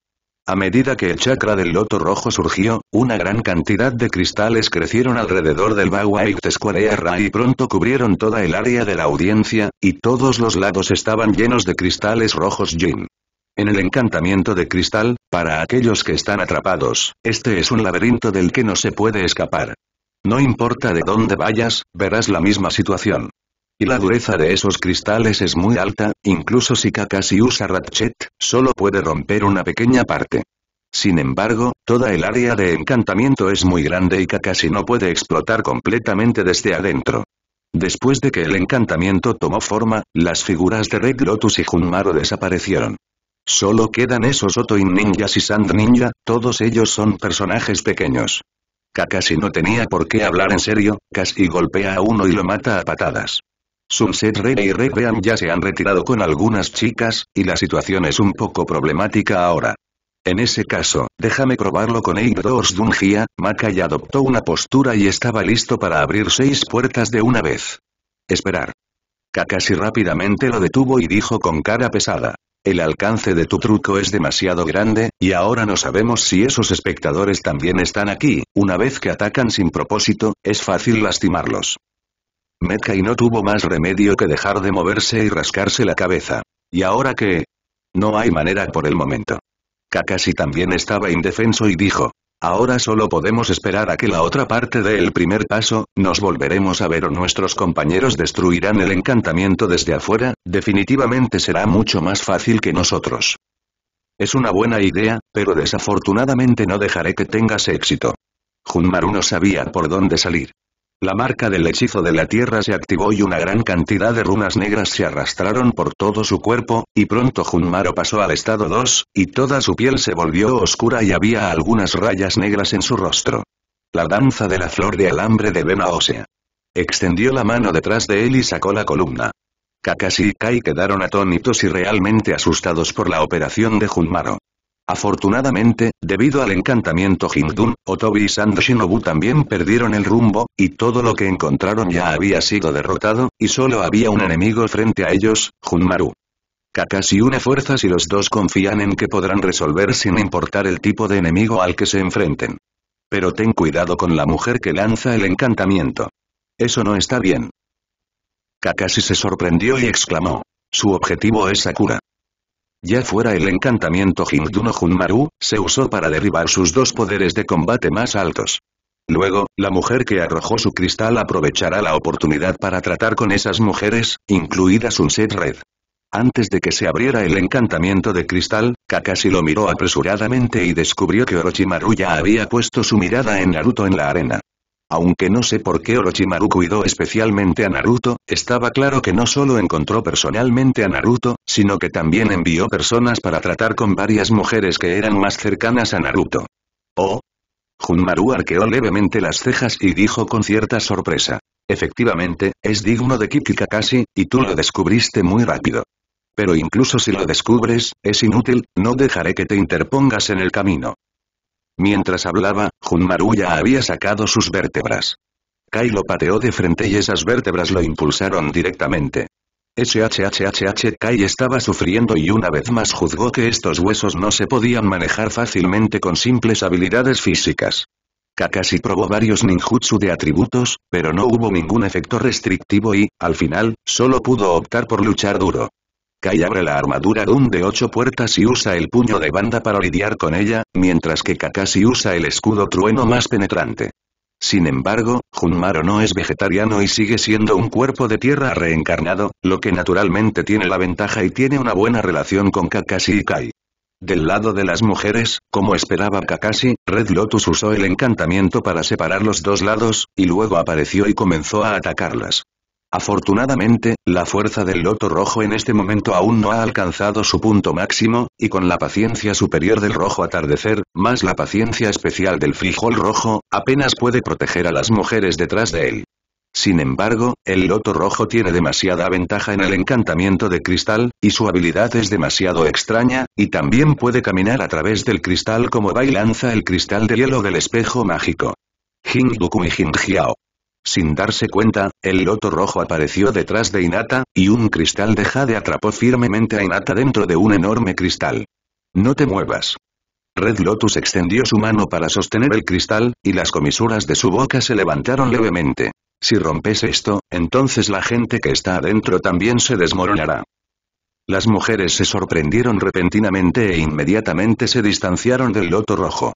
A medida que el chakra del loto rojo surgió, una gran cantidad de cristales crecieron alrededor del Bawaight Square y pronto cubrieron toda el área de la audiencia, y todos los lados estaban llenos de cristales rojos Jin. En el encantamiento de cristal, para aquellos que están atrapados, este es un laberinto del que no se puede escapar. No importa de dónde vayas, verás la misma situación la dureza de esos cristales es muy alta, incluso si Kakashi usa Ratchet, solo puede romper una pequeña parte. Sin embargo, toda el área de encantamiento es muy grande y Kakashi no puede explotar completamente desde adentro. Después de que el encantamiento tomó forma, las figuras de Red Lotus y Junmaro desaparecieron. Solo quedan esos Otoin Ninjas y Sand Ninja, todos ellos son personajes pequeños. Kakashi no tenía por qué hablar en serio, casi golpea a uno y lo mata a patadas. Sunset Red y Bean ya se han retirado con algunas chicas, y la situación es un poco problemática ahora. En ese caso, déjame probarlo con Doors Dungia, Makai adoptó una postura y estaba listo para abrir seis puertas de una vez. Esperar. Kakashi rápidamente lo detuvo y dijo con cara pesada. El alcance de tu truco es demasiado grande, y ahora no sabemos si esos espectadores también están aquí, una vez que atacan sin propósito, es fácil lastimarlos y no tuvo más remedio que dejar de moverse y rascarse la cabeza. ¿Y ahora qué? No hay manera por el momento. Kakashi también estaba indefenso y dijo, Ahora solo podemos esperar a que la otra parte dé el primer paso, nos volveremos a ver o nuestros compañeros destruirán el encantamiento desde afuera, definitivamente será mucho más fácil que nosotros. Es una buena idea, pero desafortunadamente no dejaré que tengas éxito. Junmaru no sabía por dónde salir. La marca del hechizo de la tierra se activó y una gran cantidad de runas negras se arrastraron por todo su cuerpo, y pronto Junmaro pasó al estado 2, y toda su piel se volvió oscura y había algunas rayas negras en su rostro. La danza de la flor de alambre de vena ósea. Extendió la mano detrás de él y sacó la columna. Kakashi y Kai quedaron atónitos y realmente asustados por la operación de Junmaro. Afortunadamente, debido al encantamiento Hingdun, Otobi y Sandshinobu Shinobu también perdieron el rumbo, y todo lo que encontraron ya había sido derrotado, y solo había un enemigo frente a ellos, Junmaru. Kakashi une fuerzas y los dos confían en que podrán resolver sin importar el tipo de enemigo al que se enfrenten. Pero ten cuidado con la mujer que lanza el encantamiento. Eso no está bien. Kakashi se sorprendió y exclamó. Su objetivo es Sakura ya fuera el encantamiento Jinduno Junmaru, se usó para derribar sus dos poderes de combate más altos. Luego, la mujer que arrojó su cristal aprovechará la oportunidad para tratar con esas mujeres, incluidas un set Red. Antes de que se abriera el encantamiento de cristal, Kakashi lo miró apresuradamente y descubrió que Orochimaru ya había puesto su mirada en Naruto en la arena. Aunque no sé por qué Orochimaru cuidó especialmente a Naruto, estaba claro que no solo encontró personalmente a Naruto, sino que también envió personas para tratar con varias mujeres que eran más cercanas a Naruto. ¿Oh? Junmaru arqueó levemente las cejas y dijo con cierta sorpresa. Efectivamente, es digno de Kikikakashi, y tú lo descubriste muy rápido. Pero incluso si lo descubres, es inútil, no dejaré que te interpongas en el camino. Mientras hablaba, Junmaruya ya había sacado sus vértebras. Kai lo pateó de frente y esas vértebras lo impulsaron directamente. SHHHH Kai estaba sufriendo y una vez más juzgó que estos huesos no se podían manejar fácilmente con simples habilidades físicas. Kakashi probó varios ninjutsu de atributos, pero no hubo ningún efecto restrictivo y, al final, solo pudo optar por luchar duro. Kai abre la armadura un de ocho puertas y usa el puño de banda para lidiar con ella, mientras que Kakashi usa el escudo trueno más penetrante. Sin embargo, Junmaro no es vegetariano y sigue siendo un cuerpo de tierra reencarnado, lo que naturalmente tiene la ventaja y tiene una buena relación con Kakashi y Kai. Del lado de las mujeres, como esperaba Kakashi, Red Lotus usó el encantamiento para separar los dos lados, y luego apareció y comenzó a atacarlas. Afortunadamente, la fuerza del loto rojo en este momento aún no ha alcanzado su punto máximo, y con la paciencia superior del rojo atardecer, más la paciencia especial del frijol rojo, apenas puede proteger a las mujeres detrás de él. Sin embargo, el loto rojo tiene demasiada ventaja en el encantamiento de cristal, y su habilidad es demasiado extraña, y también puede caminar a través del cristal como bailanza el cristal de hielo del espejo mágico. Jingduku y Hiao. Sin darse cuenta, el loto rojo apareció detrás de Inata, y un cristal de jade atrapó firmemente a Inata dentro de un enorme cristal. No te muevas. Red Lotus extendió su mano para sostener el cristal, y las comisuras de su boca se levantaron levemente. Si rompes esto, entonces la gente que está adentro también se desmoronará. Las mujeres se sorprendieron repentinamente e inmediatamente se distanciaron del loto rojo.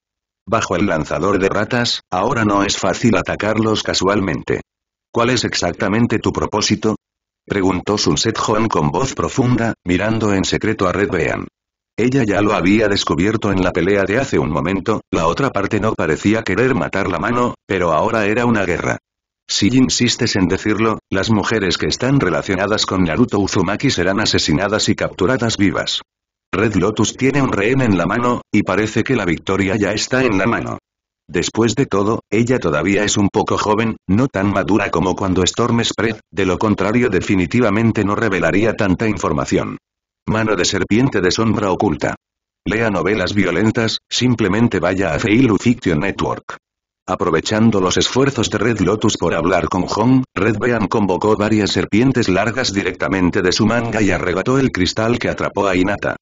Bajo el lanzador de ratas, ahora no es fácil atacarlos casualmente. ¿Cuál es exactamente tu propósito? Preguntó Sunset Juan con voz profunda, mirando en secreto a Red Bean. Ella ya lo había descubierto en la pelea de hace un momento, la otra parte no parecía querer matar la mano, pero ahora era una guerra. Si insistes en decirlo, las mujeres que están relacionadas con Naruto Uzumaki serán asesinadas y capturadas vivas. Red Lotus tiene un rehén en la mano, y parece que la victoria ya está en la mano. Después de todo, ella todavía es un poco joven, no tan madura como cuando Storm Spread, de lo contrario definitivamente no revelaría tanta información. Mano de serpiente de sombra oculta. Lea novelas violentas, simplemente vaya a Feilu Fiction Network. Aprovechando los esfuerzos de Red Lotus por hablar con Hong, Red Beam convocó varias serpientes largas directamente de su manga y arrebató el cristal que atrapó a Inata.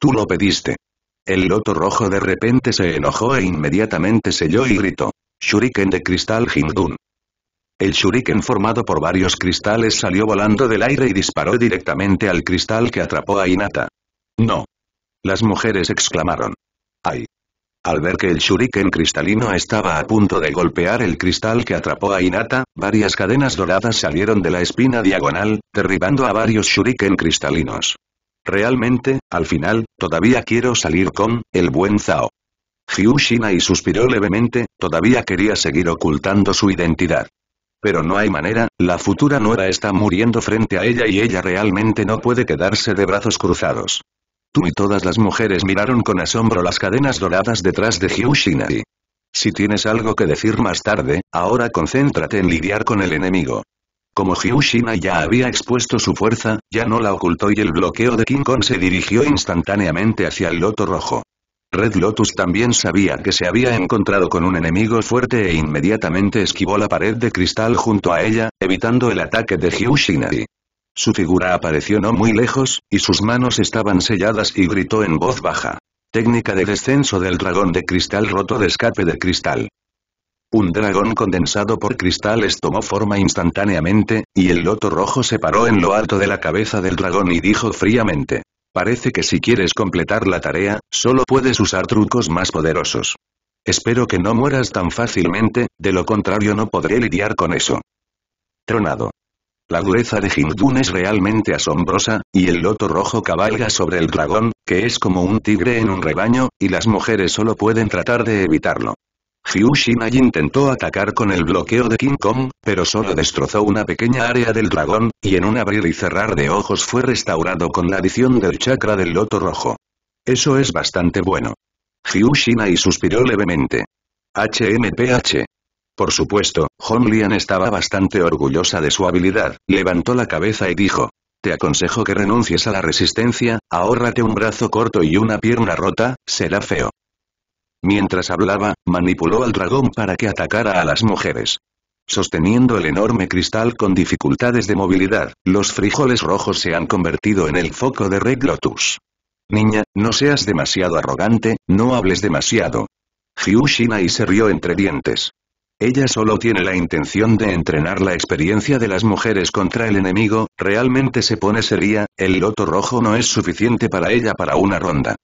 Tú lo pediste. El loto rojo de repente se enojó e inmediatamente selló y gritó. Shuriken de cristal jindun El shuriken formado por varios cristales salió volando del aire y disparó directamente al cristal que atrapó a Inata. ¡No! Las mujeres exclamaron. ¡Ay! Al ver que el shuriken cristalino estaba a punto de golpear el cristal que atrapó a Inata, varias cadenas doradas salieron de la espina diagonal, derribando a varios shuriken cristalinos. Realmente, al final, todavía quiero salir con, el buen Zhao. Hiu suspiró levemente, todavía quería seguir ocultando su identidad. Pero no hay manera, la futura nuera está muriendo frente a ella y ella realmente no puede quedarse de brazos cruzados. Tú y todas las mujeres miraron con asombro las cadenas doradas detrás de Hiu Si tienes algo que decir más tarde, ahora concéntrate en lidiar con el enemigo. Como Hyushina ya había expuesto su fuerza, ya no la ocultó y el bloqueo de King Kong se dirigió instantáneamente hacia el loto rojo. Red Lotus también sabía que se había encontrado con un enemigo fuerte e inmediatamente esquivó la pared de cristal junto a ella, evitando el ataque de Hyushinari. Su figura apareció no muy lejos, y sus manos estaban selladas y gritó en voz baja. Técnica de descenso del dragón de cristal roto de escape de cristal. Un dragón condensado por cristales tomó forma instantáneamente, y el loto rojo se paró en lo alto de la cabeza del dragón y dijo fríamente. Parece que si quieres completar la tarea, solo puedes usar trucos más poderosos. Espero que no mueras tan fácilmente, de lo contrario no podré lidiar con eso. Tronado. La dureza de Hingdun es realmente asombrosa, y el loto rojo cabalga sobre el dragón, que es como un tigre en un rebaño, y las mujeres solo pueden tratar de evitarlo. Hugh intentó atacar con el bloqueo de King Kong, pero solo destrozó una pequeña área del dragón, y en un abrir y cerrar de ojos fue restaurado con la adición del chakra del loto rojo. Eso es bastante bueno. Hyushinai suspiró levemente. HMPH. Por supuesto, Honlian estaba bastante orgullosa de su habilidad, levantó la cabeza y dijo. Te aconsejo que renuncies a la resistencia, ahórrate un brazo corto y una pierna rota, será feo. Mientras hablaba, manipuló al dragón para que atacara a las mujeres. Sosteniendo el enorme cristal con dificultades de movilidad, los frijoles rojos se han convertido en el foco de Red Lotus. Niña, no seas demasiado arrogante, no hables demasiado. Jiushina y se rió entre dientes. Ella solo tiene la intención de entrenar la experiencia de las mujeres contra el enemigo, realmente se pone seria, el loto rojo no es suficiente para ella para una ronda.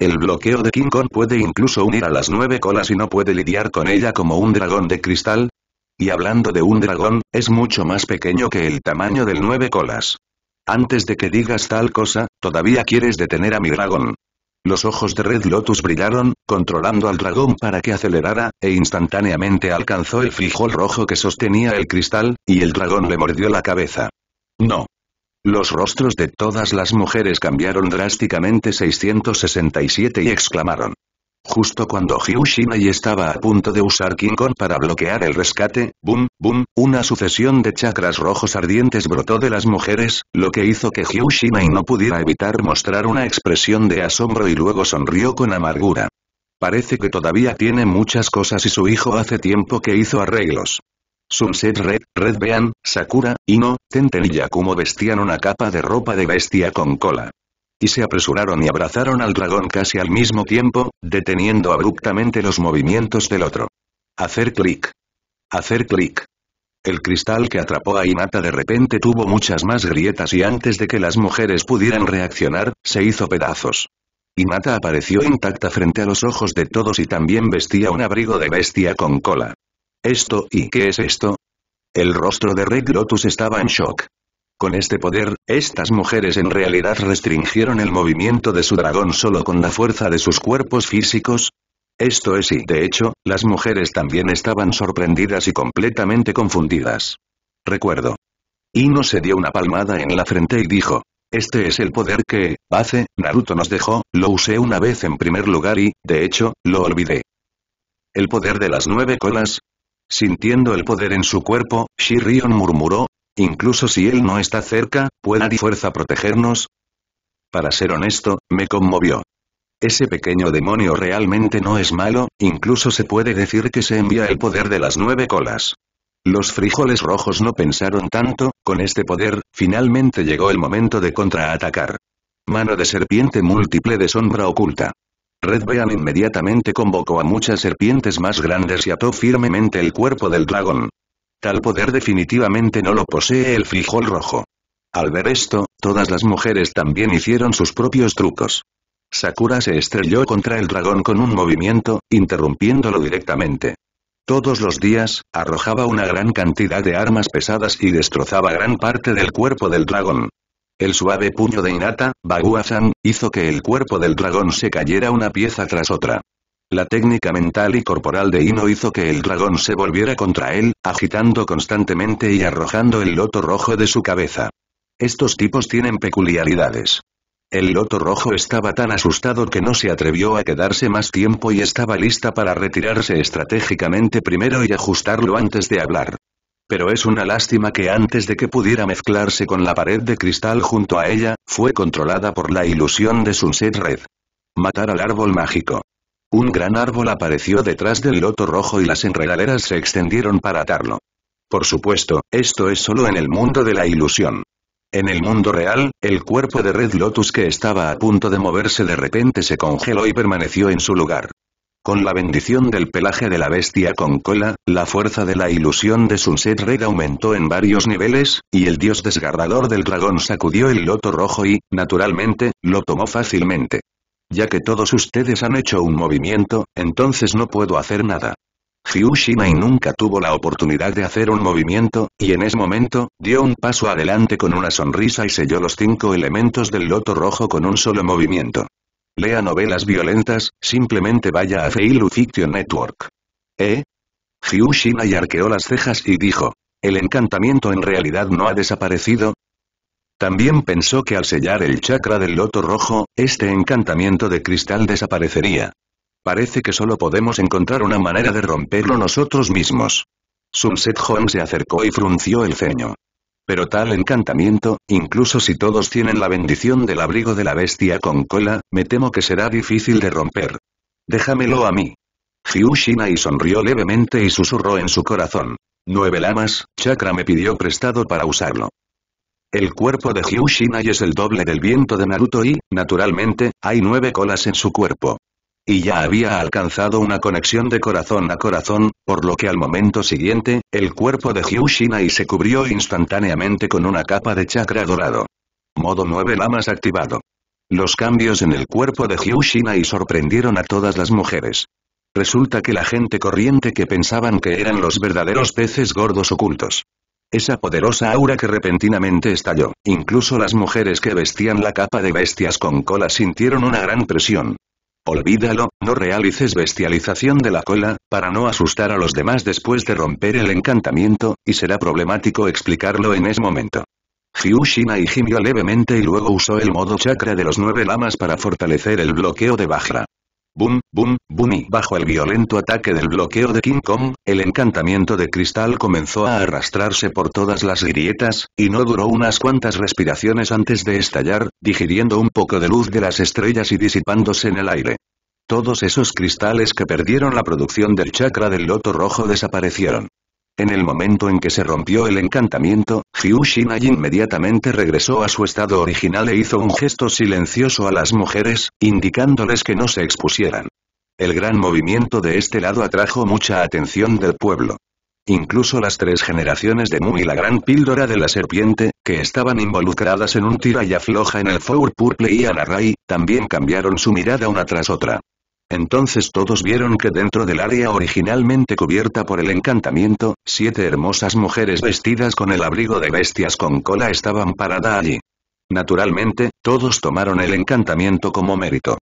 El bloqueo de King Kong puede incluso unir a las nueve colas y no puede lidiar con ella como un dragón de cristal. Y hablando de un dragón, es mucho más pequeño que el tamaño del nueve colas. Antes de que digas tal cosa, todavía quieres detener a mi dragón. Los ojos de Red Lotus brillaron, controlando al dragón para que acelerara, e instantáneamente alcanzó el frijol rojo que sostenía el cristal, y el dragón le mordió la cabeza. No. Los rostros de todas las mujeres cambiaron drásticamente 667 y exclamaron. Justo cuando y estaba a punto de usar King Kong para bloquear el rescate, boom, boom, una sucesión de chakras rojos ardientes brotó de las mujeres, lo que hizo que y no pudiera evitar mostrar una expresión de asombro y luego sonrió con amargura. Parece que todavía tiene muchas cosas y su hijo hace tiempo que hizo arreglos. Sunset Red, Red Bean, Sakura, Ino, Tenten y Yakumo vestían una capa de ropa de bestia con cola. Y se apresuraron y abrazaron al dragón casi al mismo tiempo, deteniendo abruptamente los movimientos del otro. Hacer clic. Hacer clic. El cristal que atrapó a Inata de repente tuvo muchas más grietas y antes de que las mujeres pudieran reaccionar, se hizo pedazos. Inata apareció intacta frente a los ojos de todos y también vestía un abrigo de bestia con cola. ¿Esto y qué es esto? El rostro de Red Lotus estaba en shock. Con este poder, estas mujeres en realidad restringieron el movimiento de su dragón solo con la fuerza de sus cuerpos físicos. Esto es y, de hecho, las mujeres también estaban sorprendidas y completamente confundidas. Recuerdo. Ino se dio una palmada en la frente y dijo, este es el poder que, hace, Naruto nos dejó, lo usé una vez en primer lugar y, de hecho, lo olvidé. El poder de las nueve colas, Sintiendo el poder en su cuerpo, Shirion murmuró, incluso si él no está cerca, ¿puede y fuerza protegernos? Para ser honesto, me conmovió. Ese pequeño demonio realmente no es malo, incluso se puede decir que se envía el poder de las nueve colas. Los frijoles rojos no pensaron tanto, con este poder, finalmente llegó el momento de contraatacar. Mano de serpiente múltiple de sombra oculta. Red Vean inmediatamente convocó a muchas serpientes más grandes y ató firmemente el cuerpo del dragón. Tal poder definitivamente no lo posee el frijol rojo. Al ver esto, todas las mujeres también hicieron sus propios trucos. Sakura se estrelló contra el dragón con un movimiento, interrumpiéndolo directamente. Todos los días, arrojaba una gran cantidad de armas pesadas y destrozaba gran parte del cuerpo del dragón. El suave puño de Hinata, Baguazan, hizo que el cuerpo del dragón se cayera una pieza tras otra. La técnica mental y corporal de Ino hizo que el dragón se volviera contra él, agitando constantemente y arrojando el loto rojo de su cabeza. Estos tipos tienen peculiaridades. El loto rojo estaba tan asustado que no se atrevió a quedarse más tiempo y estaba lista para retirarse estratégicamente primero y ajustarlo antes de hablar. Pero es una lástima que antes de que pudiera mezclarse con la pared de cristal junto a ella, fue controlada por la ilusión de Sunset Red. Matar al árbol mágico. Un gran árbol apareció detrás del loto rojo y las enredaderas se extendieron para atarlo. Por supuesto, esto es solo en el mundo de la ilusión. En el mundo real, el cuerpo de Red Lotus que estaba a punto de moverse de repente se congeló y permaneció en su lugar. Con la bendición del pelaje de la bestia con cola, la fuerza de la ilusión de Sunset Red aumentó en varios niveles, y el dios desgarrador del dragón sacudió el loto rojo y, naturalmente, lo tomó fácilmente. Ya que todos ustedes han hecho un movimiento, entonces no puedo hacer nada. Hyushinai nunca tuvo la oportunidad de hacer un movimiento, y en ese momento, dio un paso adelante con una sonrisa y selló los cinco elementos del loto rojo con un solo movimiento. Lea novelas violentas, simplemente vaya a Feilu Fiction Network. ¿Eh? Hyu arqueó las cejas y dijo. ¿El encantamiento en realidad no ha desaparecido? También pensó que al sellar el chakra del loto rojo, este encantamiento de cristal desaparecería. Parece que solo podemos encontrar una manera de romperlo nosotros mismos. Sunset Home se acercó y frunció el ceño. Pero tal encantamiento, incluso si todos tienen la bendición del abrigo de la bestia con cola, me temo que será difícil de romper. Déjamelo a mí. Hiu sonrió levemente y susurró en su corazón. Nueve lamas, Chakra me pidió prestado para usarlo. El cuerpo de Hyushinai es el doble del viento de Naruto y, naturalmente, hay nueve colas en su cuerpo y ya había alcanzado una conexión de corazón a corazón, por lo que al momento siguiente, el cuerpo de y se cubrió instantáneamente con una capa de chakra dorado. Modo 9 Lamas activado. Los cambios en el cuerpo de y sorprendieron a todas las mujeres. Resulta que la gente corriente que pensaban que eran los verdaderos peces gordos ocultos. Esa poderosa aura que repentinamente estalló, incluso las mujeres que vestían la capa de bestias con cola sintieron una gran presión. Olvídalo, no realices bestialización de la cola, para no asustar a los demás después de romper el encantamiento, y será problemático explicarlo en ese momento. Hyushina y gimió levemente y luego usó el modo chakra de los nueve lamas para fortalecer el bloqueo de Bajra. Boom, boom, boom y bajo el violento ataque del bloqueo de King Kong, el encantamiento de cristal comenzó a arrastrarse por todas las grietas, y no duró unas cuantas respiraciones antes de estallar, digiriendo un poco de luz de las estrellas y disipándose en el aire. Todos esos cristales que perdieron la producción del chakra del loto rojo desaparecieron. En el momento en que se rompió el encantamiento, Jiu inmediatamente regresó a su estado original e hizo un gesto silencioso a las mujeres, indicándoles que no se expusieran. El gran movimiento de este lado atrajo mucha atención del pueblo. Incluso las tres generaciones de Mu y la gran píldora de la serpiente, que estaban involucradas en un tira y afloja en el Four Purple y Anarai, también cambiaron su mirada una tras otra. Entonces todos vieron que dentro del área originalmente cubierta por el encantamiento, siete hermosas mujeres vestidas con el abrigo de bestias con cola estaban parada allí. Naturalmente, todos tomaron el encantamiento como mérito.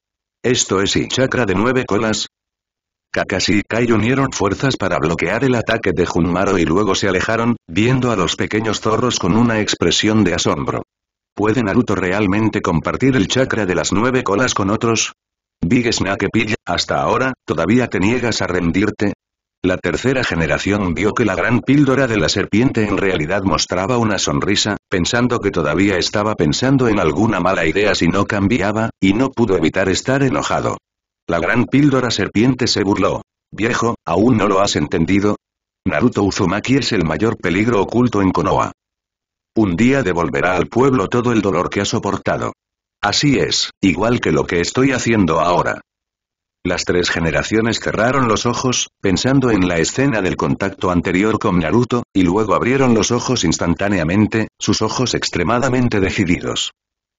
Esto es y chakra de nueve colas. Kakashi y Kai unieron fuerzas para bloquear el ataque de Junmaro y luego se alejaron, viendo a los pequeños zorros con una expresión de asombro. ¿Puede Naruto realmente compartir el chakra de las nueve colas con otros? Big Snake Pilla, hasta ahora, ¿todavía te niegas a rendirte? La tercera generación vio que la gran píldora de la serpiente en realidad mostraba una sonrisa, pensando que todavía estaba pensando en alguna mala idea si no cambiaba, y no pudo evitar estar enojado. La gran píldora serpiente se burló. Viejo, ¿aún no lo has entendido? Naruto Uzumaki es el mayor peligro oculto en Konoha. Un día devolverá al pueblo todo el dolor que ha soportado. Así es, igual que lo que estoy haciendo ahora. Las tres generaciones cerraron los ojos, pensando en la escena del contacto anterior con Naruto, y luego abrieron los ojos instantáneamente, sus ojos extremadamente decididos.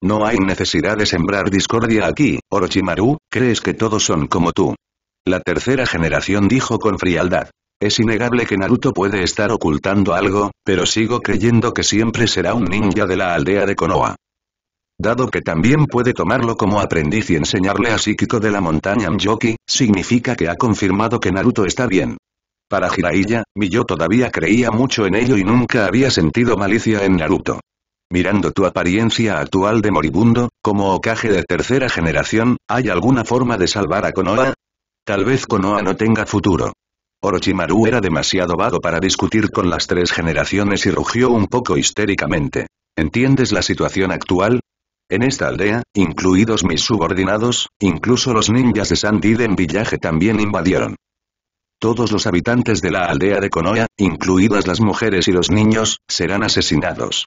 No hay necesidad de sembrar discordia aquí, Orochimaru, crees que todos son como tú. La tercera generación dijo con frialdad. Es innegable que Naruto puede estar ocultando algo, pero sigo creyendo que siempre será un ninja de la aldea de Konoha. Dado que también puede tomarlo como aprendiz y enseñarle a Psíquico de la montaña Mjoki, significa que ha confirmado que Naruto está bien. Para Jiraiya, Miyo todavía creía mucho en ello y nunca había sentido malicia en Naruto. Mirando tu apariencia actual de moribundo, como okaje de tercera generación, ¿hay alguna forma de salvar a Konoha? Tal vez Konoha no tenga futuro. Orochimaru era demasiado vago para discutir con las tres generaciones y rugió un poco histéricamente. ¿Entiendes la situación actual? En esta aldea, incluidos mis subordinados, incluso los ninjas de Sandiden Villaje también invadieron. Todos los habitantes de la aldea de Konoha, incluidas las mujeres y los niños, serán asesinados.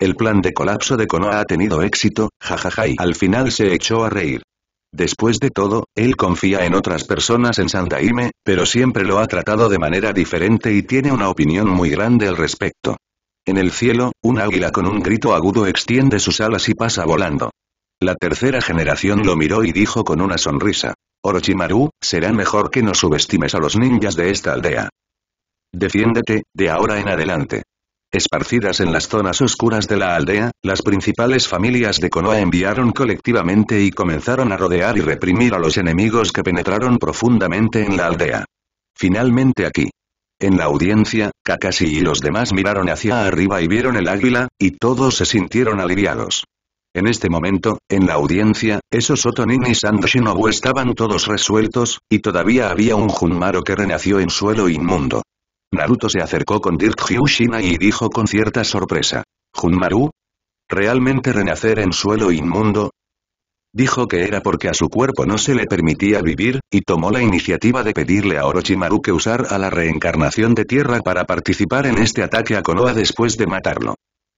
El plan de colapso de Konoha ha tenido éxito, jajaja y al final se echó a reír. Después de todo, él confía en otras personas en Sandaime, pero siempre lo ha tratado de manera diferente y tiene una opinión muy grande al respecto. En el cielo, un águila con un grito agudo extiende sus alas y pasa volando. La tercera generación lo miró y dijo con una sonrisa. Orochimaru, será mejor que no subestimes a los ninjas de esta aldea. Defiéndete, de ahora en adelante. Esparcidas en las zonas oscuras de la aldea, las principales familias de Konoha enviaron colectivamente y comenzaron a rodear y reprimir a los enemigos que penetraron profundamente en la aldea. Finalmente aquí, en la audiencia, Kakashi y los demás miraron hacia arriba y vieron el águila, y todos se sintieron aliviados. En este momento, en la audiencia, esos Otonin y Sandshinobu estaban todos resueltos, y todavía había un Junmaru que renació en suelo inmundo. Naruto se acercó con Dirk Hyushina y dijo con cierta sorpresa. ¿Junmaru? ¿Realmente renacer en suelo inmundo? Dijo que era porque a su cuerpo no se le permitía vivir, y tomó la iniciativa de pedirle a Orochimaru que usar a la reencarnación de tierra para participar en este ataque a Konoha después de matarlo.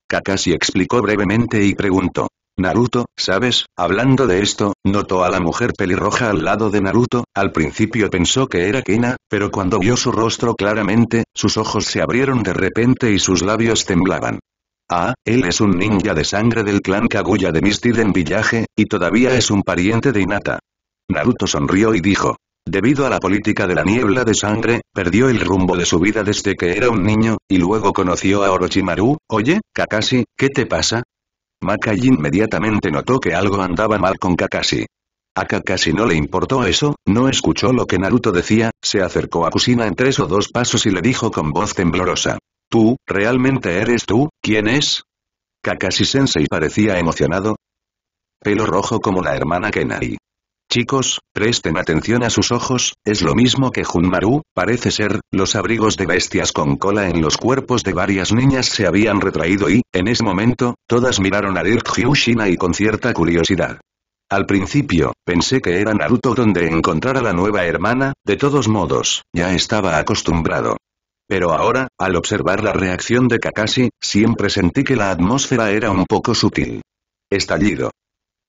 Kakashi explicó brevemente y preguntó. Naruto, ¿sabes? Hablando de esto, notó a la mujer pelirroja al lado de Naruto, al principio pensó que era Kena, pero cuando vio su rostro claramente, sus ojos se abrieron de repente y sus labios temblaban. Ah, él es un ninja de sangre del clan Kaguya de Misty en villaje, y todavía es un pariente de Inata. Naruto sonrió y dijo. Debido a la política de la niebla de sangre, perdió el rumbo de su vida desde que era un niño, y luego conoció a Orochimaru, oye, Kakashi, ¿qué te pasa? Makai inmediatamente notó que algo andaba mal con Kakashi. A Kakashi no le importó eso, no escuchó lo que Naruto decía, se acercó a Kusina en tres o dos pasos y le dijo con voz temblorosa. ¿Tú, realmente eres tú, quién es? Kakashi-sensei parecía emocionado. Pelo rojo como la hermana Kenai. Chicos, presten atención a sus ojos, es lo mismo que Junmaru, parece ser, los abrigos de bestias con cola en los cuerpos de varias niñas se habían retraído y, en ese momento, todas miraron a Hyushina y con cierta curiosidad. Al principio, pensé que era Naruto donde encontrar a la nueva hermana, de todos modos, ya estaba acostumbrado. Pero ahora, al observar la reacción de Kakashi, siempre sentí que la atmósfera era un poco sutil. Estallido.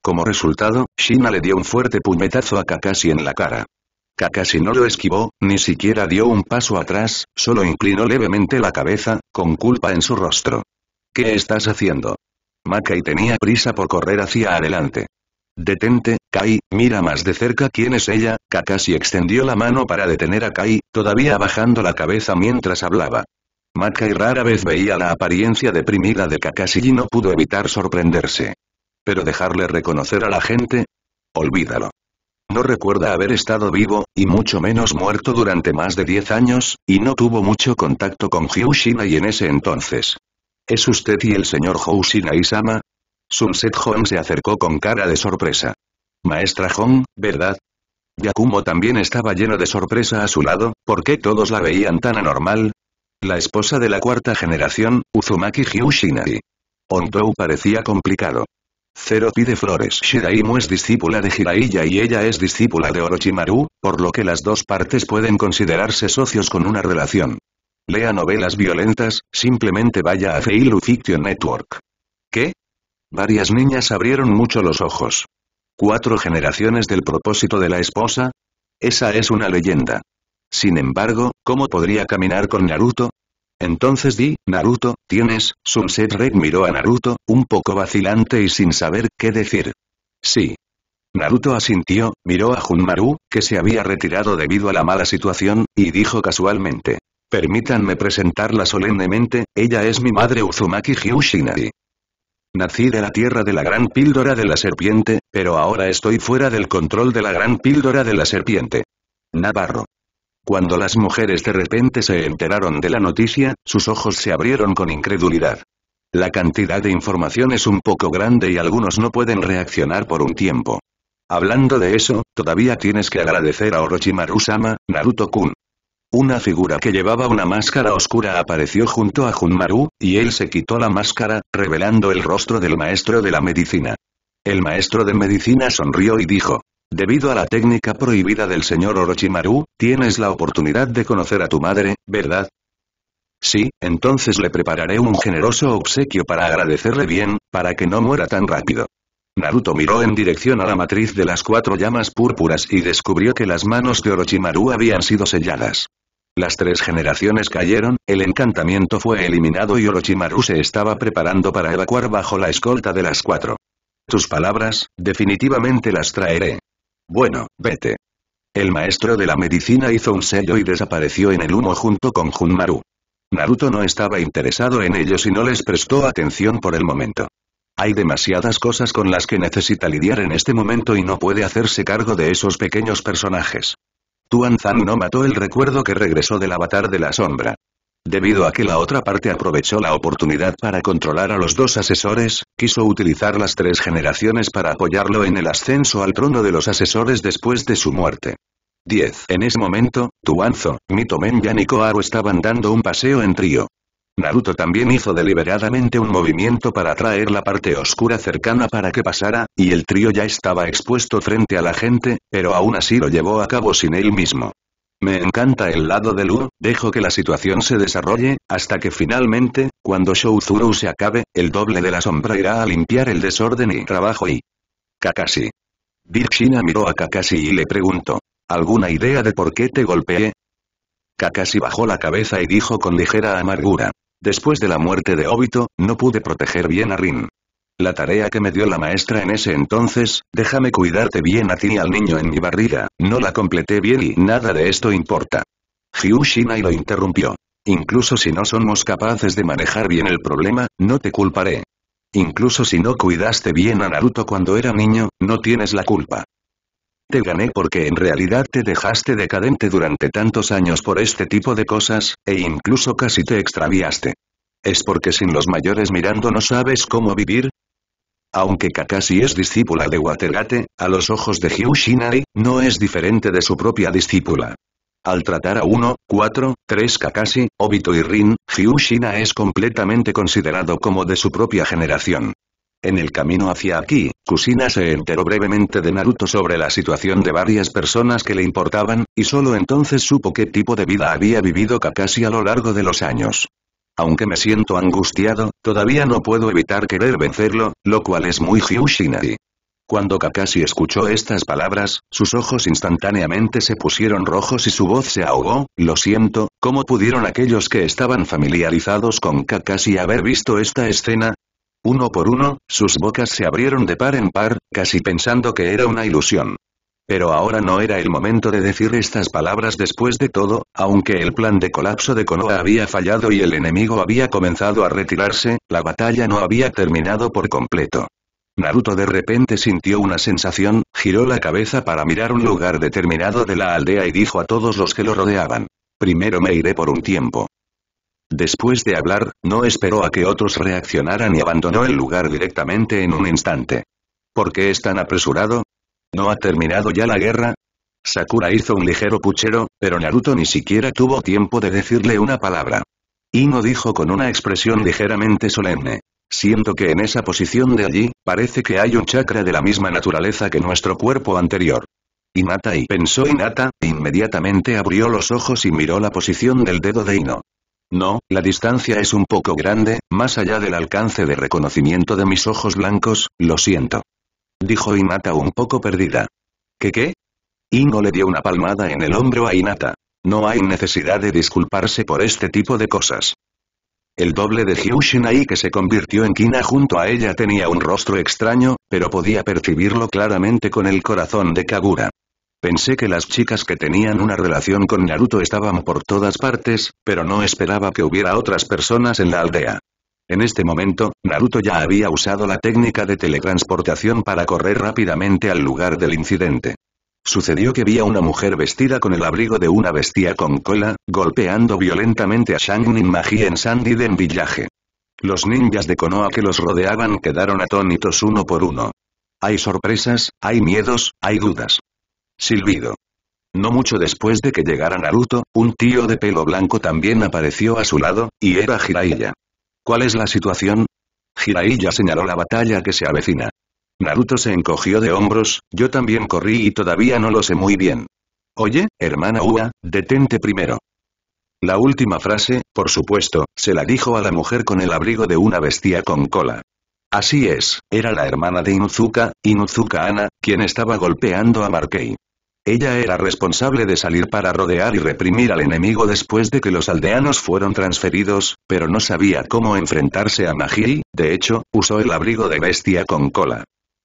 Como resultado, Shina le dio un fuerte puñetazo a Kakashi en la cara. Kakashi no lo esquivó, ni siquiera dio un paso atrás, solo inclinó levemente la cabeza, con culpa en su rostro. ¿Qué estás haciendo? Makai tenía prisa por correr hacia adelante. Detente, Kai, mira más de cerca quién es ella, Kakashi extendió la mano para detener a Kai, todavía bajando la cabeza mientras hablaba. Makai rara vez veía la apariencia deprimida de Kakashi y no pudo evitar sorprenderse. Pero dejarle reconocer a la gente? Olvídalo. No recuerda haber estado vivo, y mucho menos muerto durante más de 10 años, y no tuvo mucho contacto con Hyushina y en ese entonces. Es usted y el señor y sama Sunset Home se acercó con cara de sorpresa. Maestra Home, ¿verdad? Yakumo también estaba lleno de sorpresa a su lado, ¿por qué todos la veían tan anormal? La esposa de la cuarta generación, Uzumaki Hyushinari. Ontou parecía complicado. Cero pide flores. Shiraimu es discípula de Hiraiya y ella es discípula de Orochimaru, por lo que las dos partes pueden considerarse socios con una relación. Lea novelas violentas, simplemente vaya a Feilu Fiction Network. ¿Qué? Varias niñas abrieron mucho los ojos. ¿Cuatro generaciones del propósito de la esposa? Esa es una leyenda. Sin embargo, ¿cómo podría caminar con Naruto? Entonces di, Naruto, tienes, Sunset Red miró a Naruto, un poco vacilante y sin saber qué decir. Sí. Naruto asintió, miró a Junmaru, que se había retirado debido a la mala situación, y dijo casualmente. Permítanme presentarla solemnemente, ella es mi madre Uzumaki Hyushinari. Nací de la tierra de la gran píldora de la serpiente, pero ahora estoy fuera del control de la gran píldora de la serpiente. Navarro. Cuando las mujeres de repente se enteraron de la noticia, sus ojos se abrieron con incredulidad. La cantidad de información es un poco grande y algunos no pueden reaccionar por un tiempo. Hablando de eso, todavía tienes que agradecer a Orochimaru-sama, Naruto-kun. Una figura que llevaba una máscara oscura apareció junto a Junmaru, y él se quitó la máscara, revelando el rostro del maestro de la medicina. El maestro de medicina sonrió y dijo, Debido a la técnica prohibida del señor Orochimaru, tienes la oportunidad de conocer a tu madre, ¿verdad? Sí, entonces le prepararé un generoso obsequio para agradecerle bien, para que no muera tan rápido. Naruto miró en dirección a la matriz de las cuatro llamas púrpuras y descubrió que las manos de Orochimaru habían sido selladas. Las tres generaciones cayeron, el encantamiento fue eliminado y Orochimaru se estaba preparando para evacuar bajo la escolta de las cuatro. Tus palabras, definitivamente las traeré. Bueno, vete. El maestro de la medicina hizo un sello y desapareció en el humo junto con Junmaru. Naruto no estaba interesado en ellos y no les prestó atención por el momento. Hay demasiadas cosas con las que necesita lidiar en este momento y no puede hacerse cargo de esos pequeños personajes. Tuan no mató el recuerdo que regresó del avatar de la sombra. Debido a que la otra parte aprovechó la oportunidad para controlar a los dos asesores, quiso utilizar las tres generaciones para apoyarlo en el ascenso al trono de los asesores después de su muerte. 10. En ese momento, Tuanzo, Mitomen y Anikoaru estaban dando un paseo en trío. Naruto también hizo deliberadamente un movimiento para atraer la parte oscura cercana para que pasara, y el trío ya estaba expuesto frente a la gente, pero aún así lo llevó a cabo sin él mismo. Me encanta el lado de Lu, dejo que la situación se desarrolle, hasta que finalmente, cuando Shouzuru se acabe, el doble de la sombra irá a limpiar el desorden y trabajo y... Kakashi. Virgina miró a Kakashi y le preguntó. ¿Alguna idea de por qué te golpeé? Kakashi bajó la cabeza y dijo con ligera amargura. Después de la muerte de Obito, no pude proteger bien a Rin. La tarea que me dio la maestra en ese entonces, déjame cuidarte bien a ti y al niño en mi barriga, no la completé bien y nada de esto importa. y lo interrumpió. Incluso si no somos capaces de manejar bien el problema, no te culparé. Incluso si no cuidaste bien a Naruto cuando era niño, no tienes la culpa. Te gané porque en realidad te dejaste decadente durante tantos años por este tipo de cosas, e incluso casi te extraviaste. ¿Es porque sin los mayores mirando no sabes cómo vivir? Aunque Kakashi es discípula de Watergate, a los ojos de Hyushinai, no es diferente de su propia discípula. Al tratar a 1, 4, 3 Kakashi, Obito y Rin, Hyushina es completamente considerado como de su propia generación. En el camino hacia aquí, Kusina se enteró brevemente de Naruto sobre la situación de varias personas que le importaban, y solo entonces supo qué tipo de vida había vivido Kakashi a lo largo de los años. Aunque me siento angustiado, todavía no puedo evitar querer vencerlo, lo cual es muy Hyushinari. Cuando Kakashi escuchó estas palabras, sus ojos instantáneamente se pusieron rojos y su voz se ahogó, lo siento, ¿cómo pudieron aquellos que estaban familiarizados con Kakashi haber visto esta escena? Uno por uno, sus bocas se abrieron de par en par, casi pensando que era una ilusión. Pero ahora no era el momento de decir estas palabras después de todo, aunque el plan de colapso de Konoha había fallado y el enemigo había comenzado a retirarse, la batalla no había terminado por completo. Naruto de repente sintió una sensación, giró la cabeza para mirar un lugar determinado de la aldea y dijo a todos los que lo rodeaban. Primero me iré por un tiempo. Después de hablar, no esperó a que otros reaccionaran y abandonó el lugar directamente en un instante. ¿Por qué es tan apresurado? ¿No ha terminado ya la guerra? Sakura hizo un ligero puchero, pero Naruto ni siquiera tuvo tiempo de decirle una palabra. Ino dijo con una expresión ligeramente solemne. Siento que en esa posición de allí, parece que hay un chakra de la misma naturaleza que nuestro cuerpo anterior. Inata y pensó Inata, inmediatamente abrió los ojos y miró la posición del dedo de Ino. No, la distancia es un poco grande, más allá del alcance de reconocimiento de mis ojos blancos, lo siento. Dijo Inata un poco perdida. ¿Qué qué? Ingo le dio una palmada en el hombro a Inata. No hay necesidad de disculparse por este tipo de cosas. El doble de Hyushinai que se convirtió en Kina junto a ella tenía un rostro extraño, pero podía percibirlo claramente con el corazón de Kagura. Pensé que las chicas que tenían una relación con Naruto estaban por todas partes, pero no esperaba que hubiera otras personas en la aldea. En este momento, Naruto ya había usado la técnica de teletransportación para correr rápidamente al lugar del incidente. Sucedió que vi a una mujer vestida con el abrigo de una bestia con cola, golpeando violentamente a Shang-Nin Magi en de Villaje. Los ninjas de Konoha que los rodeaban quedaron atónitos uno por uno. Hay sorpresas, hay miedos, hay dudas. Silbido. No mucho después de que llegara Naruto, un tío de pelo blanco también apareció a su lado, y era Jiraiya. ¿Cuál es la situación? Jiraiya señaló la batalla que se avecina. Naruto se encogió de hombros, yo también corrí y todavía no lo sé muy bien. Oye, hermana Ua, detente primero. La última frase, por supuesto, se la dijo a la mujer con el abrigo de una bestia con cola. Así es, era la hermana de Inuzuka, Inuzuka Ana, quien estaba golpeando a Markei. Ella era responsable de salir para rodear y reprimir al enemigo después de que los aldeanos fueron transferidos, pero no sabía cómo enfrentarse a Magi, de hecho, usó el abrigo de bestia con cola.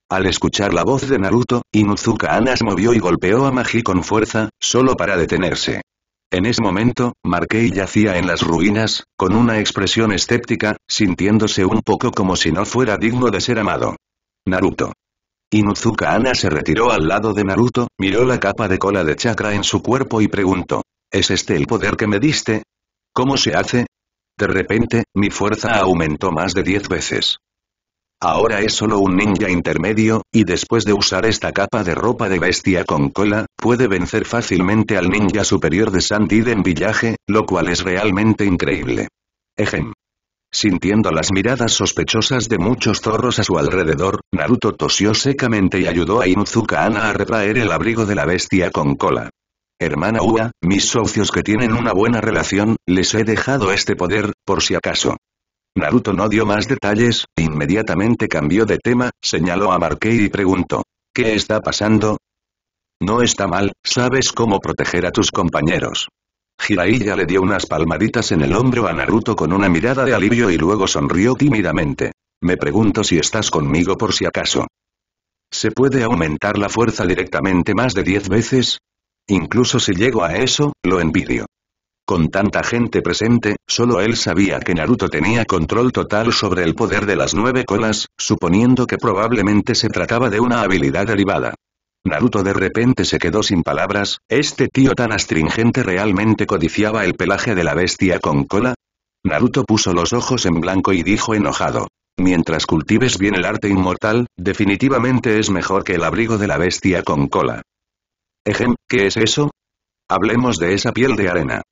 Al escuchar la voz de Naruto, Inuzuka Anas movió y golpeó a Magi con fuerza, solo para detenerse. En ese momento, Marquei yacía en las ruinas, con una expresión escéptica, sintiéndose un poco como si no fuera digno de ser amado. Naruto. Inuzuka Ana se retiró al lado de Naruto, miró la capa de cola de chakra en su cuerpo y preguntó. ¿Es este el poder que me diste? ¿Cómo se hace? De repente, mi fuerza aumentó más de 10 veces. Ahora es solo un ninja intermedio, y después de usar esta capa de ropa de bestia con cola, puede vencer fácilmente al ninja superior de en Villaje, lo cual es realmente increíble. Ejem. Sintiendo las miradas sospechosas de muchos zorros a su alrededor, Naruto tosió secamente y ayudó a Inuzuka Ana a retraer el abrigo de la bestia con cola. Hermana Ua, mis socios que tienen una buena relación, les he dejado este poder, por si acaso. Naruto no dio más detalles, inmediatamente cambió de tema, señaló a Markei y preguntó. ¿Qué está pasando? No está mal, sabes cómo proteger a tus compañeros. Jiraiya le dio unas palmaditas en el hombro a Naruto con una mirada de alivio y luego sonrió tímidamente. Me pregunto si estás conmigo por si acaso. ¿Se puede aumentar la fuerza directamente más de 10 veces? Incluso si llego a eso, lo envidio. Con tanta gente presente, solo él sabía que Naruto tenía control total sobre el poder de las nueve colas, suponiendo que probablemente se trataba de una habilidad derivada. Naruto de repente se quedó sin palabras, ¿este tío tan astringente realmente codiciaba el pelaje de la bestia con cola? Naruto puso los ojos en blanco y dijo enojado. Mientras cultives bien el arte inmortal, definitivamente es mejor que el abrigo de la bestia con cola. Ejem, ¿qué es eso? Hablemos de esa piel de arena.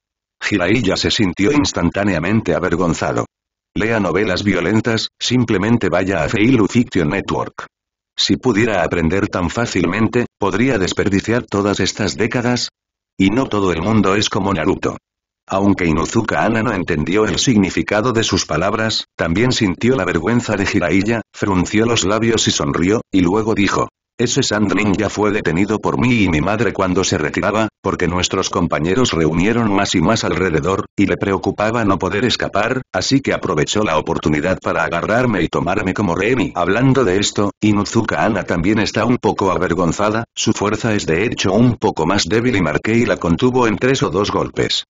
Jiraiya se sintió instantáneamente avergonzado. Lea novelas violentas, simplemente vaya a Feilu Fiction Network. Si pudiera aprender tan fácilmente, podría desperdiciar todas estas décadas. Y no todo el mundo es como Naruto. Aunque Inuzuka Ana no entendió el significado de sus palabras, también sintió la vergüenza de Jiraiya, frunció los labios y sonrió, y luego dijo, ese Sandling ya fue detenido por mí y mi madre cuando se retiraba, porque nuestros compañeros reunieron más y más alrededor, y le preocupaba no poder escapar, así que aprovechó la oportunidad para agarrarme y tomarme como remi. Hablando de esto, Inuzuka Ana también está un poco avergonzada, su fuerza es de hecho un poco más débil y y la contuvo en tres o dos golpes.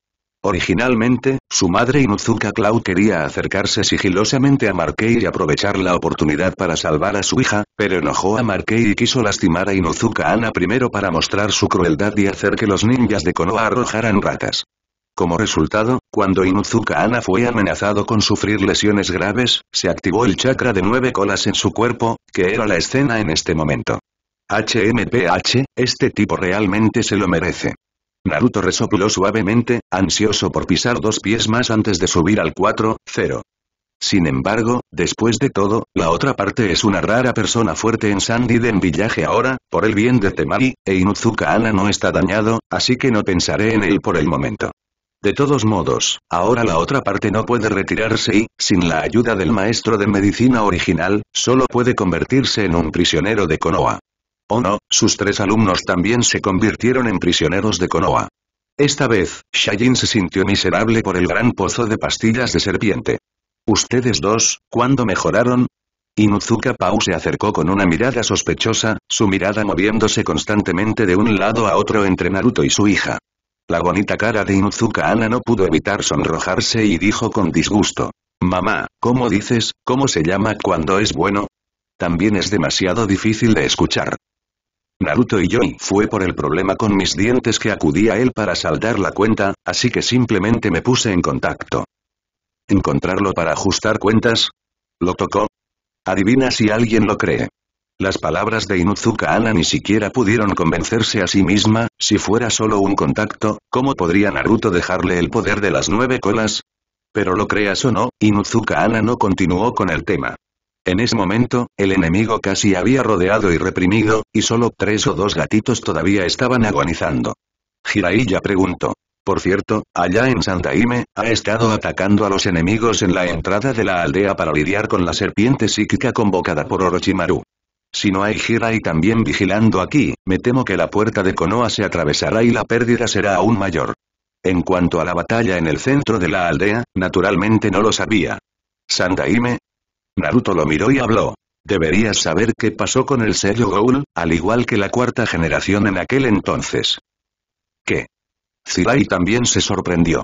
Originalmente, su madre Inuzuka Cloud quería acercarse sigilosamente a Markey y aprovechar la oportunidad para salvar a su hija, pero enojó a Markey y quiso lastimar a Inuzuka Ana primero para mostrar su crueldad y hacer que los ninjas de Konoha arrojaran ratas. Como resultado, cuando Inuzuka Ana fue amenazado con sufrir lesiones graves, se activó el chakra de nueve colas en su cuerpo, que era la escena en este momento. HMPH, este tipo realmente se lo merece. Naruto resopló suavemente, ansioso por pisar dos pies más antes de subir al 4-0. Sin embargo, después de todo, la otra parte es una rara persona fuerte en Sandiden Village ahora, por el bien de Temari, e Inuzuka Ana no está dañado, así que no pensaré en él por el momento. De todos modos, ahora la otra parte no puede retirarse y, sin la ayuda del maestro de medicina original, solo puede convertirse en un prisionero de Konoha. Oh no, sus tres alumnos también se convirtieron en prisioneros de Konoha. Esta vez, Shayin se sintió miserable por el gran pozo de pastillas de serpiente. ¿Ustedes dos, cuándo mejoraron? Inuzuka Pau se acercó con una mirada sospechosa, su mirada moviéndose constantemente de un lado a otro entre Naruto y su hija. La bonita cara de Inuzuka Ana no pudo evitar sonrojarse y dijo con disgusto. Mamá, ¿cómo dices, cómo se llama cuando es bueno? También es demasiado difícil de escuchar. Naruto y yo fue por el problema con mis dientes que acudí a él para saldar la cuenta, así que simplemente me puse en contacto. ¿Encontrarlo para ajustar cuentas? ¿Lo tocó? Adivina si alguien lo cree. Las palabras de Inuzuka Ana ni siquiera pudieron convencerse a sí misma, si fuera solo un contacto, ¿cómo podría Naruto dejarle el poder de las nueve colas? Pero lo creas o no, Inuzuka Ana no continuó con el tema. En ese momento, el enemigo casi había rodeado y reprimido, y solo tres o dos gatitos todavía estaban agonizando. Jiraiya preguntó. Por cierto, allá en Santa Ime, ha estado atacando a los enemigos en la entrada de la aldea para lidiar con la serpiente psíquica convocada por Orochimaru. Si no hay Jirai también vigilando aquí, me temo que la puerta de Konoha se atravesará y la pérdida será aún mayor. En cuanto a la batalla en el centro de la aldea, naturalmente no lo sabía. Ime, Naruto lo miró y habló. Deberías saber qué pasó con el sello Goul, al igual que la cuarta generación en aquel entonces. ¿Qué? Zirai también se sorprendió.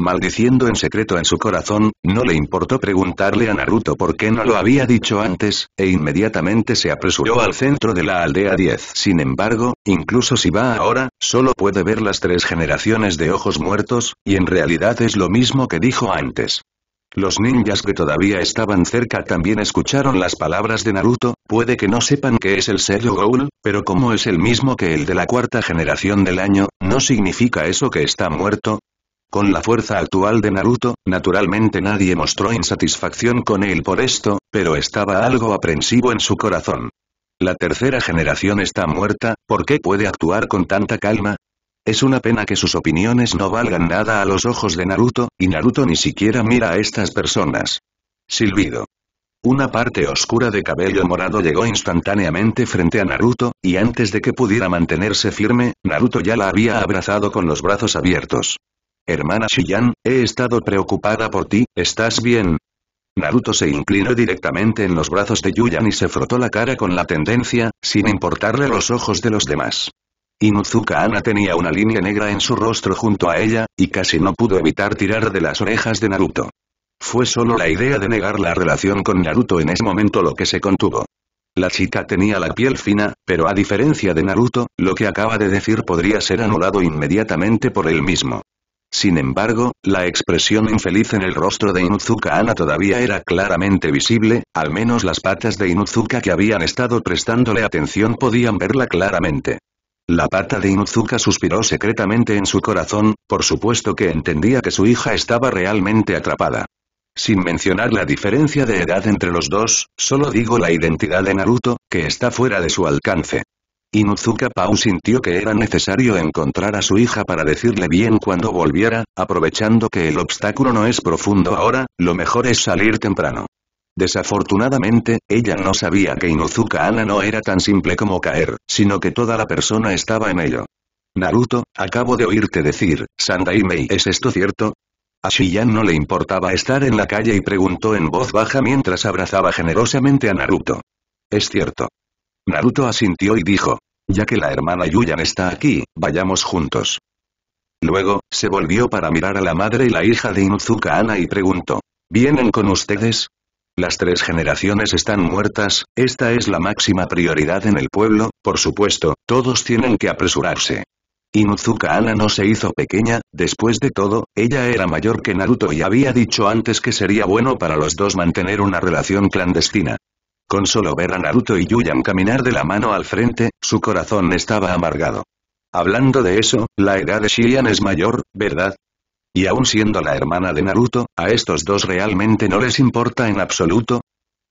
Maldiciendo en secreto en su corazón, no le importó preguntarle a Naruto por qué no lo había dicho antes, e inmediatamente se apresuró al centro de la aldea 10. Sin embargo, incluso si va ahora, solo puede ver las tres generaciones de ojos muertos, y en realidad es lo mismo que dijo antes. Los ninjas que todavía estaban cerca también escucharon las palabras de Naruto, puede que no sepan que es el sello Goul, pero como es el mismo que el de la cuarta generación del año, ¿no significa eso que está muerto? Con la fuerza actual de Naruto, naturalmente nadie mostró insatisfacción con él por esto, pero estaba algo aprensivo en su corazón. La tercera generación está muerta, ¿por qué puede actuar con tanta calma? Es una pena que sus opiniones no valgan nada a los ojos de Naruto, y Naruto ni siquiera mira a estas personas. Silbido. Una parte oscura de cabello morado llegó instantáneamente frente a Naruto, y antes de que pudiera mantenerse firme, Naruto ya la había abrazado con los brazos abiertos. Hermana Shiyan, he estado preocupada por ti, ¿estás bien? Naruto se inclinó directamente en los brazos de Yuyan y se frotó la cara con la tendencia, sin importarle los ojos de los demás. Inuzuka Ana tenía una línea negra en su rostro junto a ella, y casi no pudo evitar tirar de las orejas de Naruto. Fue solo la idea de negar la relación con Naruto en ese momento lo que se contuvo. La chica tenía la piel fina, pero a diferencia de Naruto, lo que acaba de decir podría ser anulado inmediatamente por él mismo. Sin embargo, la expresión infeliz en el rostro de Inuzuka Ana todavía era claramente visible, al menos las patas de Inuzuka que habían estado prestándole atención podían verla claramente. La pata de Inuzuka suspiró secretamente en su corazón, por supuesto que entendía que su hija estaba realmente atrapada. Sin mencionar la diferencia de edad entre los dos, solo digo la identidad de Naruto, que está fuera de su alcance. Inuzuka Pau sintió que era necesario encontrar a su hija para decirle bien cuando volviera, aprovechando que el obstáculo no es profundo ahora, lo mejor es salir temprano. Desafortunadamente, ella no sabía que inuzuka Ana no era tan simple como caer, sino que toda la persona estaba en ello. Naruto, acabo de oírte decir, Sandai Mei, ¿es esto cierto? A Shiyan no le importaba estar en la calle y preguntó en voz baja mientras abrazaba generosamente a Naruto. Es cierto. Naruto asintió y dijo, ya que la hermana Yuyan está aquí, vayamos juntos. Luego, se volvió para mirar a la madre y la hija de Inuzuka Ana y preguntó, ¿vienen con ustedes? Las tres generaciones están muertas, esta es la máxima prioridad en el pueblo, por supuesto, todos tienen que apresurarse. Inuzuka Ana no se hizo pequeña, después de todo, ella era mayor que Naruto y había dicho antes que sería bueno para los dos mantener una relación clandestina. Con solo ver a Naruto y Yuyan caminar de la mano al frente, su corazón estaba amargado. Hablando de eso, la edad de Shiyan es mayor, ¿verdad? Y aún siendo la hermana de Naruto, a estos dos realmente no les importa en absoluto.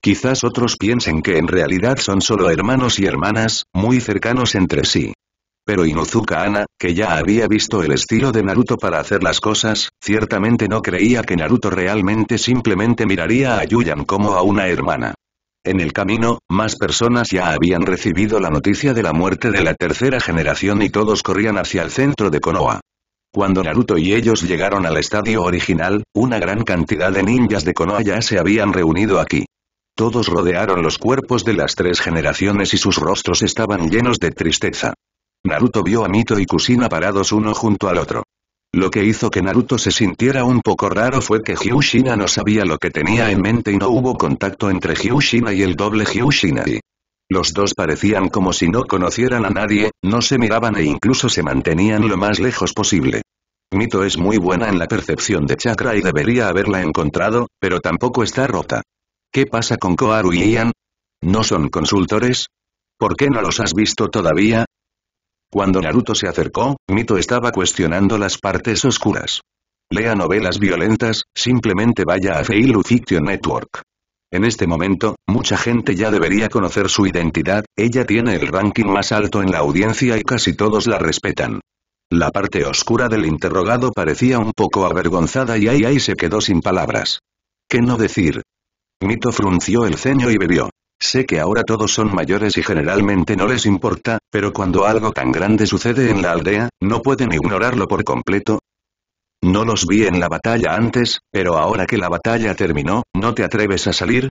Quizás otros piensen que en realidad son solo hermanos y hermanas, muy cercanos entre sí. Pero Inuzuka Ana, que ya había visto el estilo de Naruto para hacer las cosas, ciertamente no creía que Naruto realmente simplemente miraría a Yuyan como a una hermana. En el camino, más personas ya habían recibido la noticia de la muerte de la tercera generación y todos corrían hacia el centro de Konoha. Cuando Naruto y ellos llegaron al estadio original, una gran cantidad de ninjas de Konoha se habían reunido aquí. Todos rodearon los cuerpos de las tres generaciones y sus rostros estaban llenos de tristeza. Naruto vio a Mito y Kushina parados uno junto al otro. Lo que hizo que Naruto se sintiera un poco raro fue que Hyushina no sabía lo que tenía en mente y no hubo contacto entre Hyushina y el doble Hyushina. Los dos parecían como si no conocieran a nadie, no se miraban e incluso se mantenían lo más lejos posible. Mito es muy buena en la percepción de chakra y debería haberla encontrado, pero tampoco está rota. ¿Qué pasa con Koaru y Ian? ¿No son consultores? ¿Por qué no los has visto todavía? Cuando Naruto se acercó, Mito estaba cuestionando las partes oscuras. Lea novelas violentas, simplemente vaya a Feilu Fiction Network. En este momento, mucha gente ya debería conocer su identidad, ella tiene el ranking más alto en la audiencia y casi todos la respetan. La parte oscura del interrogado parecía un poco avergonzada y ahí ahí se quedó sin palabras. ¿Qué no decir? Mito frunció el ceño y bebió. Sé que ahora todos son mayores y generalmente no les importa, pero cuando algo tan grande sucede en la aldea, no pueden ignorarlo por completo. No los vi en la batalla antes, pero ahora que la batalla terminó, ¿no te atreves a salir?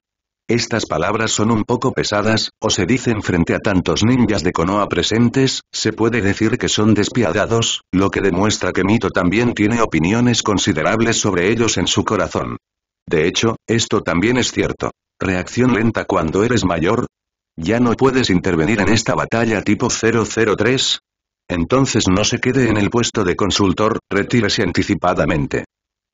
Estas palabras son un poco pesadas, o se dicen frente a tantos ninjas de Konoha presentes, se puede decir que son despiadados, lo que demuestra que Mito también tiene opiniones considerables sobre ellos en su corazón. De hecho, esto también es cierto. Reacción lenta cuando eres mayor. Ya no puedes intervenir en esta batalla tipo 003. Entonces no se quede en el puesto de consultor, retírese anticipadamente.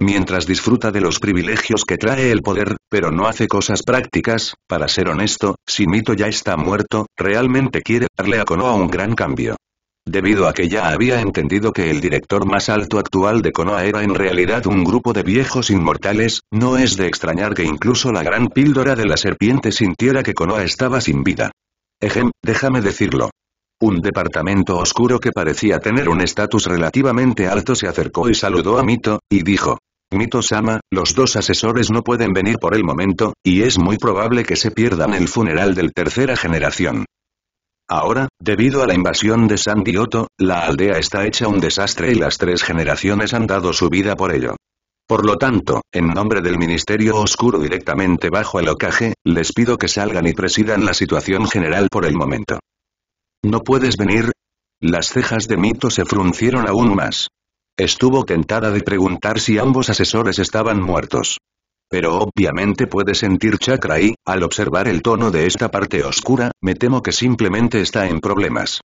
Mientras disfruta de los privilegios que trae el poder, pero no hace cosas prácticas, para ser honesto, si Mito ya está muerto, realmente quiere darle a Konoha un gran cambio. Debido a que ya había entendido que el director más alto actual de Konoha era en realidad un grupo de viejos inmortales, no es de extrañar que incluso la gran píldora de la serpiente sintiera que Konoha estaba sin vida. Ejem, déjame decirlo, un departamento oscuro que parecía tener un estatus relativamente alto se acercó y saludó a Mito, y dijo. Mito-sama, los dos asesores no pueden venir por el momento, y es muy probable que se pierdan el funeral del tercera generación. Ahora, debido a la invasión de San Dioto, la aldea está hecha un desastre y las tres generaciones han dado su vida por ello. Por lo tanto, en nombre del Ministerio Oscuro directamente bajo el ocaje, les pido que salgan y presidan la situación general por el momento. ¿No puedes venir? Las cejas de Mito se fruncieron aún más. Estuvo tentada de preguntar si ambos asesores estaban muertos. Pero obviamente puede sentir chakra y, al observar el tono de esta parte oscura, me temo que simplemente está en problemas.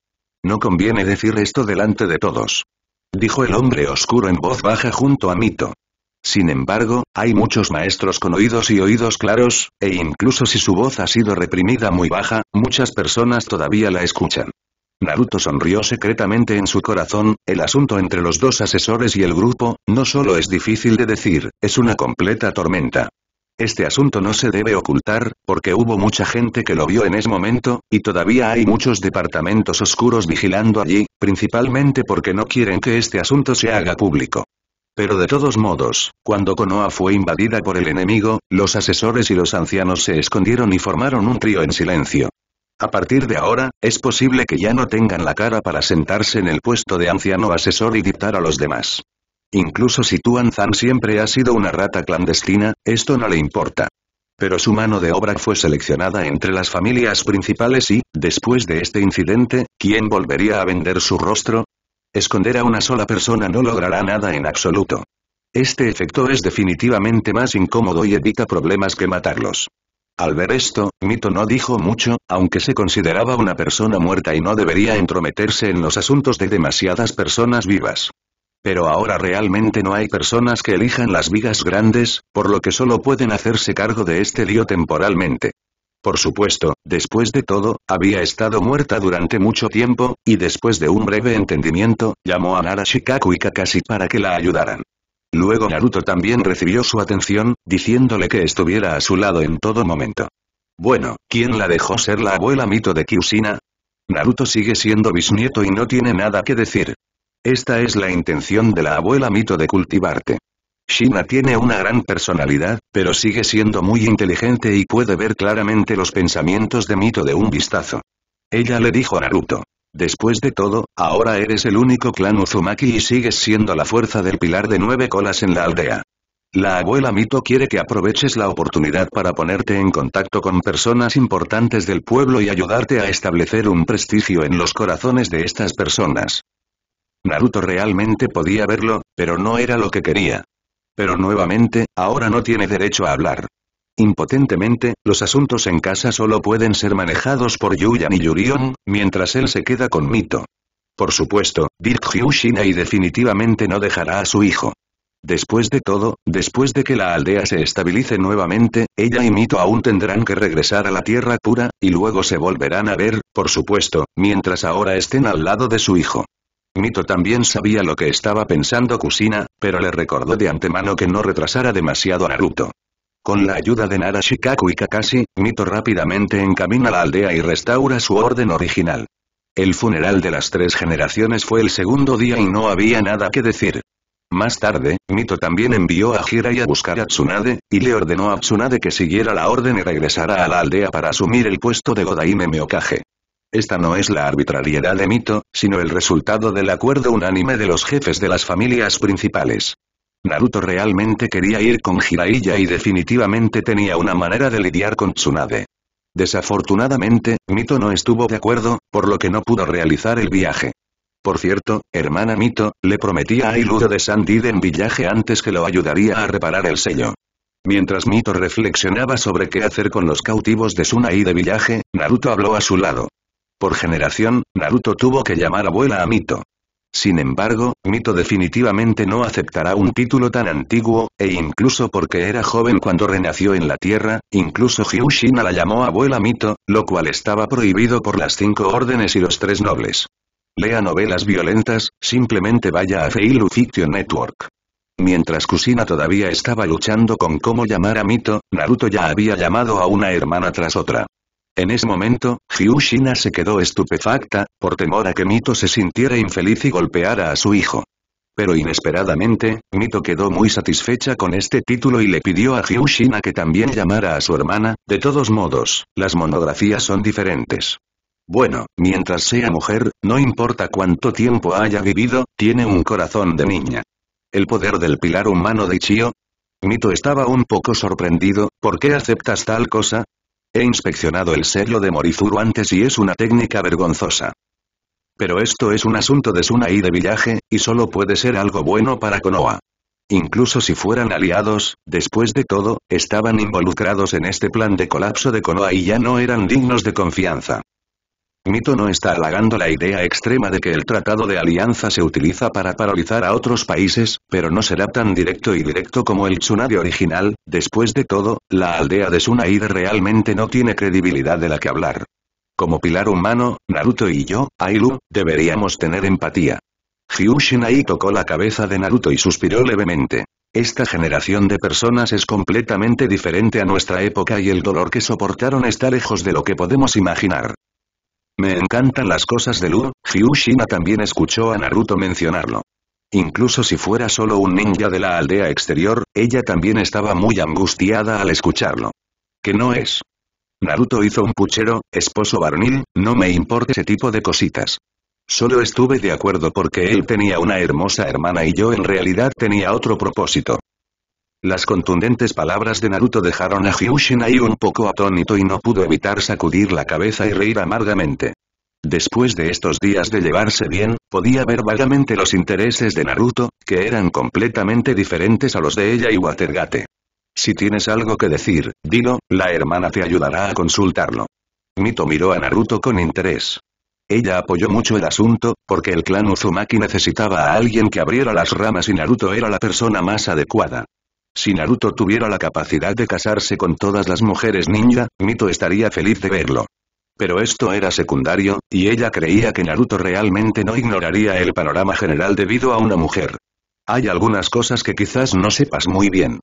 No conviene decir esto delante de todos. Dijo el hombre oscuro en voz baja junto a Mito. Sin embargo, hay muchos maestros con oídos y oídos claros, e incluso si su voz ha sido reprimida muy baja, muchas personas todavía la escuchan. Naruto sonrió secretamente en su corazón, el asunto entre los dos asesores y el grupo, no solo es difícil de decir, es una completa tormenta. Este asunto no se debe ocultar, porque hubo mucha gente que lo vio en ese momento, y todavía hay muchos departamentos oscuros vigilando allí, principalmente porque no quieren que este asunto se haga público. Pero de todos modos, cuando Konoa fue invadida por el enemigo, los asesores y los ancianos se escondieron y formaron un trío en silencio. A partir de ahora, es posible que ya no tengan la cara para sentarse en el puesto de anciano asesor y dictar a los demás. Incluso si Tuan Zan siempre ha sido una rata clandestina, esto no le importa. Pero su mano de obra fue seleccionada entre las familias principales y, después de este incidente, ¿quién volvería a vender su rostro? Esconder a una sola persona no logrará nada en absoluto. Este efecto es definitivamente más incómodo y evita problemas que matarlos. Al ver esto, Mito no dijo mucho, aunque se consideraba una persona muerta y no debería entrometerse en los asuntos de demasiadas personas vivas. Pero ahora realmente no hay personas que elijan las vigas grandes, por lo que solo pueden hacerse cargo de este lío temporalmente. Por supuesto, después de todo, había estado muerta durante mucho tiempo, y después de un breve entendimiento, llamó a Nara Shikaku y Kakashi para que la ayudaran. Luego Naruto también recibió su atención, diciéndole que estuviera a su lado en todo momento. Bueno, ¿quién la dejó ser la abuela mito de Kyushina? Naruto sigue siendo bisnieto y no tiene nada que decir. Esta es la intención de la abuela mito de cultivarte. Shina tiene una gran personalidad, pero sigue siendo muy inteligente y puede ver claramente los pensamientos de Mito de un vistazo. Ella le dijo a Naruto. Después de todo, ahora eres el único clan Uzumaki y sigues siendo la fuerza del pilar de nueve colas en la aldea. La abuela Mito quiere que aproveches la oportunidad para ponerte en contacto con personas importantes del pueblo y ayudarte a establecer un prestigio en los corazones de estas personas. Naruto realmente podía verlo, pero no era lo que quería. Pero nuevamente, ahora no tiene derecho a hablar. Impotentemente, los asuntos en casa solo pueden ser manejados por Yuyan y Yurion, mientras él se queda con Mito. Por supuesto, Dirk y definitivamente no dejará a su hijo. Después de todo, después de que la aldea se estabilice nuevamente, ella y Mito aún tendrán que regresar a la Tierra Pura, y luego se volverán a ver, por supuesto, mientras ahora estén al lado de su hijo. Mito también sabía lo que estaba pensando Kusina, pero le recordó de antemano que no retrasara demasiado a Naruto. Con la ayuda de Narashikaku y Kakashi, Mito rápidamente encamina la aldea y restaura su orden original. El funeral de las tres generaciones fue el segundo día y no había nada que decir. Más tarde, Mito también envió a Hirai a buscar a Tsunade, y le ordenó a Tsunade que siguiera la orden y regresara a la aldea para asumir el puesto de Godaime Meokage. Esta no es la arbitrariedad de Mito, sino el resultado del acuerdo unánime de los jefes de las familias principales. Naruto realmente quería ir con Jiraiya y definitivamente tenía una manera de lidiar con Tsunade. Desafortunadamente, Mito no estuvo de acuerdo, por lo que no pudo realizar el viaje. Por cierto, hermana Mito, le prometía a Iludo de en Villaje antes que lo ayudaría a reparar el sello. Mientras Mito reflexionaba sobre qué hacer con los cautivos de Suna de Villaje, Naruto habló a su lado. Por generación, Naruto tuvo que llamar abuela a Mito. Sin embargo, Mito definitivamente no aceptará un título tan antiguo, e incluso porque era joven cuando renació en la Tierra, incluso Hyushina la llamó abuela Mito, lo cual estaba prohibido por las cinco órdenes y los tres nobles. Lea novelas violentas, simplemente vaya a Feilu Fiction Network. Mientras Kusina todavía estaba luchando con cómo llamar a Mito, Naruto ya había llamado a una hermana tras otra. En ese momento, Hyushina se quedó estupefacta, por temor a que Mito se sintiera infeliz y golpeara a su hijo. Pero inesperadamente, Mito quedó muy satisfecha con este título y le pidió a Hyushina que también llamara a su hermana, de todos modos, las monografías son diferentes. Bueno, mientras sea mujer, no importa cuánto tiempo haya vivido, tiene un corazón de niña. El poder del pilar humano de Chio. Mito estaba un poco sorprendido, ¿por qué aceptas tal cosa? He inspeccionado el sello de Morizuru antes y es una técnica vergonzosa. Pero esto es un asunto de Suna y de Villaje, y solo puede ser algo bueno para Konoha. Incluso si fueran aliados, después de todo, estaban involucrados en este plan de colapso de Konoha y ya no eran dignos de confianza. Mito no está halagando la idea extrema de que el Tratado de Alianza se utiliza para paralizar a otros países, pero no será tan directo y directo como el tsunami original, después de todo, la aldea de Tsunade realmente no tiene credibilidad de la que hablar. Como pilar humano, Naruto y yo, Ailu, deberíamos tener empatía. Hyushinai tocó la cabeza de Naruto y suspiró levemente. Esta generación de personas es completamente diferente a nuestra época y el dolor que soportaron está lejos de lo que podemos imaginar. Me encantan las cosas de Lu, Hyushina también escuchó a Naruto mencionarlo. Incluso si fuera solo un ninja de la aldea exterior, ella también estaba muy angustiada al escucharlo. Que no es. Naruto hizo un puchero, esposo varonil, no me importa ese tipo de cositas. Solo estuve de acuerdo porque él tenía una hermosa hermana y yo en realidad tenía otro propósito. Las contundentes palabras de Naruto dejaron a Hyushin ahí un poco atónito y no pudo evitar sacudir la cabeza y reír amargamente. Después de estos días de llevarse bien, podía ver vagamente los intereses de Naruto, que eran completamente diferentes a los de ella y Watergate. Si tienes algo que decir, dilo, la hermana te ayudará a consultarlo. Mito miró a Naruto con interés. Ella apoyó mucho el asunto, porque el clan Uzumaki necesitaba a alguien que abriera las ramas y Naruto era la persona más adecuada. Si Naruto tuviera la capacidad de casarse con todas las mujeres ninja, Mito estaría feliz de verlo. Pero esto era secundario, y ella creía que Naruto realmente no ignoraría el panorama general debido a una mujer. Hay algunas cosas que quizás no sepas muy bien.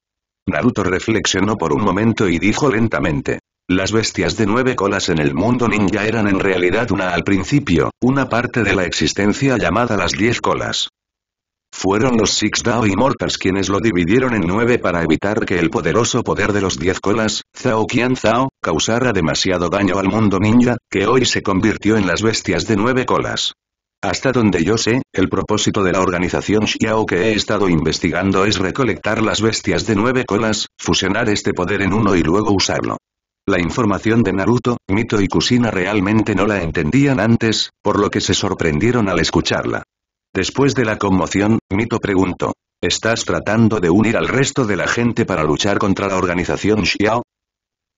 Naruto reflexionó por un momento y dijo lentamente. Las bestias de nueve colas en el mundo ninja eran en realidad una al principio, una parte de la existencia llamada las diez colas. Fueron los Six Dao Immortals quienes lo dividieron en nueve para evitar que el poderoso poder de los Diez Colas, Zhao Qian Zhao, causara demasiado daño al mundo ninja, que hoy se convirtió en las bestias de nueve colas. Hasta donde yo sé, el propósito de la organización Xiao que he estado investigando es recolectar las bestias de nueve colas, fusionar este poder en uno y luego usarlo. La información de Naruto, Mito y Kusina realmente no la entendían antes, por lo que se sorprendieron al escucharla. Después de la conmoción, Mito preguntó. ¿Estás tratando de unir al resto de la gente para luchar contra la organización Xiao?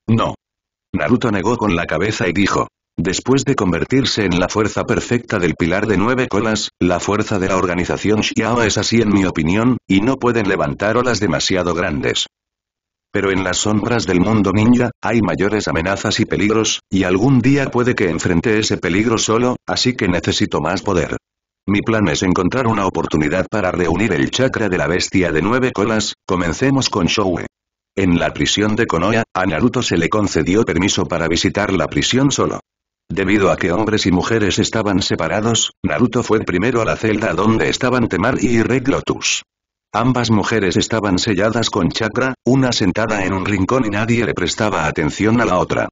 No. Naruto negó con la cabeza y dijo. Después de convertirse en la fuerza perfecta del pilar de nueve colas, la fuerza de la organización Xiao es así en mi opinión, y no pueden levantar olas demasiado grandes. Pero en las sombras del mundo ninja, hay mayores amenazas y peligros, y algún día puede que enfrente ese peligro solo, así que necesito más poder. Mi plan es encontrar una oportunidad para reunir el chakra de la bestia de nueve colas, comencemos con Showe. En la prisión de Konoha, a Naruto se le concedió permiso para visitar la prisión solo. Debido a que hombres y mujeres estaban separados, Naruto fue primero a la celda donde estaban Temari y Red Lotus. Ambas mujeres estaban selladas con chakra, una sentada en un rincón y nadie le prestaba atención a la otra.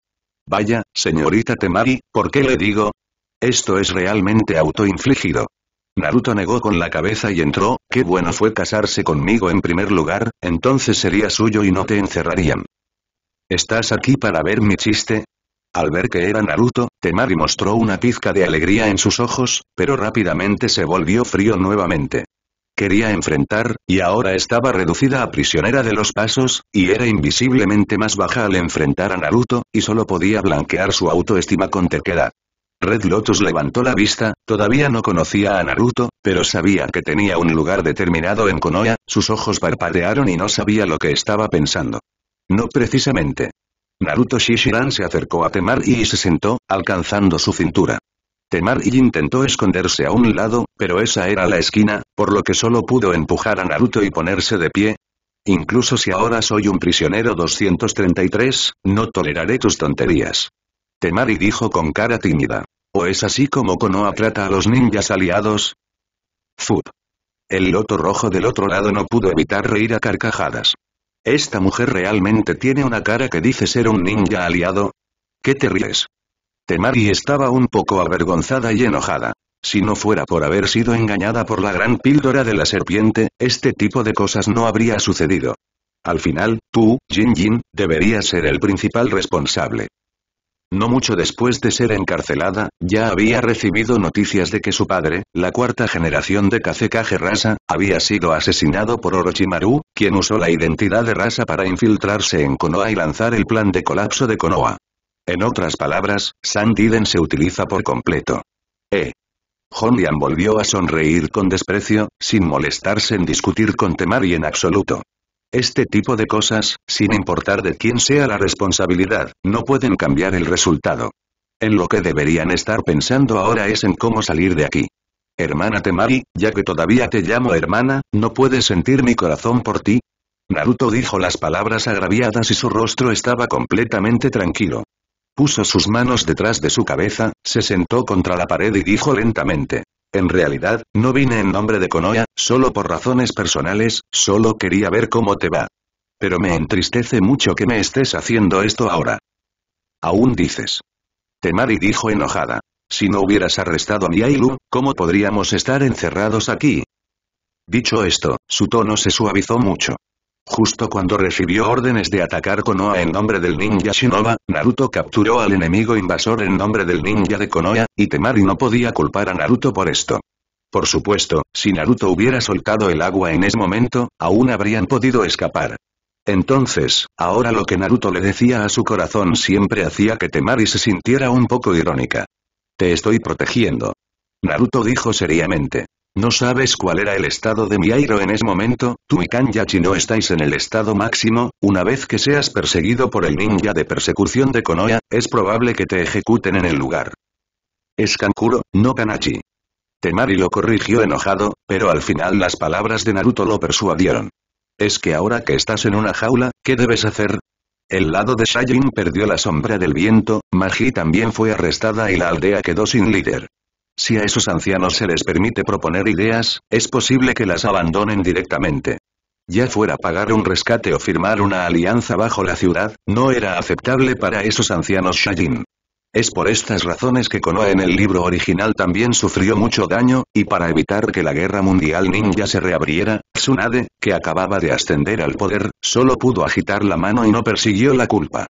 Vaya, señorita Temari, ¿por qué le digo? Esto es realmente autoinfligido. Naruto negó con la cabeza y entró, qué bueno fue casarse conmigo en primer lugar, entonces sería suyo y no te encerrarían. ¿Estás aquí para ver mi chiste? Al ver que era Naruto, Temari mostró una pizca de alegría en sus ojos, pero rápidamente se volvió frío nuevamente. Quería enfrentar, y ahora estaba reducida a prisionera de los pasos, y era invisiblemente más baja al enfrentar a Naruto, y solo podía blanquear su autoestima con terquedad. Red Lotus levantó la vista, todavía no conocía a Naruto, pero sabía que tenía un lugar determinado en Konoha, sus ojos parpadearon y no sabía lo que estaba pensando. No precisamente. Naruto Shishiran se acercó a Temari y se sentó, alcanzando su cintura. Temari intentó esconderse a un lado, pero esa era la esquina, por lo que solo pudo empujar a Naruto y ponerse de pie. Incluso si ahora soy un prisionero 233, no toleraré tus tonterías. Temari dijo con cara tímida es así como Konoha trata a los ninjas aliados? Fup. El loto rojo del otro lado no pudo evitar reír a carcajadas. ¿Esta mujer realmente tiene una cara que dice ser un ninja aliado? ¿Qué te ríes? Temari estaba un poco avergonzada y enojada. Si no fuera por haber sido engañada por la gran píldora de la serpiente, este tipo de cosas no habría sucedido. Al final, tú, Jin Jin, deberías ser el principal responsable. No mucho después de ser encarcelada, ya había recibido noticias de que su padre, la cuarta generación de Kazekage Rasa, había sido asesinado por Orochimaru, quien usó la identidad de Rasa para infiltrarse en Konoha y lanzar el plan de colapso de Konoha. En otras palabras, Sandiden se utiliza por completo. Eh. Honlian volvió a sonreír con desprecio, sin molestarse en discutir con Temari en absoluto. Este tipo de cosas, sin importar de quién sea la responsabilidad, no pueden cambiar el resultado. En lo que deberían estar pensando ahora es en cómo salir de aquí. Hermana Temari, ya que todavía te llamo hermana, ¿no puedes sentir mi corazón por ti? Naruto dijo las palabras agraviadas y su rostro estaba completamente tranquilo. Puso sus manos detrás de su cabeza, se sentó contra la pared y dijo lentamente. En realidad, no vine en nombre de Konoha, solo por razones personales, solo quería ver cómo te va. Pero me entristece mucho que me estés haciendo esto ahora. Aún dices. Temari dijo enojada. Si no hubieras arrestado a Miailu, ¿cómo podríamos estar encerrados aquí? Dicho esto, su tono se suavizó mucho. Justo cuando recibió órdenes de atacar Konoha en nombre del ninja Shinoba, Naruto capturó al enemigo invasor en nombre del ninja de Konoha, y Temari no podía culpar a Naruto por esto. Por supuesto, si Naruto hubiera soltado el agua en ese momento, aún habrían podido escapar. Entonces, ahora lo que Naruto le decía a su corazón siempre hacía que Temari se sintiera un poco irónica. Te estoy protegiendo. Naruto dijo seriamente. No sabes cuál era el estado de mi en ese momento, tú y Yachi no estáis en el estado máximo, una vez que seas perseguido por el ninja de persecución de Konoha, es probable que te ejecuten en el lugar. Es Kankuro, no Kanachi. Temari lo corrigió enojado, pero al final las palabras de Naruto lo persuadieron. Es que ahora que estás en una jaula, ¿qué debes hacer? El lado de Shaijin perdió la sombra del viento, Magi también fue arrestada y la aldea quedó sin líder. Si a esos ancianos se les permite proponer ideas, es posible que las abandonen directamente. Ya fuera pagar un rescate o firmar una alianza bajo la ciudad, no era aceptable para esos ancianos Shajin. Es por estas razones que Konoha en el libro original también sufrió mucho daño, y para evitar que la guerra mundial ninja se reabriera, Tsunade, que acababa de ascender al poder, solo pudo agitar la mano y no persiguió la culpa.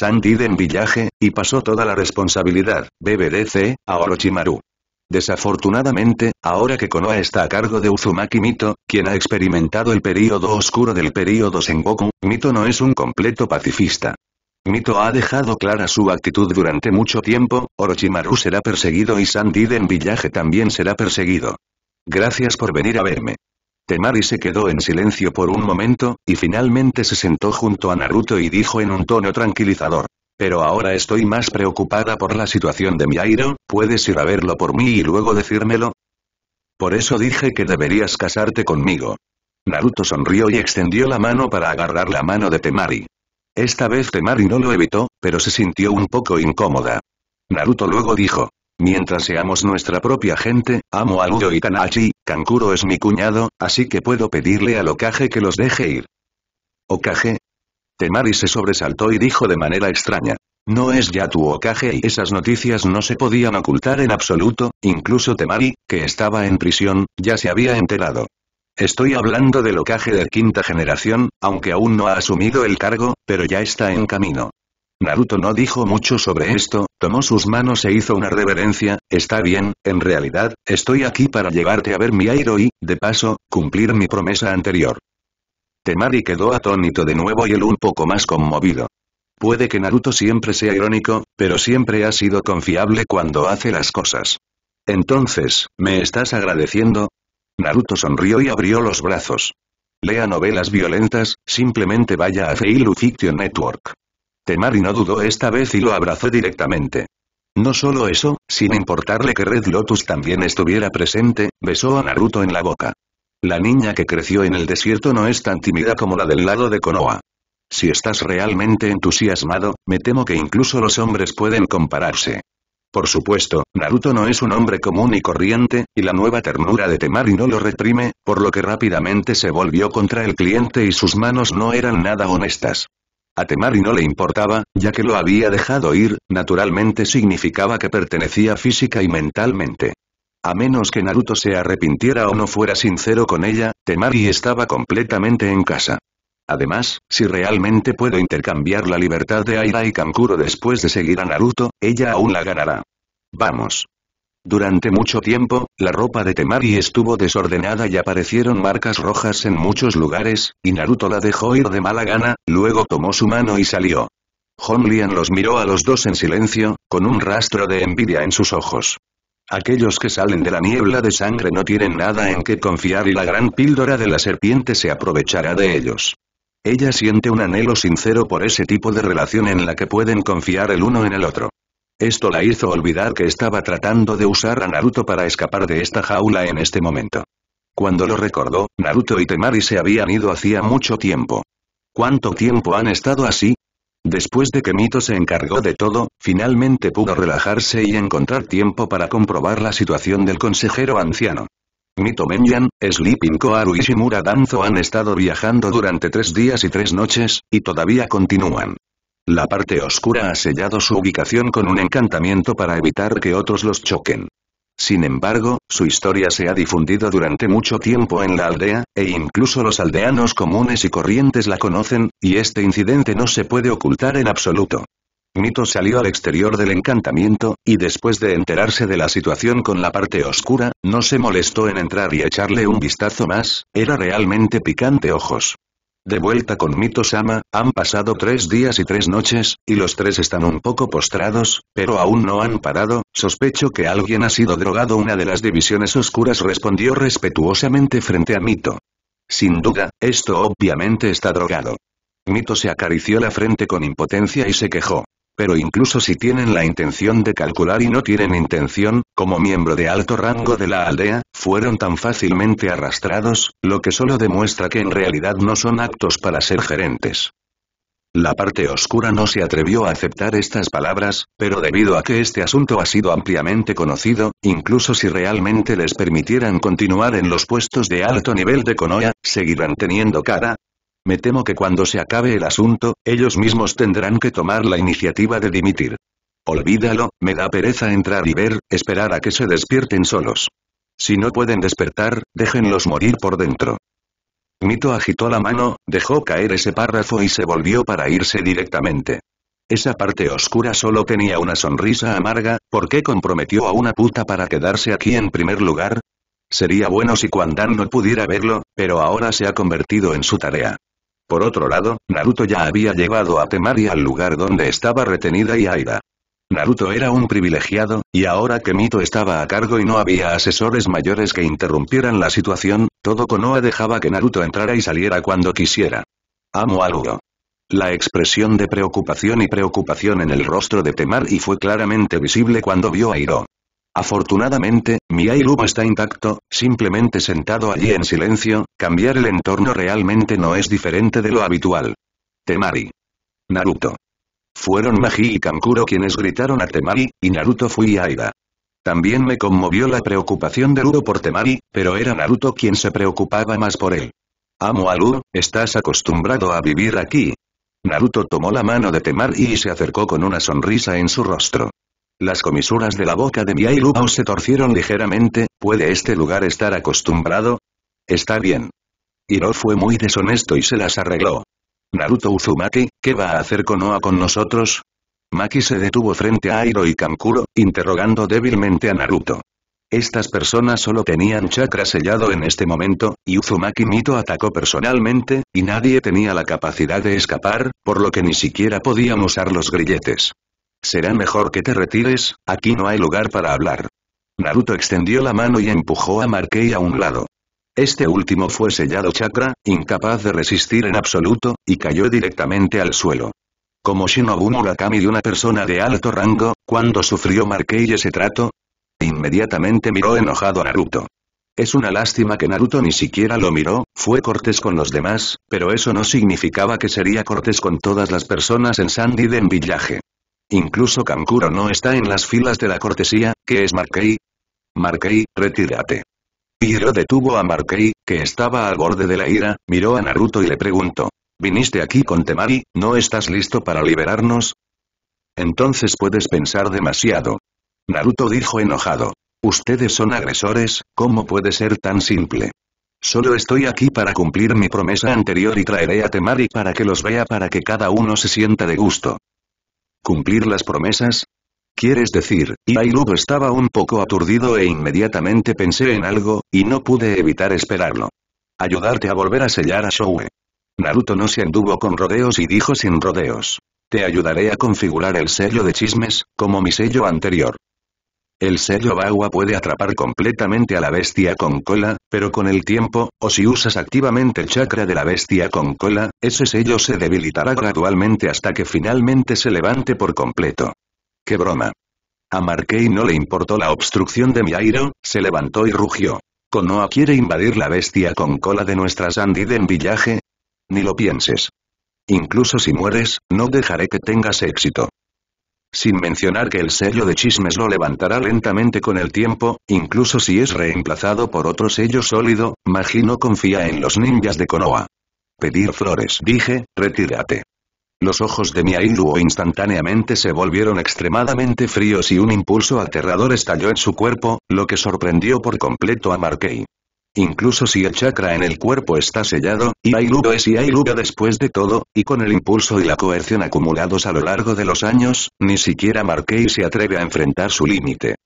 en Villaje y pasó toda la responsabilidad, BBDC, a Orochimaru. Desafortunadamente, ahora que Konoha está a cargo de Uzumaki Mito, quien ha experimentado el período oscuro del período Sengoku, Mito no es un completo pacifista. Mito ha dejado clara su actitud durante mucho tiempo, Orochimaru será perseguido y Sandiden Villaje también será perseguido. Gracias por venir a verme. Temari se quedó en silencio por un momento, y finalmente se sentó junto a Naruto y dijo en un tono tranquilizador. Pero ahora estoy más preocupada por la situación de mi ¿puedes ir a verlo por mí y luego decírmelo? Por eso dije que deberías casarte conmigo. Naruto sonrió y extendió la mano para agarrar la mano de Temari. Esta vez Temari no lo evitó, pero se sintió un poco incómoda. Naruto luego dijo, mientras seamos nuestra propia gente, amo a Ludo y Kanachi, Kankuro es mi cuñado, así que puedo pedirle a Okage que los deje ir. Okage, Temari se sobresaltó y dijo de manera extraña. No es ya tu ocaje y esas noticias no se podían ocultar en absoluto, incluso Temari, que estaba en prisión, ya se había enterado. Estoy hablando del ocaje de quinta generación, aunque aún no ha asumido el cargo, pero ya está en camino. Naruto no dijo mucho sobre esto, tomó sus manos e hizo una reverencia, está bien, en realidad, estoy aquí para llevarte a ver mi Airo y, de paso, cumplir mi promesa anterior. Temari quedó atónito de nuevo y él un poco más conmovido. Puede que Naruto siempre sea irónico, pero siempre ha sido confiable cuando hace las cosas. Entonces, ¿me estás agradeciendo? Naruto sonrió y abrió los brazos. Lea novelas violentas, simplemente vaya a Feilu Fiction Network. Temari no dudó esta vez y lo abrazó directamente. No solo eso, sin importarle que Red Lotus también estuviera presente, besó a Naruto en la boca. La niña que creció en el desierto no es tan tímida como la del lado de Konoha. Si estás realmente entusiasmado, me temo que incluso los hombres pueden compararse. Por supuesto, Naruto no es un hombre común y corriente, y la nueva ternura de Temari no lo reprime, por lo que rápidamente se volvió contra el cliente y sus manos no eran nada honestas. A Temari no le importaba, ya que lo había dejado ir, naturalmente significaba que pertenecía física y mentalmente. A menos que Naruto se arrepintiera o no fuera sincero con ella, Temari estaba completamente en casa. Además, si realmente puedo intercambiar la libertad de Aira y Kankuro después de seguir a Naruto, ella aún la ganará. Vamos. Durante mucho tiempo, la ropa de Temari estuvo desordenada y aparecieron marcas rojas en muchos lugares, y Naruto la dejó ir de mala gana, luego tomó su mano y salió. Honlian los miró a los dos en silencio, con un rastro de envidia en sus ojos. Aquellos que salen de la niebla de sangre no tienen nada en que confiar y la gran píldora de la serpiente se aprovechará de ellos. Ella siente un anhelo sincero por ese tipo de relación en la que pueden confiar el uno en el otro. Esto la hizo olvidar que estaba tratando de usar a Naruto para escapar de esta jaula en este momento. Cuando lo recordó, Naruto y Temari se habían ido hacía mucho tiempo. ¿Cuánto tiempo han estado así? Después de que Mito se encargó de todo, finalmente pudo relajarse y encontrar tiempo para comprobar la situación del consejero anciano. Mito Menyan, Sleeping Koaru y Shimura Danzo han estado viajando durante tres días y tres noches, y todavía continúan. La parte oscura ha sellado su ubicación con un encantamiento para evitar que otros los choquen. Sin embargo, su historia se ha difundido durante mucho tiempo en la aldea, e incluso los aldeanos comunes y corrientes la conocen, y este incidente no se puede ocultar en absoluto. Mito salió al exterior del encantamiento, y después de enterarse de la situación con la parte oscura, no se molestó en entrar y echarle un vistazo más, era realmente picante ojos. De vuelta con Mito-sama, han pasado tres días y tres noches, y los tres están un poco postrados, pero aún no han parado, sospecho que alguien ha sido drogado. Una de las divisiones oscuras respondió respetuosamente frente a Mito. Sin duda, esto obviamente está drogado. Mito se acarició la frente con impotencia y se quejó. Pero incluso si tienen la intención de calcular y no tienen intención, como miembro de alto rango de la aldea, fueron tan fácilmente arrastrados, lo que solo demuestra que en realidad no son aptos para ser gerentes. La parte oscura no se atrevió a aceptar estas palabras, pero debido a que este asunto ha sido ampliamente conocido, incluso si realmente les permitieran continuar en los puestos de alto nivel de Konoha, seguirán teniendo cara, me temo que cuando se acabe el asunto, ellos mismos tendrán que tomar la iniciativa de dimitir. Olvídalo, me da pereza entrar y ver, esperar a que se despierten solos. Si no pueden despertar, déjenlos morir por dentro. Mito agitó la mano, dejó caer ese párrafo y se volvió para irse directamente. Esa parte oscura solo tenía una sonrisa amarga, ¿por qué comprometió a una puta para quedarse aquí en primer lugar? Sería bueno si Kuandan no pudiera verlo, pero ahora se ha convertido en su tarea. Por otro lado, Naruto ya había llevado a Temari al lugar donde estaba retenida y Aida. Naruto era un privilegiado, y ahora que Mito estaba a cargo y no había asesores mayores que interrumpieran la situación, todo Konoha dejaba que Naruto entrara y saliera cuando quisiera. Amo algo. La expresión de preocupación y preocupación en el rostro de Temari fue claramente visible cuando vio a Hiro. Afortunadamente, mi iRub está intacto, simplemente sentado allí en silencio, cambiar el entorno realmente no es diferente de lo habitual. Temari. Naruto. Fueron Magi y Kankuro quienes gritaron a Temari, y Naruto fui a Aida. También me conmovió la preocupación de Ludo por Temari, pero era Naruto quien se preocupaba más por él. Amo a Lu, estás acostumbrado a vivir aquí. Naruto tomó la mano de Temari y se acercó con una sonrisa en su rostro. Las comisuras de la boca de Miailubao se torcieron ligeramente, ¿puede este lugar estar acostumbrado? Está bien. Hiro fue muy deshonesto y se las arregló. Naruto Uzumaki, ¿qué va a hacer Konoha con nosotros? Maki se detuvo frente a Airo y Kankuro, interrogando débilmente a Naruto. Estas personas solo tenían chakra sellado en este momento, y Uzumaki Mito atacó personalmente, y nadie tenía la capacidad de escapar, por lo que ni siquiera podían usar los grilletes. Será mejor que te retires, aquí no hay lugar para hablar. Naruto extendió la mano y empujó a Markei a un lado. Este último fue sellado chakra, incapaz de resistir en absoluto, y cayó directamente al suelo. Como Shinobu Murakami de una persona de alto rango, cuando sufrió Markei ese trato? Inmediatamente miró enojado a Naruto. Es una lástima que Naruto ni siquiera lo miró, fue cortés con los demás, pero eso no significaba que sería cortés con todas las personas en den Villaje. Incluso Kankuro no está en las filas de la cortesía, que es Markei? Markei, retírate. Hiro detuvo a Markei, que estaba al borde de la ira, miró a Naruto y le preguntó. ¿Viniste aquí con Temari, no estás listo para liberarnos? Entonces puedes pensar demasiado. Naruto dijo enojado. Ustedes son agresores, ¿cómo puede ser tan simple? Solo estoy aquí para cumplir mi promesa anterior y traeré a Temari para que los vea para que cada uno se sienta de gusto. ¿Cumplir las promesas? ¿Quieres decir? Iruka estaba un poco aturdido e inmediatamente pensé en algo, y no pude evitar esperarlo. Ayudarte a volver a sellar a Showe. Naruto no se anduvo con rodeos y dijo sin rodeos. Te ayudaré a configurar el sello de chismes, como mi sello anterior. El sello Bagua puede atrapar completamente a la bestia con cola, pero con el tiempo, o si usas activamente el chakra de la bestia con cola, ese sello se debilitará gradualmente hasta que finalmente se levante por completo. ¡Qué broma! A Markey no le importó la obstrucción de mi aire. se levantó y rugió. ¿Konoa quiere invadir la bestia con cola de nuestra Sandiden Villaje? Ni lo pienses. Incluso si mueres, no dejaré que tengas éxito sin mencionar que el sello de chismes lo levantará lentamente con el tiempo, incluso si es reemplazado por otro sello sólido, Magi no confía en los ninjas de Konoha. Pedir flores, dije, retírate. Los ojos de Miailuo instantáneamente se volvieron extremadamente fríos y un impulso aterrador estalló en su cuerpo, lo que sorprendió por completo a Markey. Incluso si el chakra en el cuerpo está sellado, y y es lugo después de todo, y con el impulso y la coerción acumulados a lo largo de los años, ni siquiera Markei se atreve a enfrentar su límite.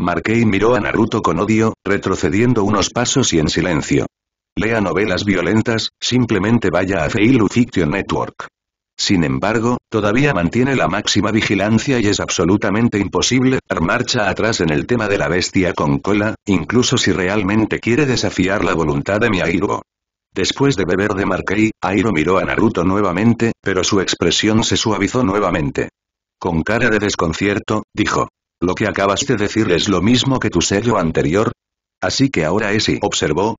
Markei miró a Naruto con odio, retrocediendo unos pasos y en silencio. Lea novelas violentas, simplemente vaya a Feilu Fiction Network. Sin embargo, todavía mantiene la máxima vigilancia y es absolutamente imposible dar marcha atrás en el tema de la bestia con cola, incluso si realmente quiere desafiar la voluntad de Airo. Después de beber de Marquei, Airo miró a Naruto nuevamente, pero su expresión se suavizó nuevamente. Con cara de desconcierto, dijo. Lo que acabas de decir es lo mismo que tu sello anterior. Así que ahora es» y observó,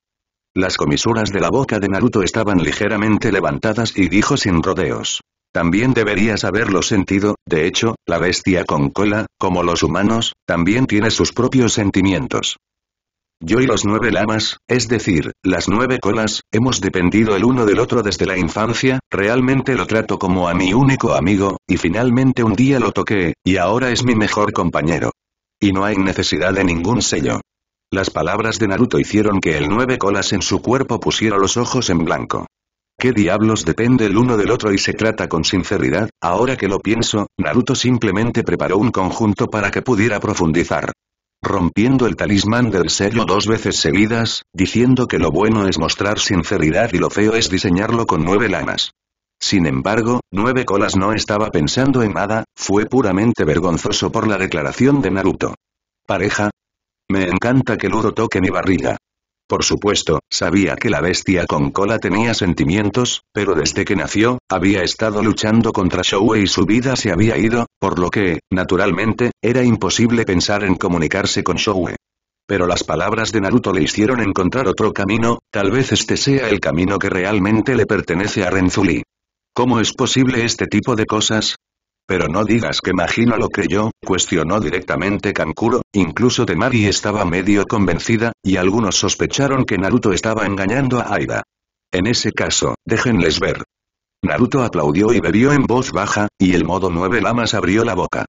las comisuras de la boca de Naruto estaban ligeramente levantadas y dijo sin rodeos. También deberías haberlo sentido, de hecho, la bestia con cola, como los humanos, también tiene sus propios sentimientos. Yo y los nueve lamas, es decir, las nueve colas, hemos dependido el uno del otro desde la infancia, realmente lo trato como a mi único amigo, y finalmente un día lo toqué, y ahora es mi mejor compañero. Y no hay necesidad de ningún sello. Las palabras de Naruto hicieron que el nueve colas en su cuerpo pusiera los ojos en blanco. ¿Qué diablos depende el uno del otro y se trata con sinceridad? Ahora que lo pienso, Naruto simplemente preparó un conjunto para que pudiera profundizar. Rompiendo el talismán del sello dos veces seguidas, diciendo que lo bueno es mostrar sinceridad y lo feo es diseñarlo con nueve lamas. Sin embargo, Nueve Colas no estaba pensando en nada, fue puramente vergonzoso por la declaración de Naruto. Pareja, me encanta que Ludo toque mi barriga. Por supuesto, sabía que la bestia con cola tenía sentimientos, pero desde que nació, había estado luchando contra Shouwe y su vida se había ido, por lo que, naturalmente, era imposible pensar en comunicarse con Shouwe. Pero las palabras de Naruto le hicieron encontrar otro camino, tal vez este sea el camino que realmente le pertenece a Renzuli. ¿Cómo es posible este tipo de cosas? pero no digas que Magino lo creyó, cuestionó directamente Kankuro, incluso Temari estaba medio convencida, y algunos sospecharon que Naruto estaba engañando a Aida. En ese caso, déjenles ver. Naruto aplaudió y bebió en voz baja, y el modo 9 lamas abrió la boca.